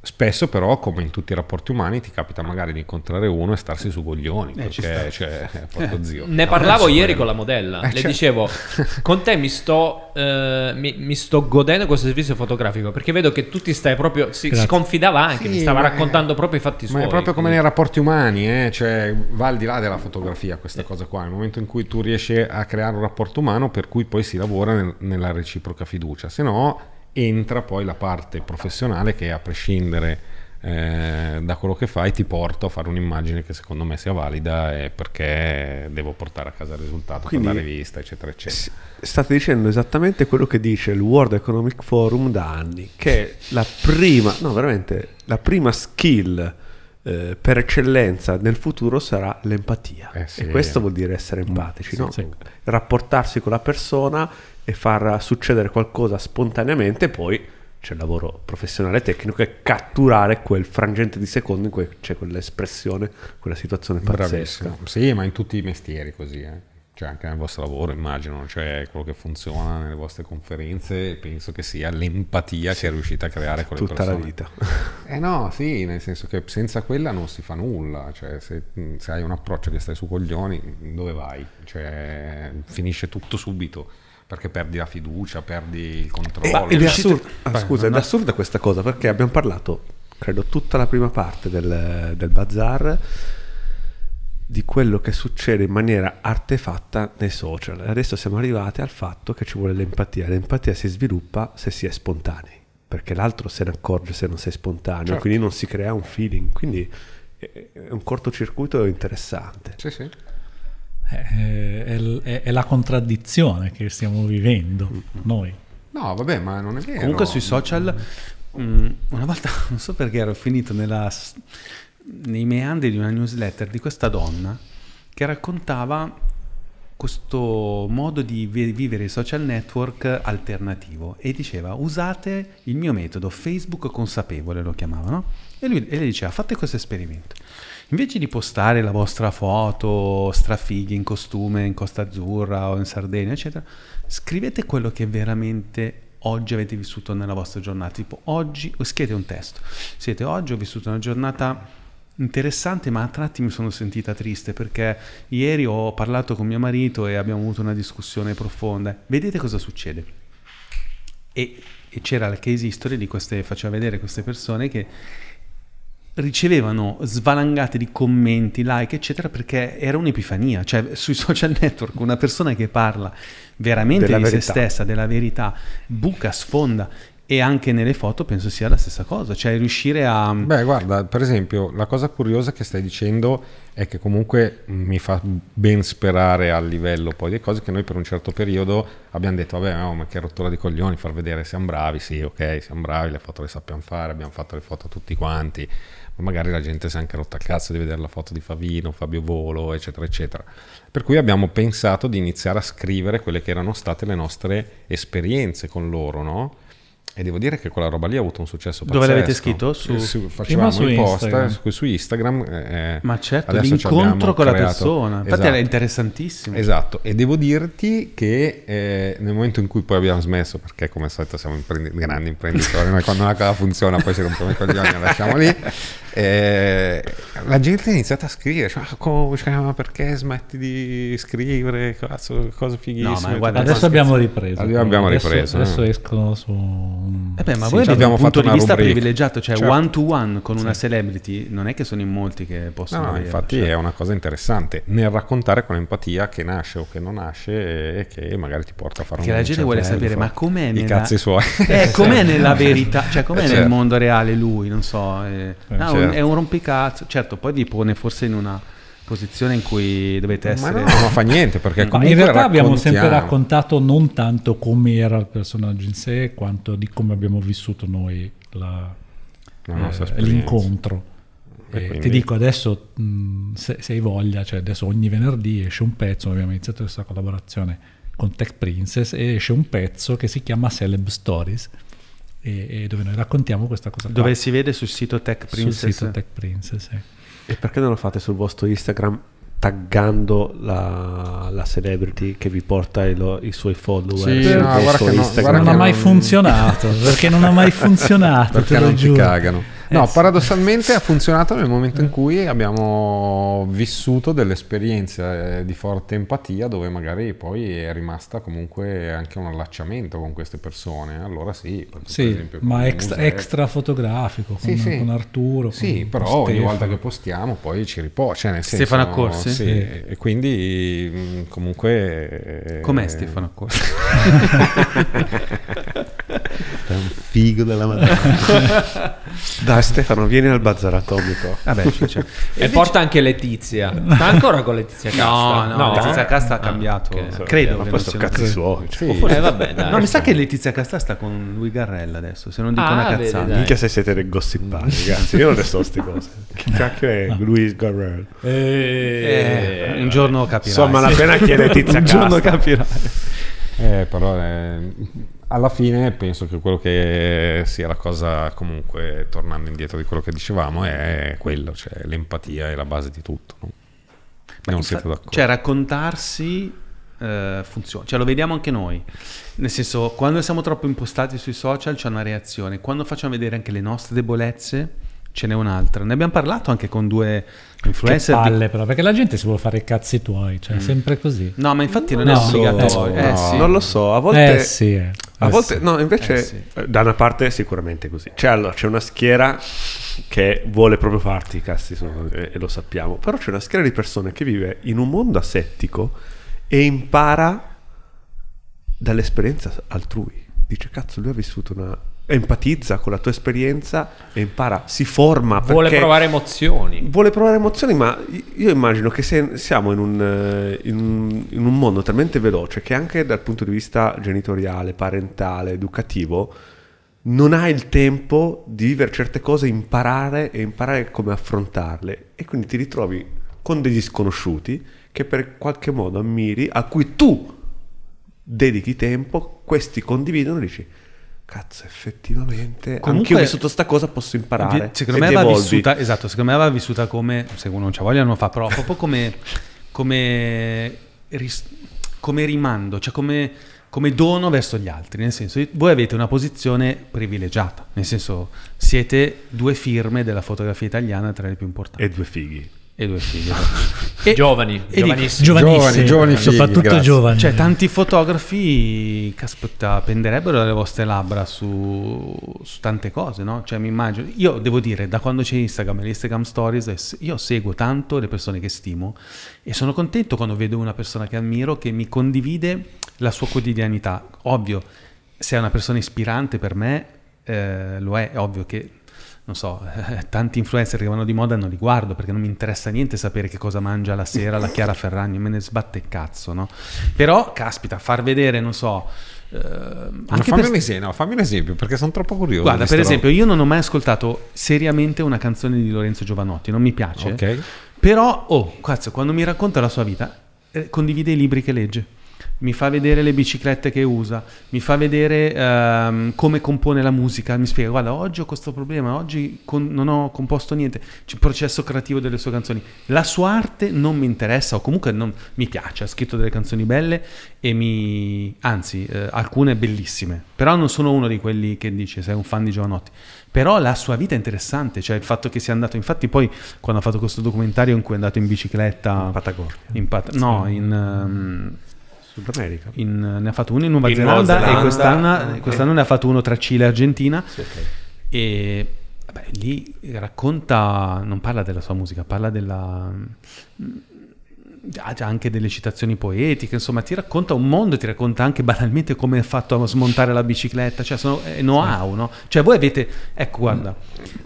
Spesso però, come in tutti i rapporti umani, ti capita magari di incontrare uno e starsi su coglioni, eh, perché cioè, eh, porco eh, zio. Ne ah, parlavo ieri bene. con la modella, eh, le cioè... dicevo, con te mi sto, eh, mi, mi sto, godendo questo servizio fotografico, perché vedo che tu ti stai proprio, si, si confidava anche, sì, mi stava raccontando è, proprio i fatti suoi. Ma è proprio come nei rapporti umani, eh, cioè, va al di là della fotografia questa cosa qua, nel momento in cui tu riesci a creare un rapporto umano per cui poi si lavora nel, nella reciproca fiducia, se no entra poi la parte professionale che a prescindere eh, da quello che fai ti porta a fare un'immagine che secondo me sia valida e perché devo portare a casa il risultato Quindi, per la rivista eccetera eccetera state dicendo esattamente quello che dice il World Economic Forum da anni che la prima no veramente la prima skill eh, per eccellenza nel futuro sarà l'empatia eh sì, e questo vuol dire essere empatici mm, sì, no? sì. rapportarsi con la persona e far succedere qualcosa spontaneamente, poi c'è il lavoro professionale e tecnico e catturare quel frangente di secondo in cui c'è quell'espressione, quella situazione pazzesca. Bravissimo. Sì, ma in tutti i mestieri così, eh. cioè anche nel vostro lavoro immagino, cioè quello che funziona nelle vostre conferenze penso che sia l'empatia sì. che riuscita a creare con le Tutta persone. la vita. Eh no, sì, nel senso che senza quella non si fa nulla, cioè se, mm, se hai un approccio che stai su coglioni, dove vai? Cioè finisce tutto subito perché perdi la fiducia, perdi il eh, controllo. Eh, ed è assurdo, ah, scusa, ed è assurda questa cosa perché abbiamo parlato, credo, tutta la prima parte del, del bazar di quello che succede in maniera artefatta nei social. Adesso siamo arrivati al fatto che ci vuole l'empatia. L'empatia si sviluppa se si è spontanei, perché l'altro se ne accorge se non sei spontaneo, certo. quindi non si crea un feeling. Quindi è un cortocircuito interessante. Sì, sì è, è, è la contraddizione che stiamo vivendo noi. No, vabbè, ma non è vero. Comunque sui social, mh, mm, una volta, non so perché, ero finito nella, nei meandri di una newsletter di questa donna che raccontava questo modo di vivere i social network alternativo e diceva usate il mio metodo Facebook consapevole lo chiamavano e lui e lei diceva fate questo esperimento invece di postare la vostra foto strafighi in costume in Costa Azzurra o in Sardegna, eccetera, scrivete quello che veramente oggi avete vissuto nella vostra giornata. Tipo oggi, scrivete un testo. Siete oggi ho vissuto una giornata interessante, ma a tratti mi sono sentita triste perché ieri ho parlato con mio marito e abbiamo avuto una discussione profonda. Vedete cosa succede. E, e c'era la case history di queste, faceva vedere queste persone che ricevevano svalangate di commenti, like, eccetera, perché era un'epifania, cioè sui social network una persona che parla veramente della di verità. se stessa, della verità, buca, sfonda e anche nelle foto penso sia la stessa cosa, cioè riuscire a... Mm, Beh guarda, per esempio la cosa curiosa che stai dicendo è che comunque mm, mi fa ben sperare a livello poi di cose che noi per un certo periodo abbiamo detto vabbè no, ma che rottura di coglioni far vedere siamo bravi, sì ok siamo bravi, le foto le sappiamo fare, abbiamo fatto le foto tutti quanti, magari la gente si è anche rotta il cazzo di vedere la foto di Favino, Fabio Volo, eccetera, eccetera. Per cui abbiamo pensato di iniziare a scrivere quelle che erano state le nostre esperienze con loro, no? E devo dire che quella roba lì ha avuto un successo pazzesco. Dove l'avete scritto? Eh, su, su, facevamo su i post eh, Instagram. Su, Instagram. Eh, eh Ma certo, l'incontro con creato. la persona. Infatti esatto. era interessantissimo. Esatto, e devo dirti che eh, nel momento in cui poi abbiamo smesso, perché come al solito siamo imprendi- grandi imprenditori, noi quando una cosa funziona poi ci rompiamo i coglioni la lasciamo lì, eh, la gente ha iniziato a scrivere, cioè, ah, come, cioè, ma perché smetti di scrivere, cazzo, cosa fighissima. No, guarda, adesso abbiamo ripreso. Abbiamo, abbiamo adesso, ripreso. Adesso escono su eh beh, ma sì, voi cioè, avete un punto di vista rubrica. privilegiato, cioè certo. one to one con sì. una celebrity, non è che sono in molti che possono... No, avere, infatti certo. è una cosa interessante nel raccontare con empatia che nasce o che non nasce e che magari ti porta a fare che un Che la gente vuole sapere, ma com'è... I cazzi suoi. Eh, com'è nella verità, cioè com'è eh, certo. nel mondo reale lui, non so. Eh... eh ah, un, certo. è un rompicazzo, certo, poi ti pone forse in una posizione in cui dovete essere. Ma no, ma fa niente perché comunque. in realtà abbiamo sempre raccontato non tanto come era il personaggio in sé, quanto di come abbiamo vissuto noi la, la eh, l'incontro. Quindi... Ti dico adesso, mh, mm, se, se, hai voglia, cioè adesso ogni venerdì esce un pezzo, abbiamo iniziato questa collaborazione con Tech Princess e esce un pezzo che si chiama Celeb Stories. E, e dove noi raccontiamo questa cosa. Dove qua. si vede sul sito Tech Princess. Sul sito Tech Princess, sì. E perché non lo fate sul vostro Instagram taggando la, la celebrity che vi porta il, i suoi follower sì, su no, guarda che no, guarda non ha mai funzionato perché non ha mai funzionato perché te lo non giuro. cagano eh, no, eh, paradossalmente ha funzionato nel momento in eh. cui abbiamo vissuto delle esperienze eh, di forte empatia dove magari poi è rimasta comunque anche un allacciamento con queste persone. Allora sì, sì esempio, ma extra, extra, fotografico con, sì, sì. con Arturo. Sì, con, però con ogni volta che postiamo poi ci riposa. Cioè, nel senso, Stefano Accorsi? Sì, eh. e quindi mm, comunque... Com'è eh, Stefano Accorsi? figo della madonna. Dai Stefano, vieni al bazar atomico. Vabbè, c'è, c'è. E, e porta anche Letizia. Sta ancora con Letizia Casta? No, no, no Letizia Casta ha ah, cambiato. Ah, okay. Credo. Ma questo cazzo suoi. Cioè. Sì. Eh, vabbè, dai, no, mi sa che Letizia Casta sta con lui Garrella adesso, se non dico ah, una cazzata. Minchia se siete dei gossipari, mm. ragazzi. Io non so queste cose. Che cacchio è Luis Garrella? Eh, eh, un giorno capirai. Insomma, la pena chi è Letizia Casta. Un giorno capirai. Eh, però... Eh alla fine penso che quello che sia la cosa comunque tornando indietro di quello che dicevamo è quello cioè l'empatia è la base di tutto no? non siete d'accordo cioè raccontarsi eh, funziona cioè lo vediamo anche noi nel senso quando siamo troppo impostati sui social c'è una reazione quando facciamo vedere anche le nostre debolezze ce n'è un'altra. Ne abbiamo parlato anche con due influencer. Che palle di... però, perché la gente si vuole fare i cazzi tuoi, cioè mm. sempre così. No, ma infatti non no, è obbligatorio. Eh, eh, sì. Non lo so, a volte... Eh, sì, eh. A eh, volte sì. no, invece eh, sì. Eh, da una parte è sicuramente così. Cioè, allora, c'è una schiera che vuole proprio farti i cazzi e lo sappiamo, però c'è una schiera di persone che vive in un mondo asettico e impara dall'esperienza altrui. Dice, cazzo, lui ha vissuto una empatizza con la tua esperienza e impara, si forma. Vuole provare emozioni. Vuole provare emozioni, ma io immagino che se siamo in un, eh, in, in un, mondo talmente veloce che anche dal punto di vista genitoriale, parentale, educativo, non hai il tempo di vivere certe cose, imparare e imparare come affrontarle. E quindi ti ritrovi con degli sconosciuti che per qualche modo ammiri, a cui tu dedichi tempo, questi condividono e dici cazzo, effettivamente Comunque, anche io sotto sta cosa posso imparare. Secondo me, vissuta, esatto, secondo me va vissuta, come, se uno non ci voglia non fa, però proprio come, come, ris, come rimando, cioè come, come, dono verso gli altri, nel senso voi avete una posizione privilegiata, nel senso siete due firme della fotografia italiana tra le più importanti. E due fighi e due figli. e, giovani, e giovanissimi. Giovani, giovani figli, soprattutto grazie. giovani. Cioè, tanti fotografi, caspita, penderebbero le vostre labbra su, su tante cose, no? Cioè, mi immagino, io devo dire, da quando c'è Instagram e Instagram Stories, io seguo tanto le persone che stimo e sono contento quando vedo una persona che ammiro che mi condivide la sua quotidianità. Ovvio, se è una persona ispirante per me, eh, lo è, è ovvio che non so, tanti influencer che vanno di moda non li guardo perché non mi interessa niente sapere che cosa mangia la sera la Chiara Ferragni, me ne sbatte il cazzo, no? Però, caspita, far vedere, non so... Eh, no, fammi, per... un esempio, no, fammi, un esempio, perché sono troppo curioso. Guarda, per esempio, roba. io non ho mai ascoltato seriamente una canzone di Lorenzo Giovanotti, non mi piace. Okay. Però, oh, cazzo, quando mi racconta la sua vita, eh, condivide i libri che legge mi fa vedere le biciclette che usa, mi fa vedere ehm, come compone la musica, mi spiega guarda oggi ho questo problema, oggi con- non ho composto niente, c'è il processo creativo delle sue canzoni, la sua arte non mi interessa o comunque non mi piace, ha scritto delle canzoni belle e mi, anzi eh, alcune bellissime, però non sono uno di quelli che dice sei un fan di Giovanotti, però la sua vita è interessante, cioè il fatto che sia andato, infatti poi quando ha fatto questo documentario in cui è andato in bicicletta in Patagonia, Pat- no, in... Um, Sud America. In, eh, ne ha fatto uno in Nuova in Zelanda, Zelanda, e quest'anno, okay. quest'anno, ne ha fatto uno tra Cile e Argentina. Sì, okay. E vabbè, lì racconta, non parla della sua musica, parla della ha anche delle citazioni poetiche, insomma ti racconta un mondo, ti racconta anche banalmente come è fatto a smontare la bicicletta, cioè sono, è know-how, no? Cioè voi avete, ecco guarda,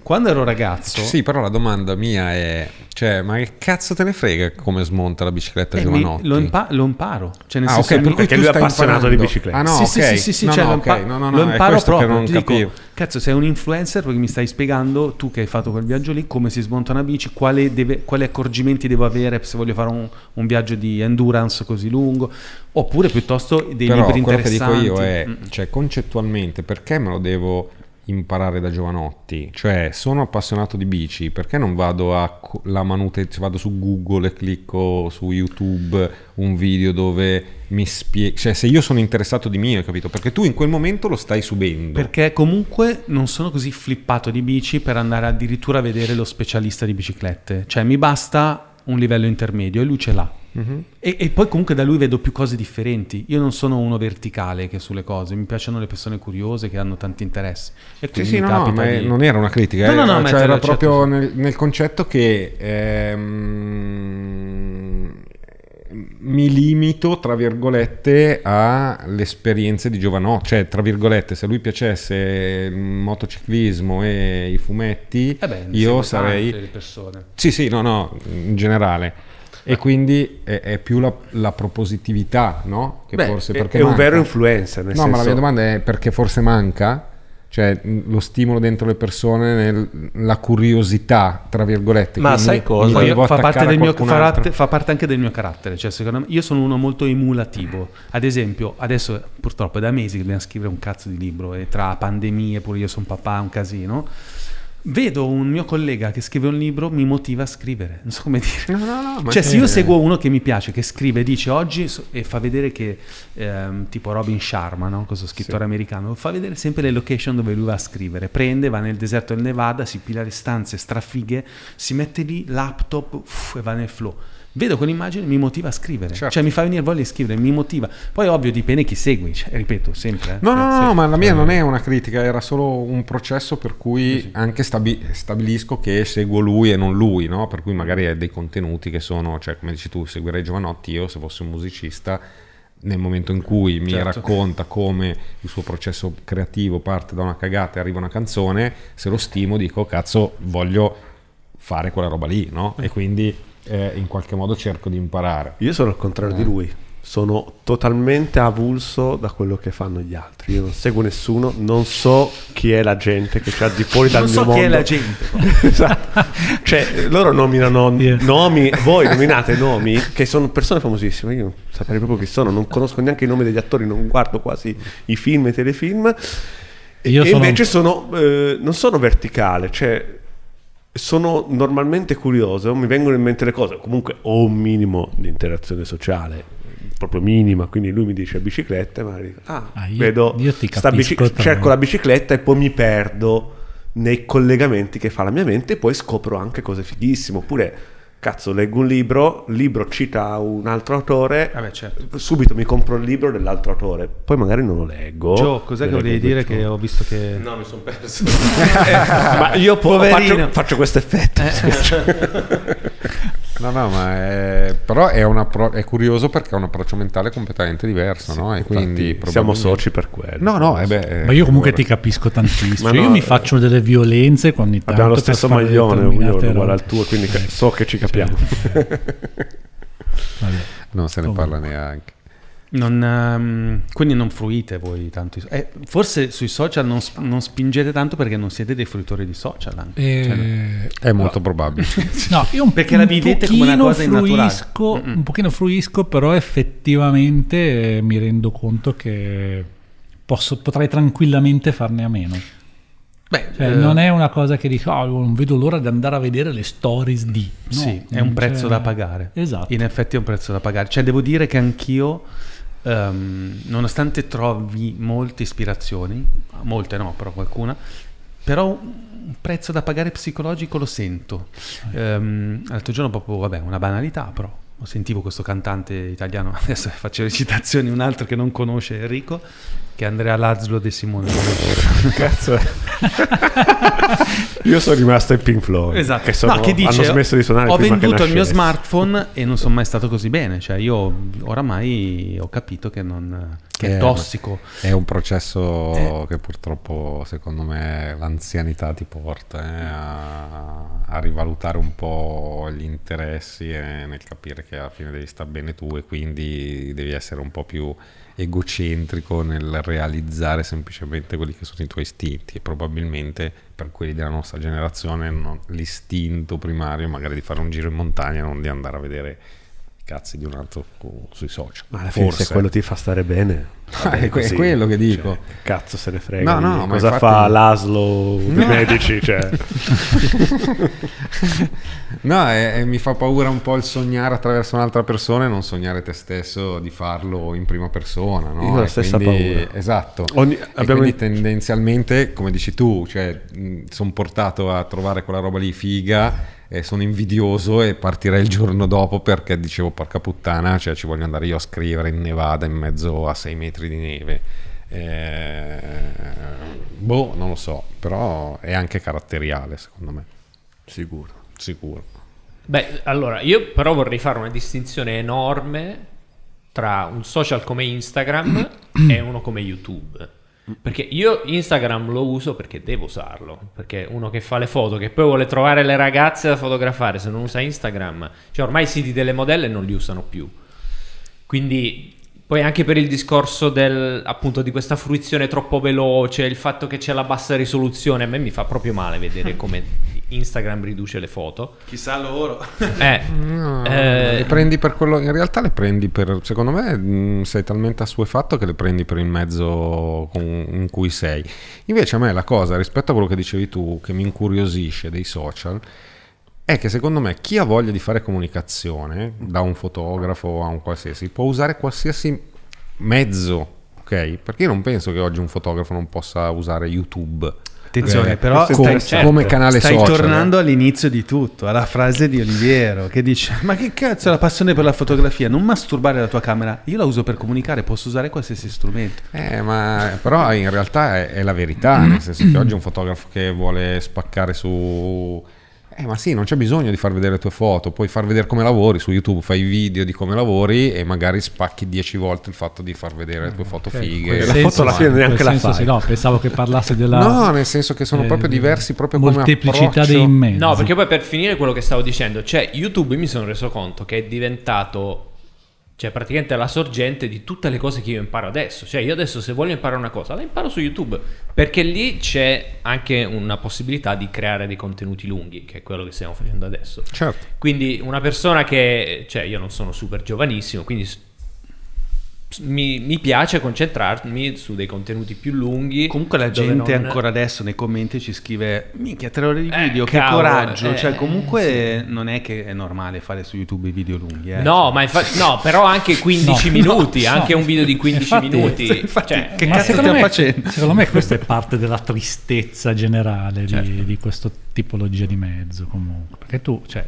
quando ero ragazzo... Sì, però la domanda mia è, cioè, ma che cazzo te ne frega come smonta la bicicletta eh, giovanotti? lo, impa- lo, imparo, cioè nel ah, senso okay, perché lui è appassionato imparando. di bicicletta. Ah no, sì, okay. sì, sì, sì, no, cioè, no, okay. no, no, no, lo imparo è proprio, che non capivo. Dico, Cazzo, sei un influencer perché mi stai spiegando, tu che hai fatto quel viaggio lì, come si smonta una bici, deve, quali accorgimenti devo avere se voglio fare un, un, viaggio di endurance così lungo, oppure piuttosto dei Però, libri interessanti. quello che dico io è, mm. cioè concettualmente, perché me lo devo imparare da giovanotti, cioè sono appassionato di bici, perché non vado a la manutenzione, cioè, vado su Google e clicco su YouTube un video dove mi spiego, cioè se io sono interessato di mio, capito? Perché tu in quel momento lo stai subendo. Perché comunque non sono così flippato di bici per andare addirittura a vedere lo specialista di biciclette, cioè mi basta un livello intermedio e lui ce l'ha. Mm-hmm. E, e, poi comunque da lui vedo più cose differenti. Io non sono uno verticale che sulle cose, mi piacciono le persone curiose che hanno tanti interessi. E sì, sì, no, no, di... non era una critica, no, no, eh. no, cioè era proprio certo. nel, nel, concetto che ehm, mi limito, tra virgolette, alle esperienze di giovanotto. Cioè, tra virgolette, se lui piacesse il motociclismo e i fumetti, eh beh, io sarei... Sì, sì, no, no, in generale e quindi è, è più la, la, propositività, no? Che Beh, forse perché è, è un vero influencer. Nel no, senso... ma la mia domanda è perché forse manca, cioè lo stimolo dentro le persone, nel, la curiosità, tra virgolette. Ma sai cosa? Fa parte, mio, fa parte, anche del mio carattere, cioè secondo me io sono uno molto emulativo. Ad esempio, adesso purtroppo è da mesi che dobbiamo scrivere un cazzo di libro e tra pandemie, pure io sono papà, è un casino vedo un mio collega che scrive un libro, mi motiva a scrivere. Non so come dire. No, no, no, cioè, se io seguo uno che mi piace, che scrive, dice oggi e fa vedere che, ehm, tipo Robin Sharma, no? questo scrittore sì. americano, fa vedere sempre le location dove lui va a scrivere. Prende, va nel deserto del Nevada, si pila le stanze strafighe, si mette lì, laptop uff, e va nel flow vedo quell'immagine mi motiva a scrivere, certo. cioè mi fa venire voglia di scrivere, mi motiva. Poi ovvio dipende chi segui, cioè, ripeto, sempre. Eh? No, no, no, no, ma la mia non è una critica, era solo un processo per cui anche stabi- stabilisco che seguo lui e non lui, no? Per cui magari è dei contenuti che sono, cioè come dici tu, seguirei Giovanotti, io se fossi un musicista nel momento in cui mi certo. racconta come il suo processo creativo parte da una cagata e arriva una canzone, se lo stimo dico cazzo voglio fare quella roba lì, no? E ecco. quindi eh, in qualche modo cerco di imparare. Io sono al contrario eh. di lui, sono totalmente avulso da quello che fanno gli altri. Io non seguo nessuno, non so chi è la gente che c'è di fuori dal non mio so mondo. Non so chi è la gente. esatto. Cioè, loro nominano yeah. nomi, voi nominate nomi che sono persone famosissime. Io non saprei proprio chi sono, non conosco neanche i nomi degli attori, non guardo quasi i film e i telefilm. E, e sono... invece sono, eh, non sono verticale, cioè sono normalmente curioso, mi vengono in mente le cose, comunque ho un minimo di interazione sociale, proprio minima, quindi lui mi dice bicicletta, ma dico, ah, ah, io, vedo, io bici- cerco la bicicletta e poi mi perdo nei collegamenti che fa la mia mente e poi scopro anche cose fighissime, oppure cazzo, leggo un libro, il libro cita un altro autore, ah certo. subito mi compro il libro dell'altro autore, poi magari non lo leggo. Gio, cos'è che volevi dire che ho visto che... No, mi sono perso. Eh, ma io po- faccio, faccio questo effetto. Eh. No, no, ma è... però è, pro... è, curioso perché è un approccio mentale completamente diverso, sì, no? E quindi probabilmente... siamo soci per quello. No, no, eh beh, ma eh, io comunque vorrei... ti capisco tantissimo. no, io mi faccio delle violenze quando ogni tanto abbiamo lo stesso maglione, uguale al tuo, quindi eh, so che ci capiamo. Cioè. non se ne oh, parla neanche. Non, ehm, quindi non fruite voi tanto. Eh, forse sui social non, non, spingete tanto perché non siete dei fruitori di social. E... Eh, cioè, è molto no. probabile. no, io un, perché la vedete come una cosa fruisco, innaturale. Un pochino fruisco, però effettivamente eh, mi rendo conto che posso, potrei tranquillamente farne a meno. Beh, cioè, eh, non è una cosa che dico, ah, oh, non vedo l'ora di andare a vedere le stories di. No, sì, è un prezzo c'è... da pagare. Esatto. In effetti è un prezzo da pagare. Cioè, devo dire che anch'io um, nonostante trovi molte ispirazioni, molte no, però qualcuna, però un prezzo da pagare psicologico lo sento. Um, l'altro giorno proprio, vabbè, una banalità, però sentivo questo cantante italiano, adesso faccio le citazioni, un altro che non conosce Enrico, che Andrea Lazlo De Simone. Cazzo. Io sono rimasto ai Pink Floyd. Esatto. Che, sono, no, che dice, hanno smesso di suonare. Ho venduto il mio smartphone e non sono mai stato così bene. Cioè, io oramai ho capito che, non, che è, è, eh, tossico. È un processo eh. che purtroppo, secondo me, l'anzianità ti porta eh, a, a, rivalutare un po' gli interessi e nel capire che alla fine devi stare bene tu e quindi devi essere un po' più egocentrico nel realizzare semplicemente quelli che sono i tuoi istinti e probabilmente per quelli della nostra generazione non, l'istinto primario magari di fare un giro in montagna non di andare a vedere cazzi di un altro sui social. Ma alla fine Forse. se quello ti fa stare bene. Ah, vabbè, è, que- quello che cioè, dico. Cioè, cazzo se ne frega. No, no, cosa infatti... fa l'aslo no. di medici? Cioè. no, è, è, mi fa paura un po' il sognare attraverso un'altra persona e non sognare te stesso di farlo in prima persona. No? Io ho la stessa quindi, paura. Esatto. Ogni, abbiamo... quindi tendenzialmente, come dici tu, cioè, sono portato a trovare quella roba lì figa e sono invidioso e partirei il giorno dopo perché dicevo porca puttana, cioè ci voglio andare io a scrivere in Nevada in mezzo a 6 metri di neve. Eh, boh, non lo so, però è anche caratteriale secondo me. Sicuro. Sicuro. Beh, allora, io però vorrei fare una distinzione enorme tra un social come Instagram e uno come YouTube perché io Instagram lo uso perché devo usarlo, perché uno che fa le foto, che poi vuole trovare le ragazze da fotografare, se non usa Instagram, cioè ormai i siti delle modelle non li usano più. Quindi poi anche per il discorso del, appunto di questa fruizione troppo veloce, il fatto che c'è la bassa risoluzione, a me mi fa proprio male vedere come Instagram riduce le foto. Chissà loro. Eh, no, eh, le prendi per quello. In realtà le prendi per. Secondo me mm, sei talmente assuefatto che le prendi per il mezzo in cui sei. Invece a me la cosa rispetto a quello che dicevi tu, che mi incuriosisce dei social, è che secondo me chi ha voglia di fare comunicazione, da un fotografo a un qualsiasi, può usare qualsiasi mezzo. ok? Perché io non penso che oggi un fotografo non possa usare YouTube Attenzione, eh, però stai, certo. come canale stai social. Stai tornando all'inizio di tutto, alla frase di Oliviero che dice ma che cazzo è la passione per la fotografia? Non masturbare la tua camera, io la uso per comunicare, posso usare qualsiasi strumento. Eh, ma però in realtà è, è la verità, nel mm. senso che oggi un fotografo che vuole spaccare su eh, ma sì, non c'è bisogno di far vedere le tue foto, puoi far vedere come lavori su YouTube, fai video di come lavori e magari spacchi dieci volte il fatto di far vedere le tue foto okay. fighe. La senso, foto alla fine neanche la fai. Sì, no, pensavo che parlasse della No, nel senso che sono eh, proprio diversi proprio come molteplicità dei mezzi. No, perché poi per finire quello che stavo dicendo, cioè YouTube mi sono reso conto che è diventato cioè, praticamente la sorgente di tutte le cose che io imparo adesso. Cioè, io adesso se voglio imparare una cosa, la imparo su YouTube, perché lì c'è anche una possibilità di creare dei contenuti lunghi, che è quello che stiamo facendo adesso. Certo. Quindi una persona che, cioè, io non sono super giovanissimo, quindi mi, mi, piace concentrarmi su dei contenuti più lunghi. Comunque la gente non... ancora adesso nei commenti ci scrive: Minchia, tre ore di eh, video, eh, che cavolo, coraggio! Eh, cioè, comunque sì. non è che è normale fare su YouTube video lunghi. Eh. No, ma infa- no, però anche 15 no, minuti, no, anche no. un video di 15 infatti, minuti. Infatti, cioè, che cazzo stiamo facendo? Secondo me questa è parte della tristezza generale certo. di, di questo tipologia di mezzo comunque perché tu cioè,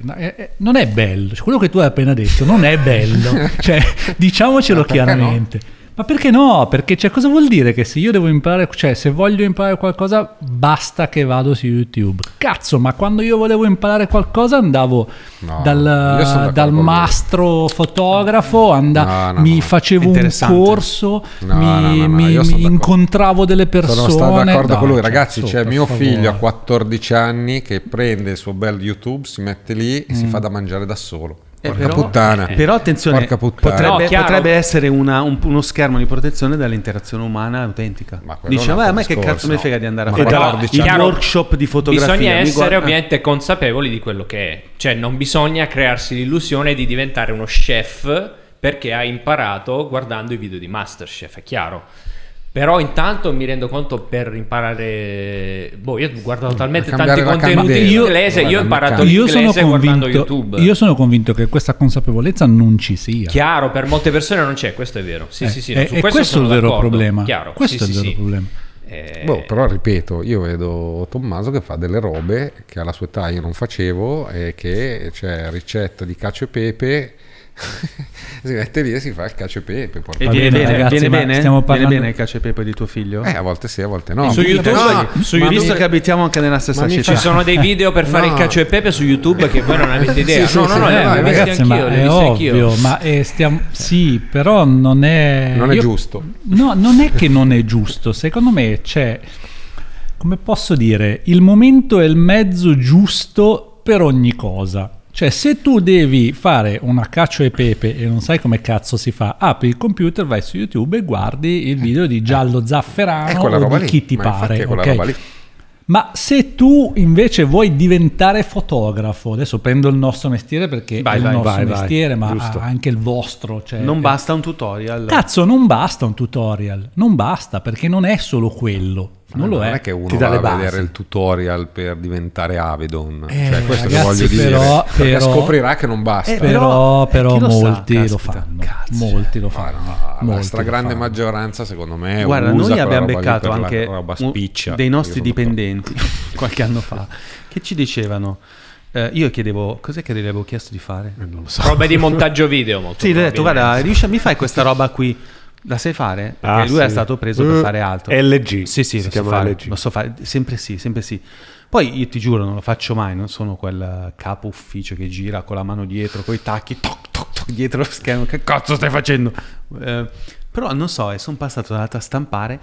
non è bello cioè, quello che tu hai appena detto non è bello cioè, diciamocelo no, chiaramente no? Ma perché no? Perché cioè, cosa vuol dire che se io devo imparare, cioè se voglio imparare qualcosa, basta che vado su YouTube. Cazzo, ma quando io volevo imparare qualcosa andavo no, dal, dal mastro fotografo, andavo, no, no, mi facevo un corso, mi, mi, mi incontravo delle persone. Sono stato d'accordo con lui, ragazzi, cioè, c'è cioè, mio figlio a 14 anni che prende il suo bel YouTube, si mette lì e mm. si fa da mangiare da solo. Eh, Porca però, puttana. Eh. Però attenzione, Porca puttana. Potrebbe, no, potrebbe, essere una, un, uno schermo di protezione dall'interazione umana autentica. Dice, ma a me che cazzo no. mi frega di andare a fare no, un chiaro, workshop di fotografia. Bisogna essere eh. ovviamente consapevoli di quello che è. Cioè non bisogna crearsi l'illusione di diventare uno chef perché ha imparato guardando i video di Masterchef, è chiaro. Però intanto mi rendo conto per imparare. Boh, io ho guardato talmente tanti contenuti in inglese, io ho imparato io l'inglese sono convinto, YouTube. Io sono convinto che questa consapevolezza non ci sia. Chiaro, per molte persone non c'è, questo è vero. Sì, eh, sì, sì. Eh, questo, questo è il vero problema. Chiaro, questo sì, è il vero problema. Eh... Boh, però ripeto, io vedo Tommaso che fa delle robe che alla sua età io non facevo e che c'è ricetta di cacio e pepe si mette lì e si fa il cacio e pepe. E viene bene, ragazzi, viene bene? Stiamo parlando... viene bene il cacio e pepe di tuo figlio? Eh, a volte sì, a volte no. su YouTube, no, su YouTube visto mi... che abitiamo anche nella stessa città. Ci sono dei video per fare no. il cacio e pepe su YouTube che voi non avete idea. sì, no, sì, no, sì, no, no, no, ragazzi, ma è ovvio, ma eh, stiamo... sì, però non è... Non è Io... giusto. No, non è che non è giusto, secondo me c'è... Come posso dire, il momento e il mezzo giusto per ogni cosa. Cioè, se tu devi fare una caccia e pepe e non sai come cazzo si fa, apri il computer, vai su YouTube e guardi il video di Giallo Zafferano o di lì. chi ti Ma pare. Okay? Ma se tu invece vuoi diventare fotografo, adesso prendo il nostro mestiere perché vai, è vai, il nostro vai, mestiere, ma Giusto. anche il vostro. Cioè, non basta un tutorial. Cazzo, non basta un tutorial, non basta perché non è solo quello. Non, lo è. Non è che uno va a basi. vedere il tutorial per diventare Avedon. Eh, cioè, questo ragazzi, che voglio però, dire. Però, scoprirà che non basta. Eh, però, eh, però lo molti, lo fanno, molti lo fanno. Ah, molti la stragrande maggioranza, secondo me, Guarda, noi abbiamo beccato anche spiccia, dei nostri dipendenti qualche anno fa che ci dicevano eh, io chiedevo, cos'è che gli avevo chiesto di fare? Eh, non lo so. Roba di montaggio video molto. Sì, gli ho detto, guarda, riesci, mi fai questa roba qui? La sai fare? Perché ah, lui sì. è stato preso per uh, fare altro. LG. Sì, sì, si lo, so fare, LG. lo so fare. Sempre sì, sempre sì. Poi io ti giuro, non lo faccio mai, non sono quel capo ufficio che gira con la mano dietro, con i tacchi, toc, toc, toc, dietro lo schermo. Che cazzo stai facendo? Eh, però non so, e eh, sono passato dall'altra a stampare.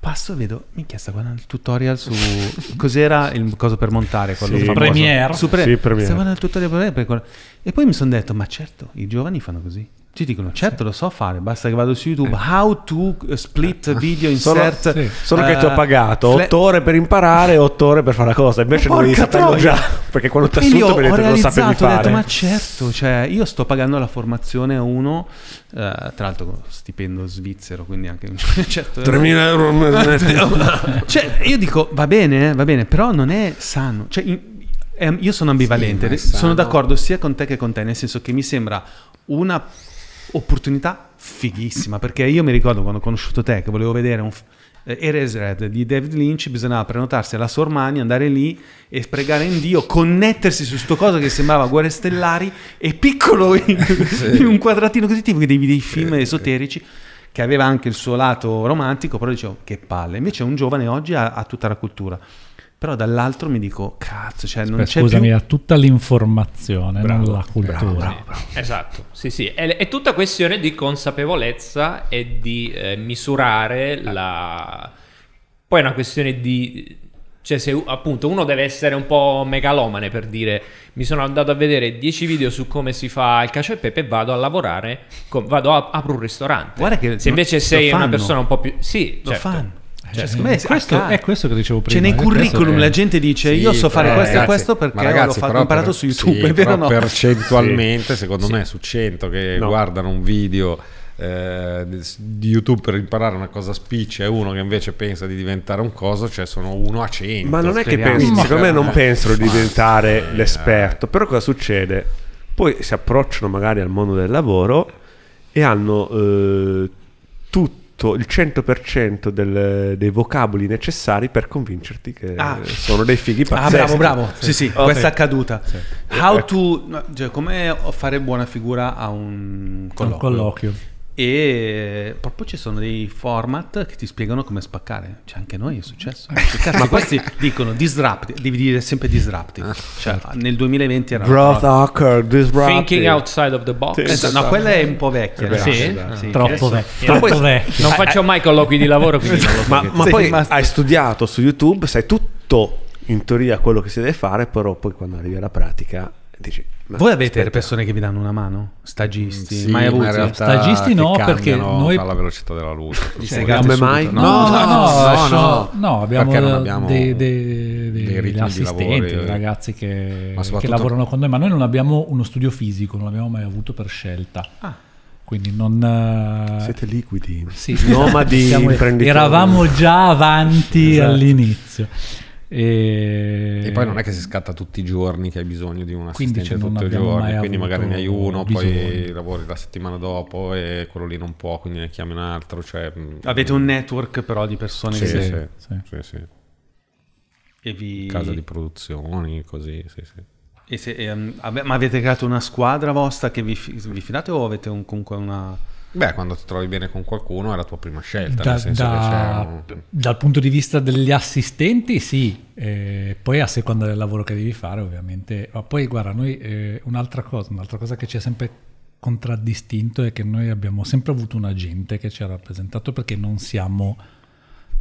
Passo e vedo, mi chiesta guardando il tutorial su. cos'era il coso per montare? Quello sì, famoso. Premiere. Su pre- sì, Premiere. Sta guardando il tutorial per. E poi mi sono detto, ma certo, i giovani fanno così. Ti dicono, certo sì. lo so fare, basta che vado su YouTube, eh. how to eh, split eh. video insert. Solo, sì. Solo uh, che ti ho eh, pagato fle- 8 ore per imparare e 8 ore per fare la cosa, invece dovevi saperlo già, perché quello ti assunto mi hai non lo sapevi fare. Ho detto, ma certo, cioè, io sto pagando la formazione a uno, uh, tra l'altro stipendio svizzero, quindi anche... certo, 3.000 euro al cioè, io dico, va bene, va bene, però non è sano. Cioè, io sono ambivalente, sì, sono d'accordo sia con te che con te, nel senso che mi sembra una opportunità fighissima, perché io mi ricordo quando ho conosciuto te che volevo vedere un... Eh, Eres Red di David Lynch bisognava prenotarsi alla Sormani, andare lì e pregare in Dio, connettersi su sto cosa che sembrava Guerre Stellari e piccolo in, sì. in un quadratino così tipo che devi dei film sì, esoterici che aveva anche il suo lato romantico, però dicevo che palle. Invece un giovane oggi ha, ha tutta la cultura. Però dall'altro mi dico, cazzo, cioè non Beh, c'è scusami, più... ha tutta l'informazione, bravo, non la cultura. Bravo, bravo. Esatto, sì sì, è, è, tutta questione di consapevolezza e di eh, misurare la... Poi è una questione di... Cioè se appunto uno deve essere un po' megalomane per dire mi sono andato a vedere 10 video su come si fa il cacio e pepe e vado a lavorare, con... vado a... apro un ristorante. Guarda che se invece sei fanno. una persona un po' più... Sì, lo certo. fanno eh, cioè, cioè, secondo me è questo, è questo, che dicevo prima. Cioè, nei curriculum che... la gente dice: sì, Io so fare questo ragazzi, e questo perché ragazzi, l'ho fatto, imparato per, su YouTube. Sì, è vero no? Percentualmente, sì. secondo me, su 100 che no. guardano un video eh, di YouTube per imparare una cosa spiccia e uno che invece pensa di diventare un coso, cioè sono uno a 100. Ma non è che penso, secondo me, non pensano di diventare ah, l'esperto. Però cosa succede? Poi si approcciano magari al mondo del lavoro e hanno eh, tutti tutto il 100% del, dei vocaboli necessari per convincerti che ah. sono dei fighi ah, pazzeschi. Ah, bravo, bravo. Sì, sì, sì okay. questa è accaduta. Sì. How ecco. to cioè, come fare buona figura a un colloquio. Un colloquio e proprio ci sono dei format che ti spiegano come spaccare. Cioè, anche noi è successo. Eh, cioè, ma questi dicono disrupt devi dire sempre disruptive. Ah. Cioè, nel 2020 era growth hacker, disruptive. Thinking outside of the box. esatto. No, quella è un po' vecchia. Sì, sì. Esatto. sì. troppo vecchia. Troppo vecchia. Non faccio mai colloqui di lavoro, quindi non lo so. Ma, ma poi ma... hai studiato su YouTube, sai tutto in teoria quello che si deve fare, però poi quando arrivi alla pratica dici Beh, Voi avete aspetta. persone che vi danno una mano? Stagisti? Mm, sì, mai avuto? Ma Stagisti no, perché noi... Alla velocità della luce. Cioè, come mai? No, no, no, no, no, no abbiamo, abbiamo dei, dei, dei, dei assistenti, lavori, eh. ragazzi che, soprattutto... che, lavorano con noi, ma noi non abbiamo uno studio fisico, non l'abbiamo mai avuto per scelta. Ah quindi non eh, siete liquidi sì, nomadi imprenditori eravamo già avanti esatto. all'inizio e... e... poi non è che si scatta tutti i giorni che hai bisogno di un assistente tutto i giorni, quindi magari ne hai uno, bisogno. poi lavori la settimana dopo e quello lì non può, quindi ne chiami un altro. Cioè... Mm, avete un network però di persone sì, che... Sì, sì. sì, sì. E vi... Casa di produzioni, così, sì, sì. E se, e, um, ave, ma avete creato una squadra vostra che vi, vi fidate o avete un, comunque una Beh, quando ti trovi bene con qualcuno è la tua prima scelta. Da, da, un... Dal punto di vista degli assistenti, sì, eh, poi a seconda del lavoro che devi fare, ovviamente. Ma poi guarda, noi eh, un'altra cosa, un'altra cosa che ci ha sempre contraddistinto è che noi abbiamo sempre avuto un agente che ci ha rappresentato perché non siamo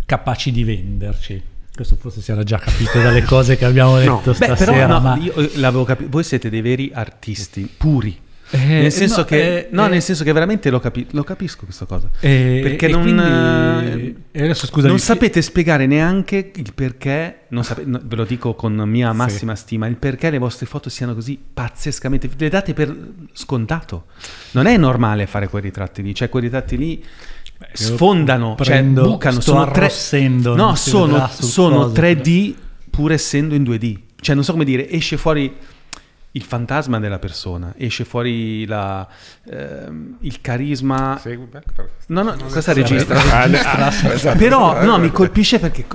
capaci di venderci. Questo forse si era già capito dalle cose che abbiamo detto no. stasera. Beh, però, no, ma... io eh, l'avevo capito. Voi siete dei veri artisti puri eh, nel, senso no, che, eh, no, eh. nel senso che veramente lo, capi- lo capisco questa cosa. Eh, perché non, quindi, eh, eh, adesso, scusami, non sapete spiegare neanche il perché, sape- no, ve lo dico con mia massima sì. stima, il perché le vostre foto siano così pazzescamente... Le date per scontato. Non è normale fare quei ritratti lì, cioè quei ritratti lì Beh, sfondano, cioè prendo, cioè bucano, sono, tre... no, sono, sono 3D pur essendo in 2D. Cioè non so come dire, esce fuori il fantasma della persona, esce fuori la, ehm, il carisma. Segui No, no, questa registra. Ah, ah, esatto, però esatto, no, esatto. mi colpisce perché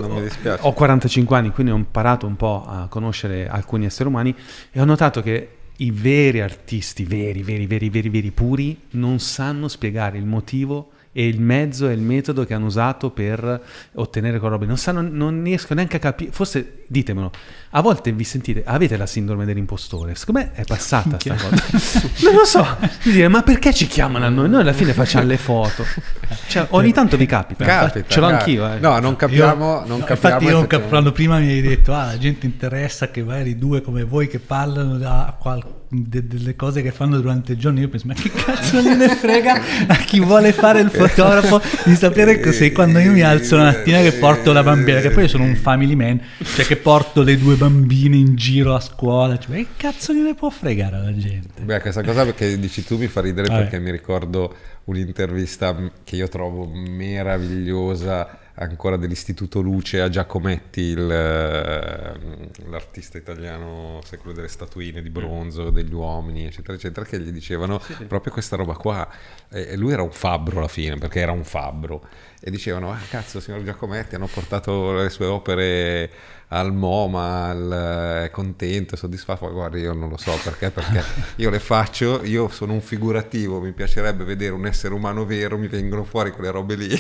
ho 45 anni, quindi ho imparato un po' a conoscere alcuni esseri umani e ho notato che i veri artisti, veri, veri, veri, veri, veri puri, non sanno spiegare il motivo e il mezzo e il metodo che hanno usato per ottenere quella roba. Non, sanno, non riesco neanche a capire, forse ditemelo, a volte vi sentite, avete la sindrome dell'impostore, secondo me è passata questa cosa. non lo so, di dire, ma perché ci chiamano a noi? Noi alla fine facciamo le foto. Cioè, ogni tanto vi capita, capita ce l'ho anch'io. Eh. No, non capiamo. Io, non no, capiamo infatti io cap- quando prima mi hai detto, ah, la gente interessa che magari due come voi che parlano da qualche de- delle cose che fanno durante il giorno, io penso, ma che cazzo gliene frega a chi vuole fare il fotografo di sapere cos'è quando io mi alzo la mattina che porto la bambina, che poi io sono un family man, cioè che porto le due bambine in giro a scuola, cioè, che cazzo gliene può fregare alla gente? Beh, questa cosa che dici tu mi fa ridere Vabbè. Eh. perché mi ricordo un'intervista che io trovo meravigliosa ancora dell'Istituto Luce a Giacometti, il, eh, l'artista italiano, sai quello delle statuine di bronzo, degli uomini, eccetera, eccetera, che gli dicevano sì, proprio questa roba qua. E lui era un fabbro alla fine, perché era un fabbro. E dicevano, ah cazzo, signor Giacometti, hanno portato le sue opere al MoMA, al, eh, contento, soddisfatto, guarda io non lo so perché, perché io le faccio, io sono un figurativo, mi piacerebbe vedere un essere umano vero, mi vengono fuori quelle robe lì.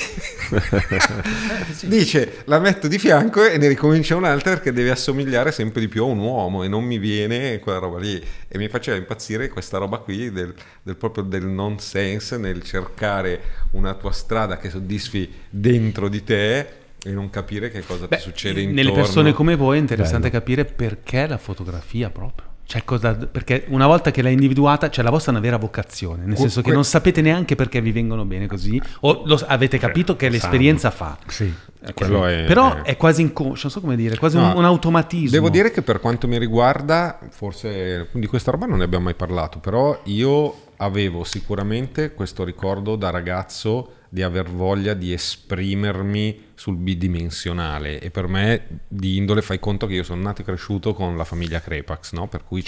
Dice, la metto di fianco e ne ricomincia un'altra perché deve assomigliare sempre di più a un uomo e non mi viene quella roba lì. E mi faceva impazzire questa roba qui del, del proprio del nonsense nel cercare una tua strada che soddisfi dentro di te e non capire che cosa Beh, ti succede intorno. Nelle persone come voi è interessante Bello. capire perché la fotografia proprio. Cioè cosa, perché una volta che l'hai individuata, cioè la vostra è una vera vocazione, nel senso que- che non sapete neanche perché vi vengono bene così, o lo, avete cioè, capito che l'esperienza fa. Sì, eh, okay. è, Però è, è quasi inconscio, non so come dire, è quasi no, un, un, automatismo. Devo dire che per quanto mi riguarda, forse di questa roba non ne abbiamo mai parlato, però io avevo sicuramente questo ricordo da ragazzo di aver voglia di esprimermi sul bidimensionale e per me di indole fai conto che io sono nato e cresciuto con la famiglia Crepax, no? per cui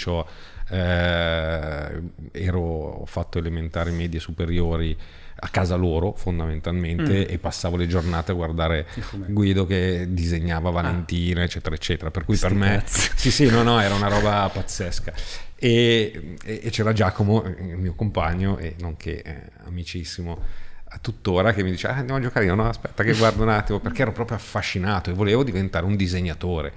eh, ero, ho fatto elementari, medie, superiori a casa loro fondamentalmente mm. e passavo le giornate a guardare Guido che disegnava Valentina ah. eccetera eccetera per cui Sti per me sì sì no no era una roba pazzesca e, e c'era Giacomo il mio compagno e nonché eh, amicissimo tuttora che mi dice ah, andiamo a giocare io no aspetta che guardo un attimo perché ero proprio affascinato e volevo diventare un disegnatore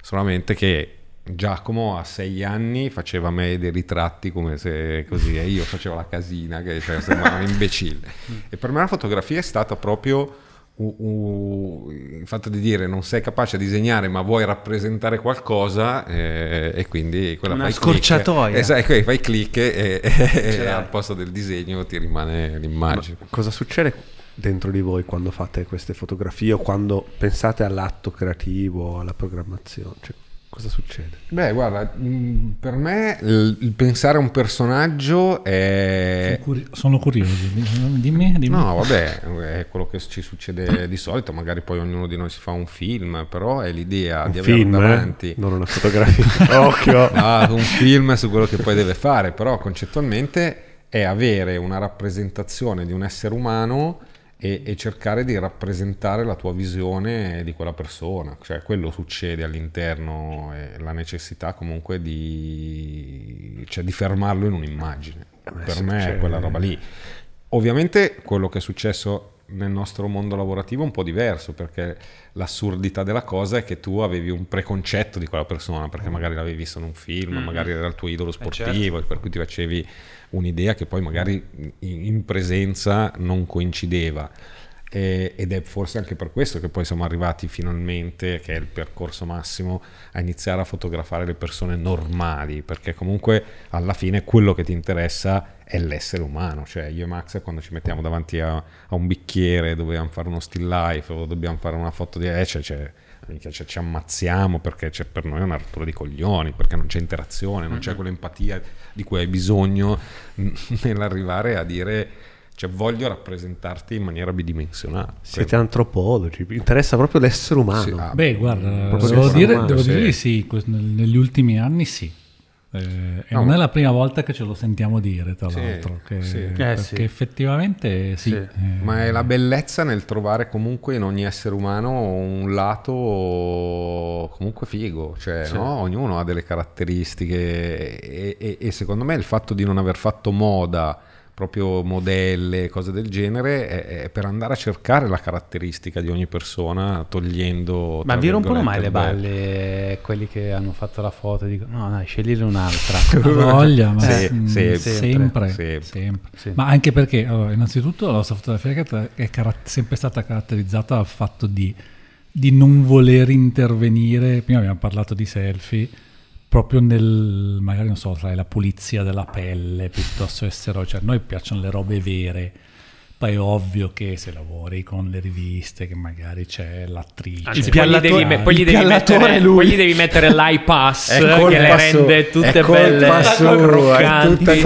solamente che Giacomo a sei anni faceva a me dei ritratti come se così e io facevo la casina che cioè, sembrava imbecille. E per me la fotografia è stata proprio Uh, uh, il fatto di dire non sei capace a disegnare ma vuoi rappresentare qualcosa eh, e quindi quella una fai scorciatoia click, esatto, fai click e, e, e, certo. al posto del disegno ti rimane l'immagine ma cosa succede dentro di voi quando fate queste fotografie o quando pensate all'atto creativo alla programmazione cioè, Cosa succede? Beh, guarda, mm, per me il pensare a un personaggio è... Sono, curioso, dimmi, dimmi. No, vabbè, è quello che ci succede di solito, magari poi ognuno di noi si fa un film, però è l'idea un di avere film, eh? davanti... Eh? Non una fotografia, occhio! No, ah, un film su quello che poi deve fare, però concettualmente è avere una rappresentazione di un essere umano e, e, cercare di rappresentare la tua visione di quella persona, cioè quello succede all'interno e la necessità comunque di, cioè, di fermarlo in un'immagine. Beh, per me succede. è cioè, quella roba lì. Ovviamente quello che è successo nel nostro mondo lavorativo è un po' diverso perché l'assurdità della cosa è che tu avevi un preconcetto di quella persona perché mm. magari l'avevi visto in un film, mm. magari era il tuo idolo eh, sportivo eh certo. e per cui ti facevi un'idea che poi magari in presenza non coincideva ed è forse anche per questo che poi siamo arrivati finalmente, che è il percorso massimo, a iniziare a fotografare le persone normali, perché comunque alla fine quello che ti interessa è l'essere umano, cioè io e Max quando ci mettiamo davanti a, a un bicchiere, dobbiamo fare uno still life o dobbiamo fare una foto di... Eh, cioè, cioè cioè, ci ammazziamo perché c'è per noi una rottura di coglioni, perché non c'è interazione, non c'è quell'empatia di cui hai bisogno nell'arrivare a dire cioè voglio rappresentarti in maniera bidimensionale. Siete credo. antropologi, vi interessa proprio l'essere umano. Sì, ah, Beh, guarda, devo, umano, dire, devo sì. dire sì, negli ultimi anni sì. Eh, e no, non è la prima volta che ce lo sentiamo dire, tra sì, l'altro, che, sì. Eh, perché sì. effettivamente sì. Eh, Ma è la bellezza nel trovare comunque in ogni essere umano un lato comunque figo, cioè no? ognuno ha delle caratteristiche e, e, e secondo me il fatto di non aver fatto moda proprio modelle, cose del genere, è, è per andare a cercare la caratteristica di ogni persona togliendo... Ma vi rompono mai le balle quelli che hanno fatto la foto e dicono no, dai, scegliere un'altra. La voglia, ma sì, mh, mm, sempre, sempre, sempre. sempre, Ma anche perché, allora, innanzitutto, la nostra fotografia è car- sempre stata caratterizzata dal fatto di, di non voler intervenire, prima abbiamo parlato di selfie proprio nel, magari non so, tra la pulizia della pelle piuttosto che steroidi, cioè a noi piacciono le robe vere, poi è ovvio che se lavori con le riviste, che magari c'è l'attrice, Anzi, poi, gli devi, poi, gli devi mettere, poi gli devi mettere l'iPass che le rende tutte belle croccanti.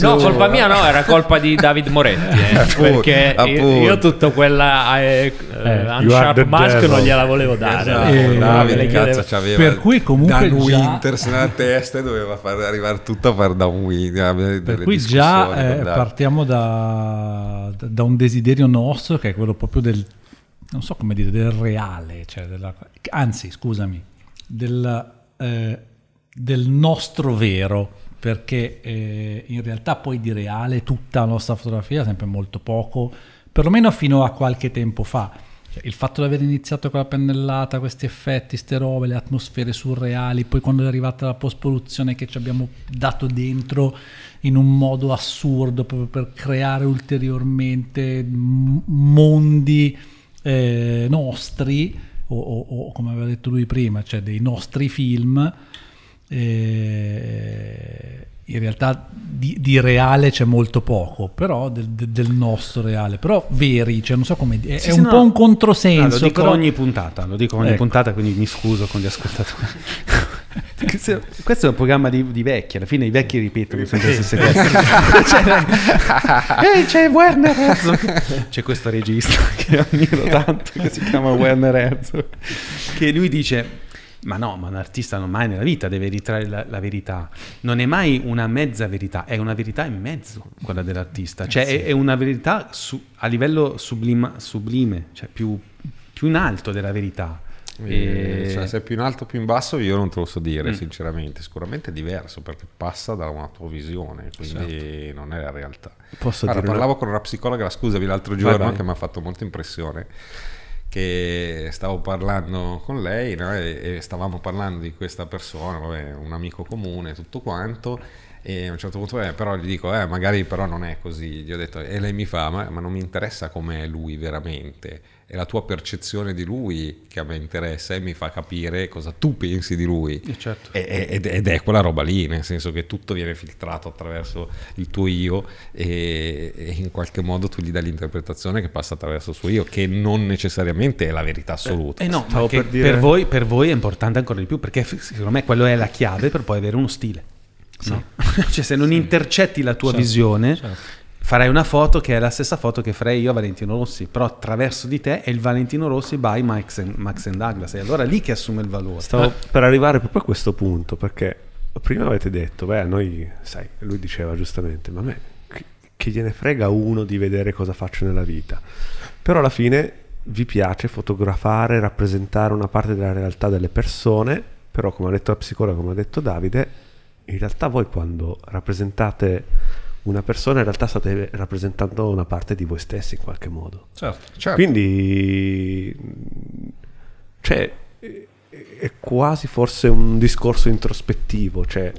No, colpa mia no, era colpa di David Moretti. Eh, perché appunto. io tutta quella eh, eh, eh Unsharp Mask non gliela volevo dare. Esatto, eh, Davide, cazzo, c'aveva per cui comunque Dan già... Winters nella testa e doveva far arrivare tutto a far da un Winters. Per cui già eh, partiamo da da un desiderio nostro che è quello proprio del, non so come dire, del reale, cioè della, anzi scusami, del, eh, del nostro vero, perché eh, in realtà poi di reale tutta la nostra fotografia è sempre molto poco, perlomeno fino a qualche tempo fa. Cioè, il fatto di aver iniziato con la pennellata, questi effetti, queste robe, le atmosfere surreali, poi quando è arrivata la post-produzione che ci abbiamo dato dentro, in un modo assurdo proprio per creare ulteriormente mondi eh, nostri o, o, o, come aveva detto lui prima, cioè dei nostri film. Eh, in realtà di, di, reale c'è molto poco, però del, del, nostro reale, però veri, cioè non so come dire, è, sì, un no, po' un controsenso. No, lo dico però... ogni puntata, lo dico ogni ecco. puntata, quindi mi scuso con gli ascoltatori. Questo è un programma di, di, vecchi, alla fine i vecchi ripetono sempre le stesse cose. c'è, c'è Werner Herzog, c'è questo regista che ammiro tanto, che si chiama Werner Herzog, che lui dice ma no, ma un artista non mai nella vita deve ritrarre la, la, verità. Non è mai una mezza verità, è una verità in mezzo quella dell'artista. Cioè è, è una verità su, a livello sublima, sublime, cioè più, più in alto della verità. E... Eh, cioè, se è più in alto o più in basso io non te lo so dire mm. sinceramente, sicuramente è diverso perché passa da una tua visione, quindi esatto. non è la realtà. Posso allora, parlavo una... con una psicologa, scusami, l'altro giorno vai, vai. che mi ha fatto molta impressione, che stavo parlando con lei no? e, e, stavamo parlando di questa persona, vabbè, un amico comune, tutto quanto. E a un certo punto, eh, però gli dico, eh, magari però non è così. Gli ho detto, e lei mi fa, ma, ma non mi interessa com'è lui veramente è la tua percezione di lui che a me interessa e mi fa capire cosa tu pensi di lui. Eh, certo. Ed, ed, è quella roba lì, nel senso che tutto viene filtrato attraverso il tuo io e, e, in qualche modo tu gli dai l'interpretazione che passa attraverso il suo io, che non necessariamente è la verità eh, assoluta. Eh, eh no, per, dire... per, voi, per, voi, è importante ancora di più, perché secondo me quello è la chiave per poi avere uno stile. Sì. No? cioè se non sì. intercetti la tua certo, visione... Certo farai una foto che è la stessa foto che farei io a Valentino Rossi, però attraverso di te è il Valentino Rossi by Max and, Max and Douglas, e allora lì che assume il valore. Stavo eh. per arrivare proprio a questo punto, perché prima avete detto, beh, a noi, sai, lui diceva giustamente, ma a me che gliene frega uno di vedere cosa faccio nella vita, però alla fine vi piace fotografare, rappresentare una parte della realtà delle persone, però come ha detto la psicologa, come ha detto Davide, in realtà voi quando rappresentate una persona in realtà state rappresentando una parte di voi stessi in qualche modo. Certo, certo. Quindi, cioè, è quasi forse un discorso introspettivo, cioè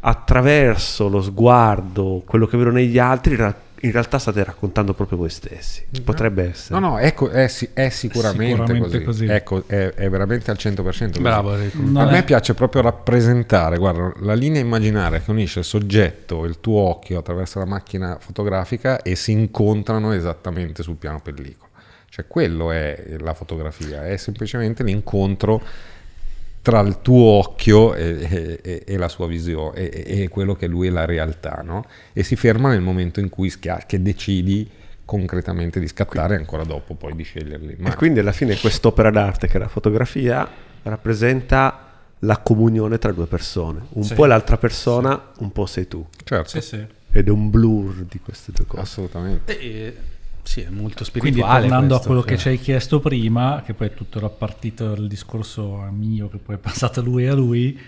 attraverso lo sguardo, quello che vedo negli altri, in realtà in realtà state raccontando proprio voi stessi. Mm-hmm. Potrebbe essere. No, no, ecco, è, è, sicuramente, sicuramente così. così. Ecco, è, è, veramente al 100%. Bravo, no, A me piace proprio rappresentare, guarda, la linea immaginaria che unisce il soggetto, il tuo occhio attraverso la macchina fotografica e si incontrano esattamente sul piano pellicola. Cioè, quello è la fotografia, è semplicemente l'incontro tra il tuo occhio e, e, e la sua visione e, quello che lui è la realtà, no? E si ferma nel momento in cui schia- che decidi concretamente di scattare e ancora dopo poi di sceglierli. Ma... E quindi alla fine quest'opera d'arte che è la fotografia rappresenta la comunione tra due persone. Un sì. po' è l'altra persona, sì. un po' sei tu. Certo. Sì, Ed è un blur di queste due cose. Assolutamente. E, sì, è molto spirituale. Quindi tornando questo, a quello cioè. che ci hai chiesto prima, che poi è tutto era partito dal discorso mio, che poi è passato a lui e a lui,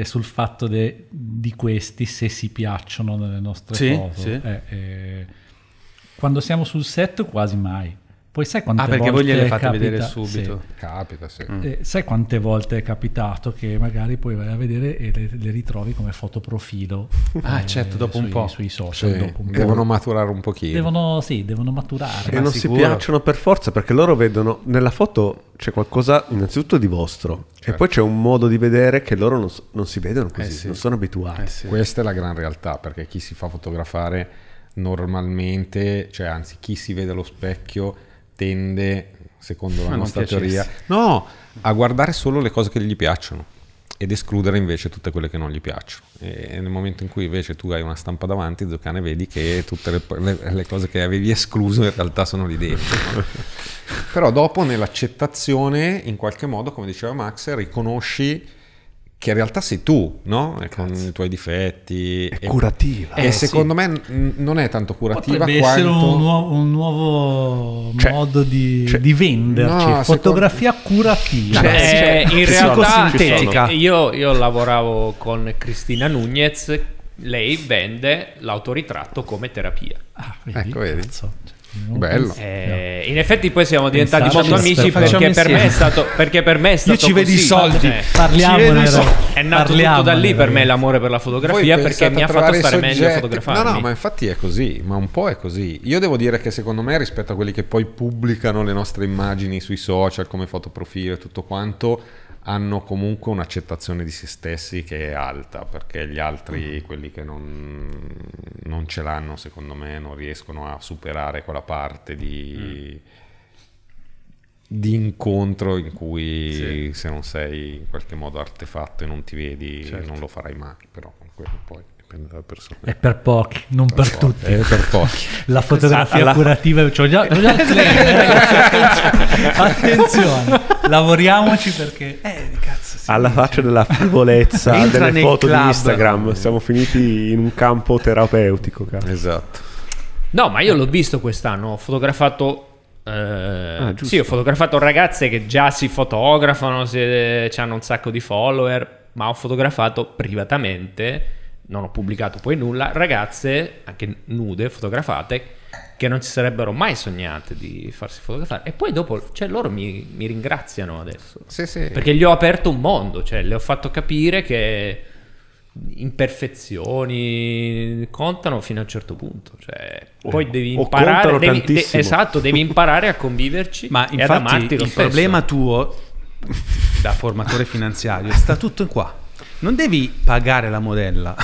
sul fatto de, di questi se si piacciono nelle nostre sì, foto. Sì. Eh, eh, quando siamo sul set quasi mai. Poi sai quante volte... Ah, perché volte voi gliele fate capita... vedere subito. Sì. Capita, sì. Mm. Eh, sai quante volte è capitato che magari poi vai a vedere e le, le ritrovi come fotoprofilo. ah, eh, certo, dopo sui, un po'. Sui social, sì. dopo un Devono maturare un pochino. Devono, sì, devono maturare. E non sicuro. si piacciono per forza perché loro vedono... Nella foto c'è qualcosa innanzitutto di vostro certo. e poi c'è un modo di vedere che loro non, non si vedono così, eh sì. non sono abituati. Eh sì. Questa è la gran realtà perché chi si fa fotografare normalmente, cioè anzi chi si vede allo specchio tende, secondo la nostra teoria, no, a guardare solo le cose che gli piacciono ed escludere invece tutte quelle che non gli piacciono. E nel momento in cui invece tu hai una stampa davanti, Zucane, vedi che tutte le, le, le, cose che avevi escluso in realtà sono lì dentro. No? Però dopo nell'accettazione, in qualche modo, come diceva Max, riconosci che in realtà sei tu, no? con i tuoi difetti. È curativa. E eh, secondo sì. me n- non è tanto curativa Potrebbe quanto... essere un nuovo, un nuovo cioè, modo di, cioè, di venderci. No, Fotografia secondo... curativa. Cioè, eh, cioè in realtà sintetica. Io, io lavoravo con Cristina Nunez, lei vende l'autoritratto come terapia. Ah, vedi, ecco, vedi. Cazzo. Cioè, Bello. Eh, in effetti poi siamo diventati Pensavo molto amici perché per, me è stato, perché per me è stato Io ci vedi i soldi. Parliamo È nato tutto da lì per me l'amore per la fotografia perché mi ha fatto stare soggetti. meglio a fotografare. No, no, ma infatti è così, ma un po' è così. Io devo dire che secondo me rispetto a quelli che poi pubblicano le nostre immagini sui social come fotoprofilo e tutto quanto hanno comunque un'accettazione di se stessi che è alta, perché gli altri, mm. quelli che non, non ce l'hanno, secondo me, non riescono a superare quella parte di, mm. di incontro in cui sì. se non sei in qualche modo artefatto e non ti vedi, certo. non lo farai mai, però quello poi dipende eh, persona. È per pochi, non per, per tutti. È eh, per pochi. La fotografia esatto, curativa, la... Cioè, già, già esatto. eh, attenzione. attenzione, lavoriamoci perché... Eh, cazzo, Alla faccia della frivolezza delle foto club. di Instagram, siamo finiti in un campo terapeutico. Cazzo. Esatto. No, ma io l'ho visto quest'anno, ho fotografato eh, ah, sì, ho fotografato ragazze che già si fotografano, si, eh, hanno un sacco di follower, ma ho fotografato privatamente non ho pubblicato poi nulla, ragazze, anche nude, fotografate, che non si sarebbero mai sognate di farsi fotografare. E poi dopo, cioè, loro mi, mi ringraziano adesso. Sì, sì. Perché gli ho aperto un mondo, cioè, le ho fatto capire che imperfezioni contano fino a un certo punto cioè, oh, poi devi imparare devi, de, esatto devi imparare a conviverci ma infatti il stesso. problema tuo da formatore finanziario sta tutto in qua non devi pagare la modella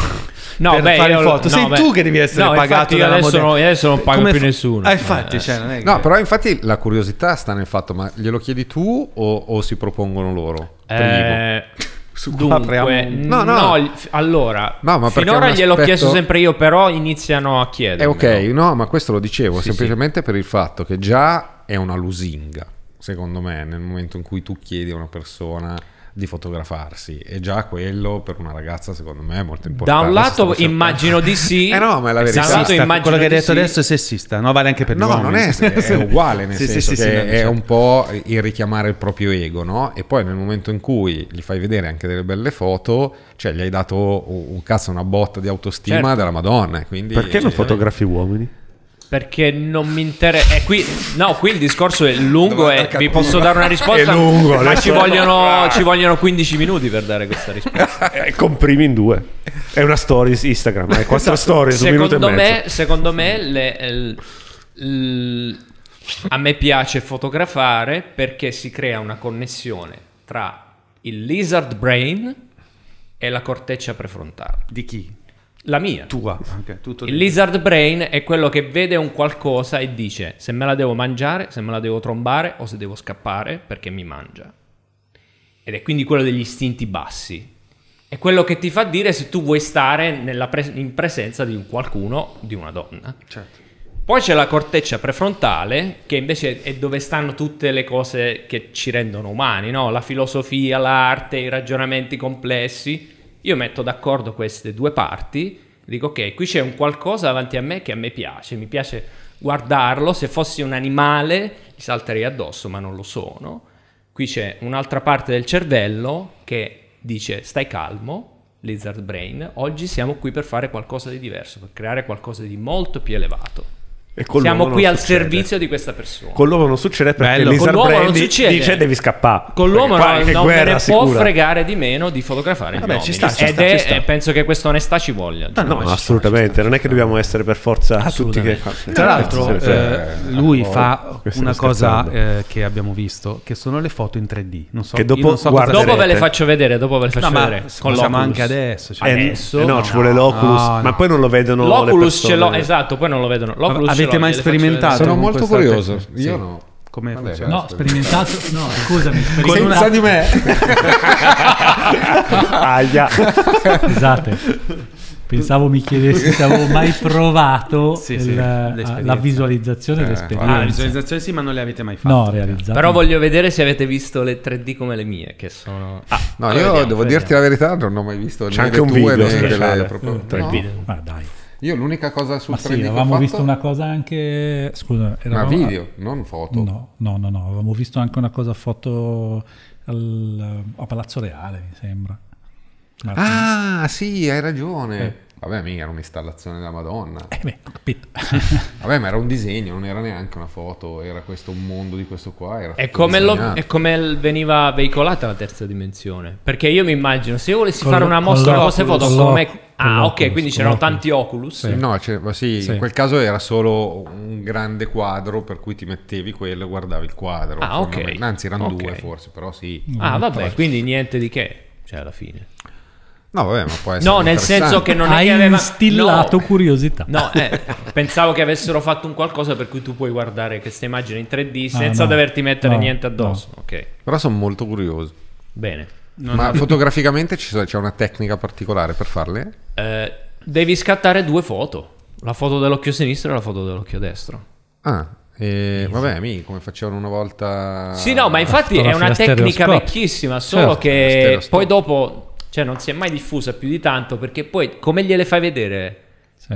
no, per beh, fare io, foto. No, Sei beh, tu che devi essere no, pagato dalla adesso modella. Non, adesso non pago Come più fa- nessuno. Eh, infatti, eh, cioè, non è che... No, però infatti la curiosità sta nel fatto, ma glielo chiedi tu o, o si propongono loro? Eh... Primo. Dunque, no, no. no, allora, no, finora aspetto... gliel'ho chiesto sempre io, però iniziano a chiedere. Eh, ok, no, ma questo lo dicevo sì, semplicemente sì. per il fatto che già è una lusinga, secondo me, nel momento in cui tu chiedi a una persona di fotografarsi e già quello per una ragazza secondo me è molto importante da un lato immagino di sì eh no ma è la verità sessista, quello che hai detto sì. adesso è sessista no vale anche per no, no non è, è uguale nel sì, senso sì, che è certo. un po' il richiamare il proprio ego no? e poi nel momento in cui gli fai vedere anche delle belle foto cioè gli hai dato un cazzo una botta di autostima certo. della madonna quindi perché non eh, fotografi uomini? Perché non mi interessa. Eh, qui... No, qui il discorso è lungo e vi posso dare una risposta. È lungo, ma ah. ci vogliono, ci vogliono, 15 minuti per dare questa risposta. Eh, comprimi in due. È una story Instagram, è eh, quattro esatto. stories. Secondo me, secondo me a me piace fotografare perché si crea una connessione tra il lizard brain e la corteccia prefrontale. Di chi? La mia. Tua. Okay, il lizard brain è quello che vede un qualcosa e dice se me la devo mangiare, se me la devo trombare o se devo scappare perché mi mangia. Ed è quindi quello degli istinti bassi. È quello che ti fa dire se tu vuoi stare pres- in presenza di qualcuno, di una donna. Certo. Poi c'è la corteccia prefrontale, che invece è dove stanno tutte le cose che ci rendono umani, no? la filosofia, l'arte, i ragionamenti complessi io metto d'accordo queste due parti, dico ok, qui c'è un qualcosa davanti a me che a me piace, mi piace guardarlo, se fossi un animale gli salterei addosso, ma non lo sono. Qui c'è un'altra parte del cervello che dice stai calmo, lizard brain, oggi siamo qui per fare qualcosa di diverso, per creare qualcosa di molto più elevato. Siamo qui al succede. servizio di questa persona. Con l'uomo non succede perché Bello. Lizard Brandi dice devi scappare. Con l'uomo qua, non, non può fregare di meno di fotografare Vabbè, ci sta, ci Ed sta, è, ci sta. Eh, penso che questa onestà ci voglia. Ah, no, no, no assolutamente. Sta, non è che dobbiamo essere per forza tutti che... Tra l'altro eh, lui oh, fa una cosa eh, che abbiamo visto, che sono le foto in 3D. Non so, che dopo, so dopo ve le faccio vedere, dopo ve le faccio no, vedere. Con l'Oculus. anche adesso. Cioè, eh, eh, no, ci vuole l'Oculus. Ma poi non lo vedono L'Oculus ce l'ho, esatto, poi non lo vedono. L'Oculus avete mai sperimentato? Sono molto curioso. Tecnica. Io sì. no. Come Vabbè, No, sperimentato. No, scusami. Con Senza una... di me. Aia. Scusate. Pensavo mi chiedessi se avevo mai provato sì, il, sì, la visualizzazione eh, dell'esperienza. Ah, la visualizzazione sì, ma non le avete mai fatte. No, realizzate. Però voglio vedere se avete visto le 3D come le mie, che sono... Ah, no, io vediamo, devo vediamo. dirti la verità, non ho mai visto C'è né anche le tue video né delle... Proprio... 3D. No. Ma dai. Io l'unica cosa sul Ma sì, avevamo fatto... visto una cosa anche... Scusa, eravamo... Ma video, non foto. No, no, no, no, avevamo visto anche una cosa foto al... a Palazzo Reale, mi sembra. Martins. Ah, sì, hai ragione. Eh. Vabbè, mica era un'installazione della Madonna. Eh beh, ho capito. Vabbè, ma era un disegno, non era neanche una foto, era questo mondo di questo qua. è, come, lo, è come veniva veicolata la terza dimensione. Perché io mi immagino, se io volessi con fare una mostra con queste foto, come... Ah, ok, quindi c'erano tanti Oculus. Sì. No, cioè, sì, sì. in quel caso era solo un grande quadro per cui ti mettevi quello e guardavi il quadro. Ah, ok. Anzi, erano okay. due forse, però sì. Ah, vabbè, quindi niente di che, cioè alla fine. No, vabbè, ma può essere. No, nel senso che non Hai è che aveva... instillato no. curiosità. No, eh, pensavo che avessero fatto un qualcosa per cui tu puoi guardare questa immagine in 3D senza ah, no. doverti mettere no. niente addosso. Okay. Però sono molto curioso. Bene. Non ma è... fotograficamente c'è una tecnica particolare per farle? Eh, devi scattare due foto, la foto dell'occhio sinistro e la foto dell'occhio destro. Ah, eh, vabbè, mi, come facevano una volta. Sì, no, ma infatti è una tecnica vecchissima, solo certo, che poi dopo cioè non si è mai diffusa più di tanto perché poi come gliele fai vedere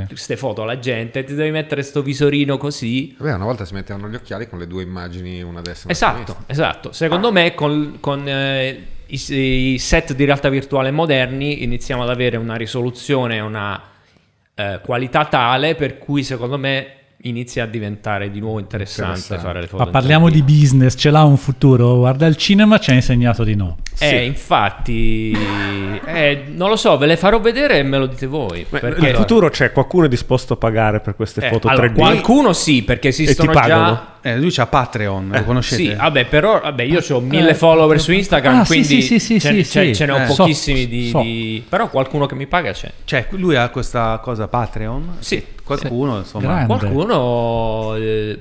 queste sì. foto alla gente, ti devi mettere sto visorino così. Beh, una volta si mettevano gli occhiali con le due immagini, una destra e una esatto, sinistra. Esatto, secondo ah. me con, con eh, i, i, set di realtà virtuale moderni iniziamo ad avere una risoluzione, una eh, qualità tale per cui secondo me inizia a diventare di nuovo interessante, interessante. fare le foto. Ma parliamo di business, ce l'ha un futuro? Guarda, il cinema ci ha insegnato di no. Eh, sì. infatti, eh, non lo so, ve le farò vedere e me lo dite voi. Beh, perché... Nel futuro c'è qualcuno disposto a pagare per queste eh, foto allora, 3D? Qualcuno sì, perché esistono già eh, lui c'ha Patreon, lo eh, conoscete? Sì, vabbè, però vabbè, io ho eh, mille eh, follower su Instagram, ah, quindi sì, sì, sì, ce, ce, ce ne ho eh, pochissimi so, di, so. di, Però qualcuno che mi paga c'è. Cioè, lui ha questa cosa Patreon? Sì. Qualcuno, insomma. Grande. Qualcuno...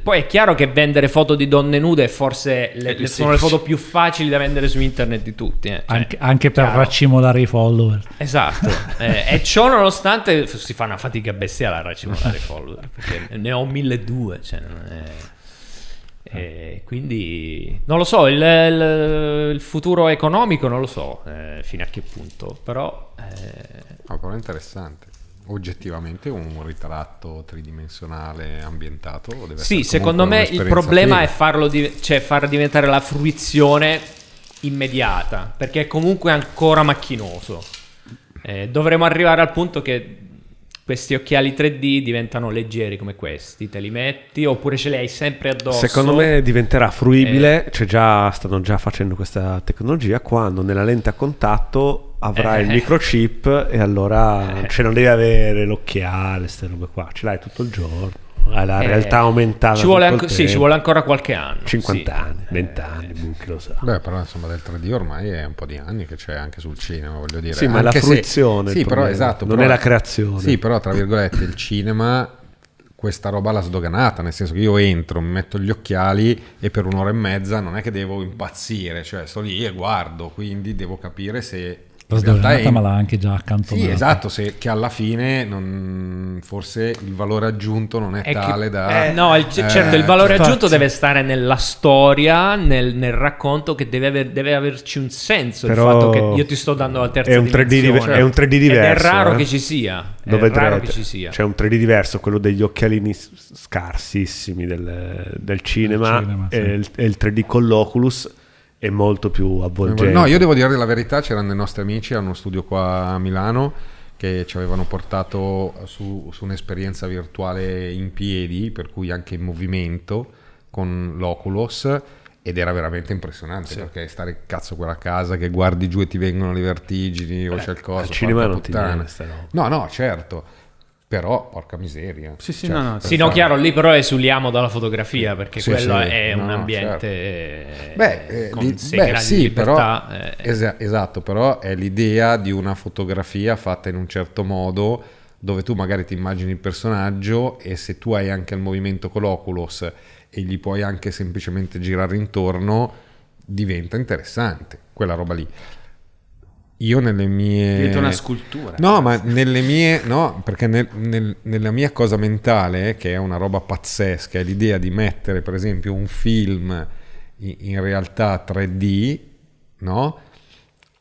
poi è chiaro che vendere foto di donne nude forse le, le, sono le foto più facili da vendere su internet di tutti. Cioè, anche, anche per chiaro. raccimolare i follower. Esatto. e ciò nonostante si fa una fatica bestiale a raccimolare i follower, perché ne ho 1200. Cioè, non è... E eh, quindi non lo so, il, il, il, futuro economico non lo so eh, fino a che punto, però... Eh... Oh, però è interessante. Oggettivamente un ritratto tridimensionale ambientato deve Sì, secondo me il problema figa. è farlo di- cioè far diventare la fruizione immediata, perché è comunque ancora macchinoso. Eh, dovremmo arrivare al punto che questi occhiali 3D diventano leggeri come questi, te li metti oppure ce li hai sempre addosso. Secondo me diventerà fruibile, eh. Cioè già, stanno già facendo questa tecnologia quando nella lente a contatto avrai eh. il microchip e allora eh. cioè non devi avere l'occhiale, queste robe qua, ce l'hai tutto il giorno alla ah, eh, realtà aumentata. Ci vuole, anco, sì, ci vuole, ancora qualche anno. 50 eh, sì. anni, 20 anni, chi lo sa. Beh, però insomma del 3D ormai è un po' di anni che c'è anche sul cinema, voglio dire. Sì, ma anche la fruizione. Se, sì, però, esatto, non però, è la creazione. Sì, però tra virgolette il cinema questa roba l'ha sdoganata, nel senso che io entro, mi metto gli occhiali e per un'ora e mezza non è che devo impazzire, cioè sto lì e guardo, quindi devo capire se trasdorinata, è... ma l'ha anche già accantonata. Sì, esatto, se, che alla fine non, forse il valore aggiunto non è, è tale che, da... Eh, no, il, certo, eh, certo, il valore cioè, aggiunto deve stare nella storia, nel, nel racconto, che deve, aver, deve, averci un senso. Però il fatto che io ti sto dando la terza è un 3D diver- è un 3D diverso. è raro eh? che ci sia. Lo vedrete. Ci sia. C'è un 3D diverso, quello degli occhialini scarsissimi del, del cinema, cinema sì. il, e il 3D con l'Oculus è molto più avvolgente. No, io devo dire la verità, c'erano i nostri amici a uno studio qua a Milano che ci avevano portato su, su un'esperienza virtuale in piedi, per cui anche in movimento con l'Oculus ed era veramente impressionante sì. perché stare cazzo quella casa che guardi giù e ti vengono le vertigini eh, o c'è il coso al cinema non puttana. ti viene no no certo però, porca miseria. Sì, sì, cioè, no, no. Sì, no, chiaro, lì però esuliamo dalla fotografia perché sì, quello sì, è no, un ambiente certo. Eh, beh, eh, con di, beh, sì, libertà, Però, eh. es- esatto, però è l'idea di una fotografia fatta in un certo modo dove tu magari ti immagini il personaggio e se tu hai anche il movimento con l'Oculus e gli puoi anche semplicemente girare intorno, diventa interessante quella roba lì io nelle mie... Diventa una scultura. No, ma nelle mie... No, perché nel, nel, nella mia cosa mentale, che è una roba pazzesca, è l'idea di mettere, per esempio, un film in, in realtà 3D, no?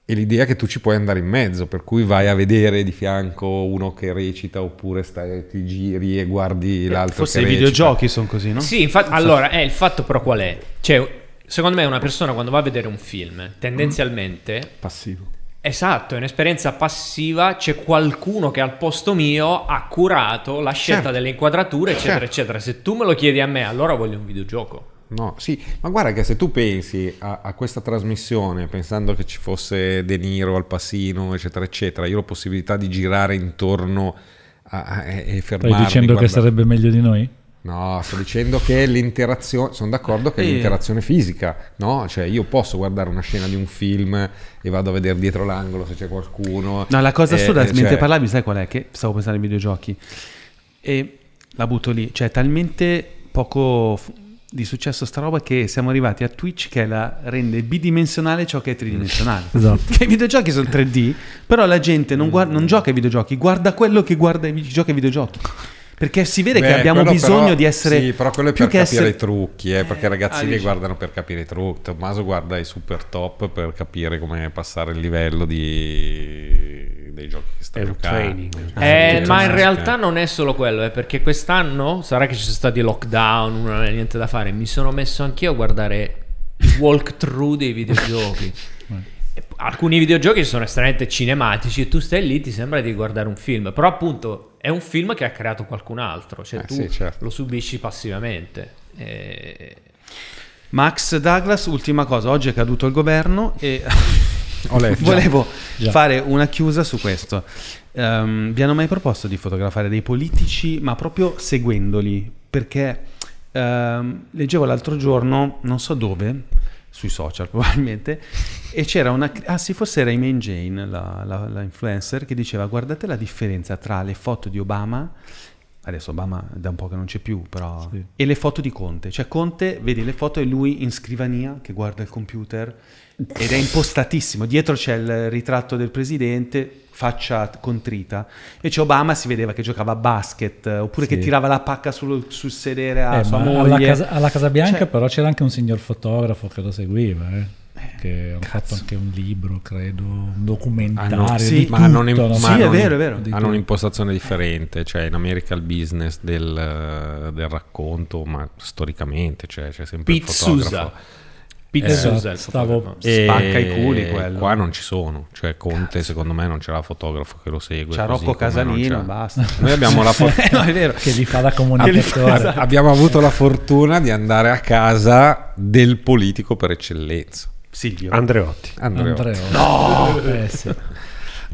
E l'idea che tu ci puoi andare in mezzo, per cui vai a vedere di fianco uno che recita oppure stai, ti giri e guardi eh, l'altro. Forse i videogiochi sono così, no? Sì, infatti... Allora, eh, il fatto però qual è? Cioè, secondo me una persona quando va a vedere un film, tendenzialmente... Passivo Esatto, è un'esperienza passiva, c'è qualcuno che al posto mio ha curato la scelta certo. delle inquadrature, eccetera, certo. eccetera. Se tu me lo chiedi a me, allora voglio un videogioco. No, sì, ma guarda che se tu pensi a, a, questa trasmissione, pensando che ci fosse De Niro, Al Passino, eccetera, eccetera, io ho possibilità di girare intorno a, a, e fermarmi. Stai dicendo guarda... che sarebbe meglio di noi? No, sto dicendo che l'interazione, sono d'accordo che e... l'interazione fisica, no? Cioè io posso guardare una scena di un film e vado a vedere dietro l'angolo se c'è qualcuno. No, la cosa eh, assurda, e, eh, mentre cioè parlavi, sai qual è? Che stavo pensando ai videogiochi e la butto lì, cioè talmente poco di successo sta roba che siamo arrivati a Twitch che la rende bidimensionale ciò che è tridimensionale. Mm. esatto. Che i videogiochi sono 3D, però la gente non, guarda, non mm. gioca ai videogiochi, guarda quello che guarda i giochi ai videogiochi. Perché si vede Beh, che abbiamo bisogno però, di essere... Sì, però quello è per capire essere... i trucchi, eh, perché i eh, ragazzi ah, guardano per capire i trucchi. Tommaso guarda i super top per capire come passare il livello di... dei giochi che sta giocando. Eh, ah, eh ma in realtà non è solo quello, eh, perché quest'anno, sarà che ci sono stati lockdown, non è niente da fare, mi sono messo anch'io a guardare i walkthrough dei videogiochi. alcuni videogiochi sono estremamente cinematici e tu stai lì ti sembra di guardare un film, però appunto è un film che ha creato qualcun altro, cioè eh, tu sì, certo. lo subisci passivamente. E... Max Douglas, ultima cosa, oggi è caduto il governo e volevo Già. fare una chiusa su questo. Um, vi hanno mai proposto di fotografare dei politici, ma proprio seguendoli? Perché um, leggevo l'altro giorno, non so dove, sui social probabilmente, e c'era una... Ah sì, forse era Iman Jane, la, la, la, influencer, che diceva guardate la differenza tra le foto di Obama, adesso Obama da un po' che non c'è più, però... Sì. E le foto di Conte. Cioè Conte, vedi le foto e lui in scrivania che guarda il computer ed è impostatissimo. Dietro c'è il ritratto del presidente, faccia contrita. Invece Obama si vedeva che giocava a basket oppure sì. che tirava la pacca sul, sul sedere a eh, sua moglie. Alla Casa, alla casa Bianca, cioè, però, c'era anche un signor fotografo che lo seguiva. Eh, eh che hanno cazzo. fatto anche un libro, credo, un documentario. Hanno, ah, sì, tutto, ma hanno, no? sì, è vero, è vero. hanno un'impostazione differente, cioè in America il business del, eh, del racconto, ma storicamente, cioè, c'è sempre Pizzusa. il fotografo. Pizza eh, Zell, stavo... spacca i eh, culi quello. Qua non ci sono, cioè Conte Cazzo. secondo me non c'è la fotografo che lo segue. C'è Rocco Casalino, basta. Noi abbiamo la fortuna, eh, no, che gli fa da comunicatore. Esatto. Abbiamo avuto la fortuna di andare a casa del politico per eccellenza. Silvio. Andreotti. Andreotti. Andreotti. No! Eh, sì.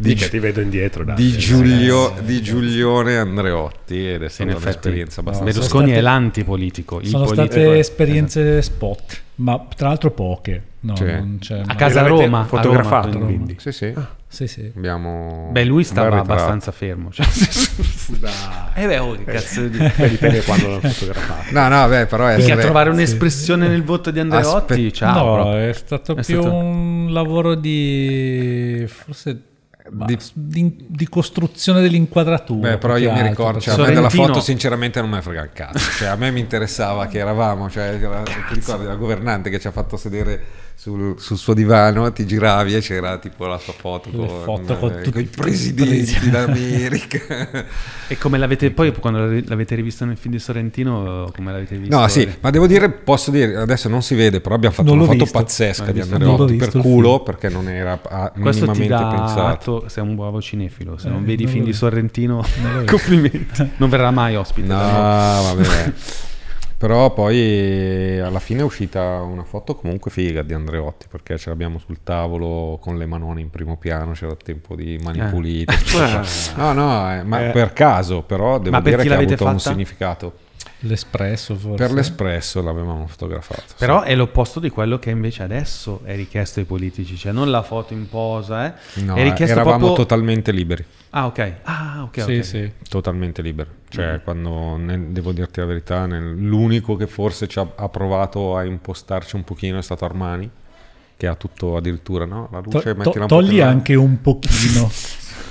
di, ti vedo indietro dai, di, Giulio, eh, di Giulione Andreotti ed è stata un'esperienza abbastanza Berlusconi no, è l'antipolitico sono politico state è... esperienze eh. spot ma tra l'altro poche no, cioè. a casa Roma fotografato a Roma, quindi. sì sì. Ah, sì, sì. Abbiamo beh lui stava abbastanza fermo cioè. eh beh oh, che eh, cazzo di... dipende quando l'ho fotografato no no beh però è perché beh, trovare un'espressione nel voto di Andreotti Aspe... ciao no è stato è più stato... un lavoro di forse di, di, di, costruzione dell'inquadratura. Beh, però io mi ricordo, cioè, a me della foto sinceramente non mi frega il cazzo, cioè, a me mi interessava che eravamo, cioè, la, ti ricordi la governante che ci ha fatto sedere sul, sul, suo divano, ti giravi e c'era tipo la sua foto, con, foto con, eh, con, i presidenti presi. d'America. e come l'avete poi, quando l'avete rivista nel film di Sorrentino, come l'avete visto? No, sì, ma devo dire, posso dire, adesso non si vede, però abbiamo fatto una foto visto. pazzesca di Andreotti per culo, perché non era Questo minimamente ti dà pensato. Atto, sei un bravo cinefilo, se eh, non vedi non film di Sorrentino, non complimenti. Non verrà mai ospite. No, vabbè. Però poi eh, alla fine è uscita una foto comunque figa di Andreotti perché ce l'abbiamo sul tavolo con le manone in primo piano, c'era tempo di mani eh. pulite. Cioè, no, no, eh, ma eh. per caso, però devo dire che ha avuto fatta? un significato. L'espresso forse. Per l'espresso l'avevamo fotografato. Però sì. è l'opposto di quello che invece adesso è richiesto ai politici, cioè non la foto in posa, eh. No, eh, eravamo proprio... totalmente liberi. Ah, ok. Ah, ok. Sì, sì. Totalmente liberi. Cioè, mm. quando nel, devo dirti la verità, nel, l'unico che forse ha, ha, provato a impostarci un pochino è stato Armani, che ha tutto addirittura, no? La luce, to- to- Togli là. anche un pochino.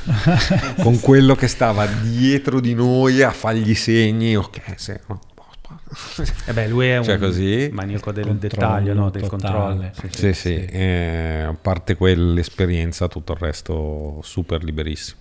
Con quello che stava dietro di noi a fargli segni, ok, se no. E eh beh, lui è cioè un così, maniaco del dettaglio, no? del controllo. Sì, sì, sì, sì. Eh, a parte quell'esperienza, tutto il resto super liberissimo.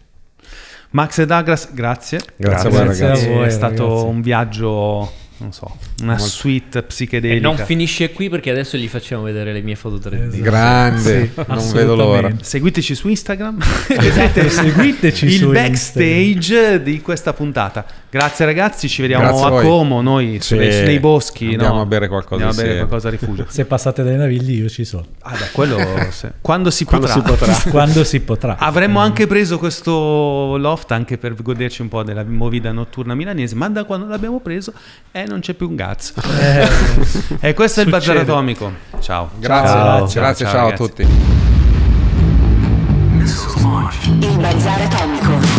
Max e Douglas, grazie. Grazie, grazie, grazie a, voi, È stato ragazzi. un viaggio non so, una Molto. suite psichedelica. E non finisce qui perché adesso gli facciamo vedere le mie foto 3D. Esatto. Grande, sì, non vedo l'ora. Seguiteci su Instagram. esatto, seguiteci il su backstage Instagram. di questa puntata. Grazie ragazzi, ci vediamo a, a Como, noi sì. nei, nei, boschi. Andiamo no? a bere qualcosa Andiamo a bere qualcosa a rifugio. se passate dai navigli io ci sono. Ah, beh, quello se... quando, si quando, si quando si potrà. Avremmo mm. anche preso questo loft anche per goderci un po' della movida notturna milanese, ma da quando l'abbiamo preso eh, non c'è più un cazzo. Eh. e questo Succede. è il Bazar Atomico. Ciao. Grazie, ciao, Grazie, ciao, ciao a tutti. Il Bazar Atomico.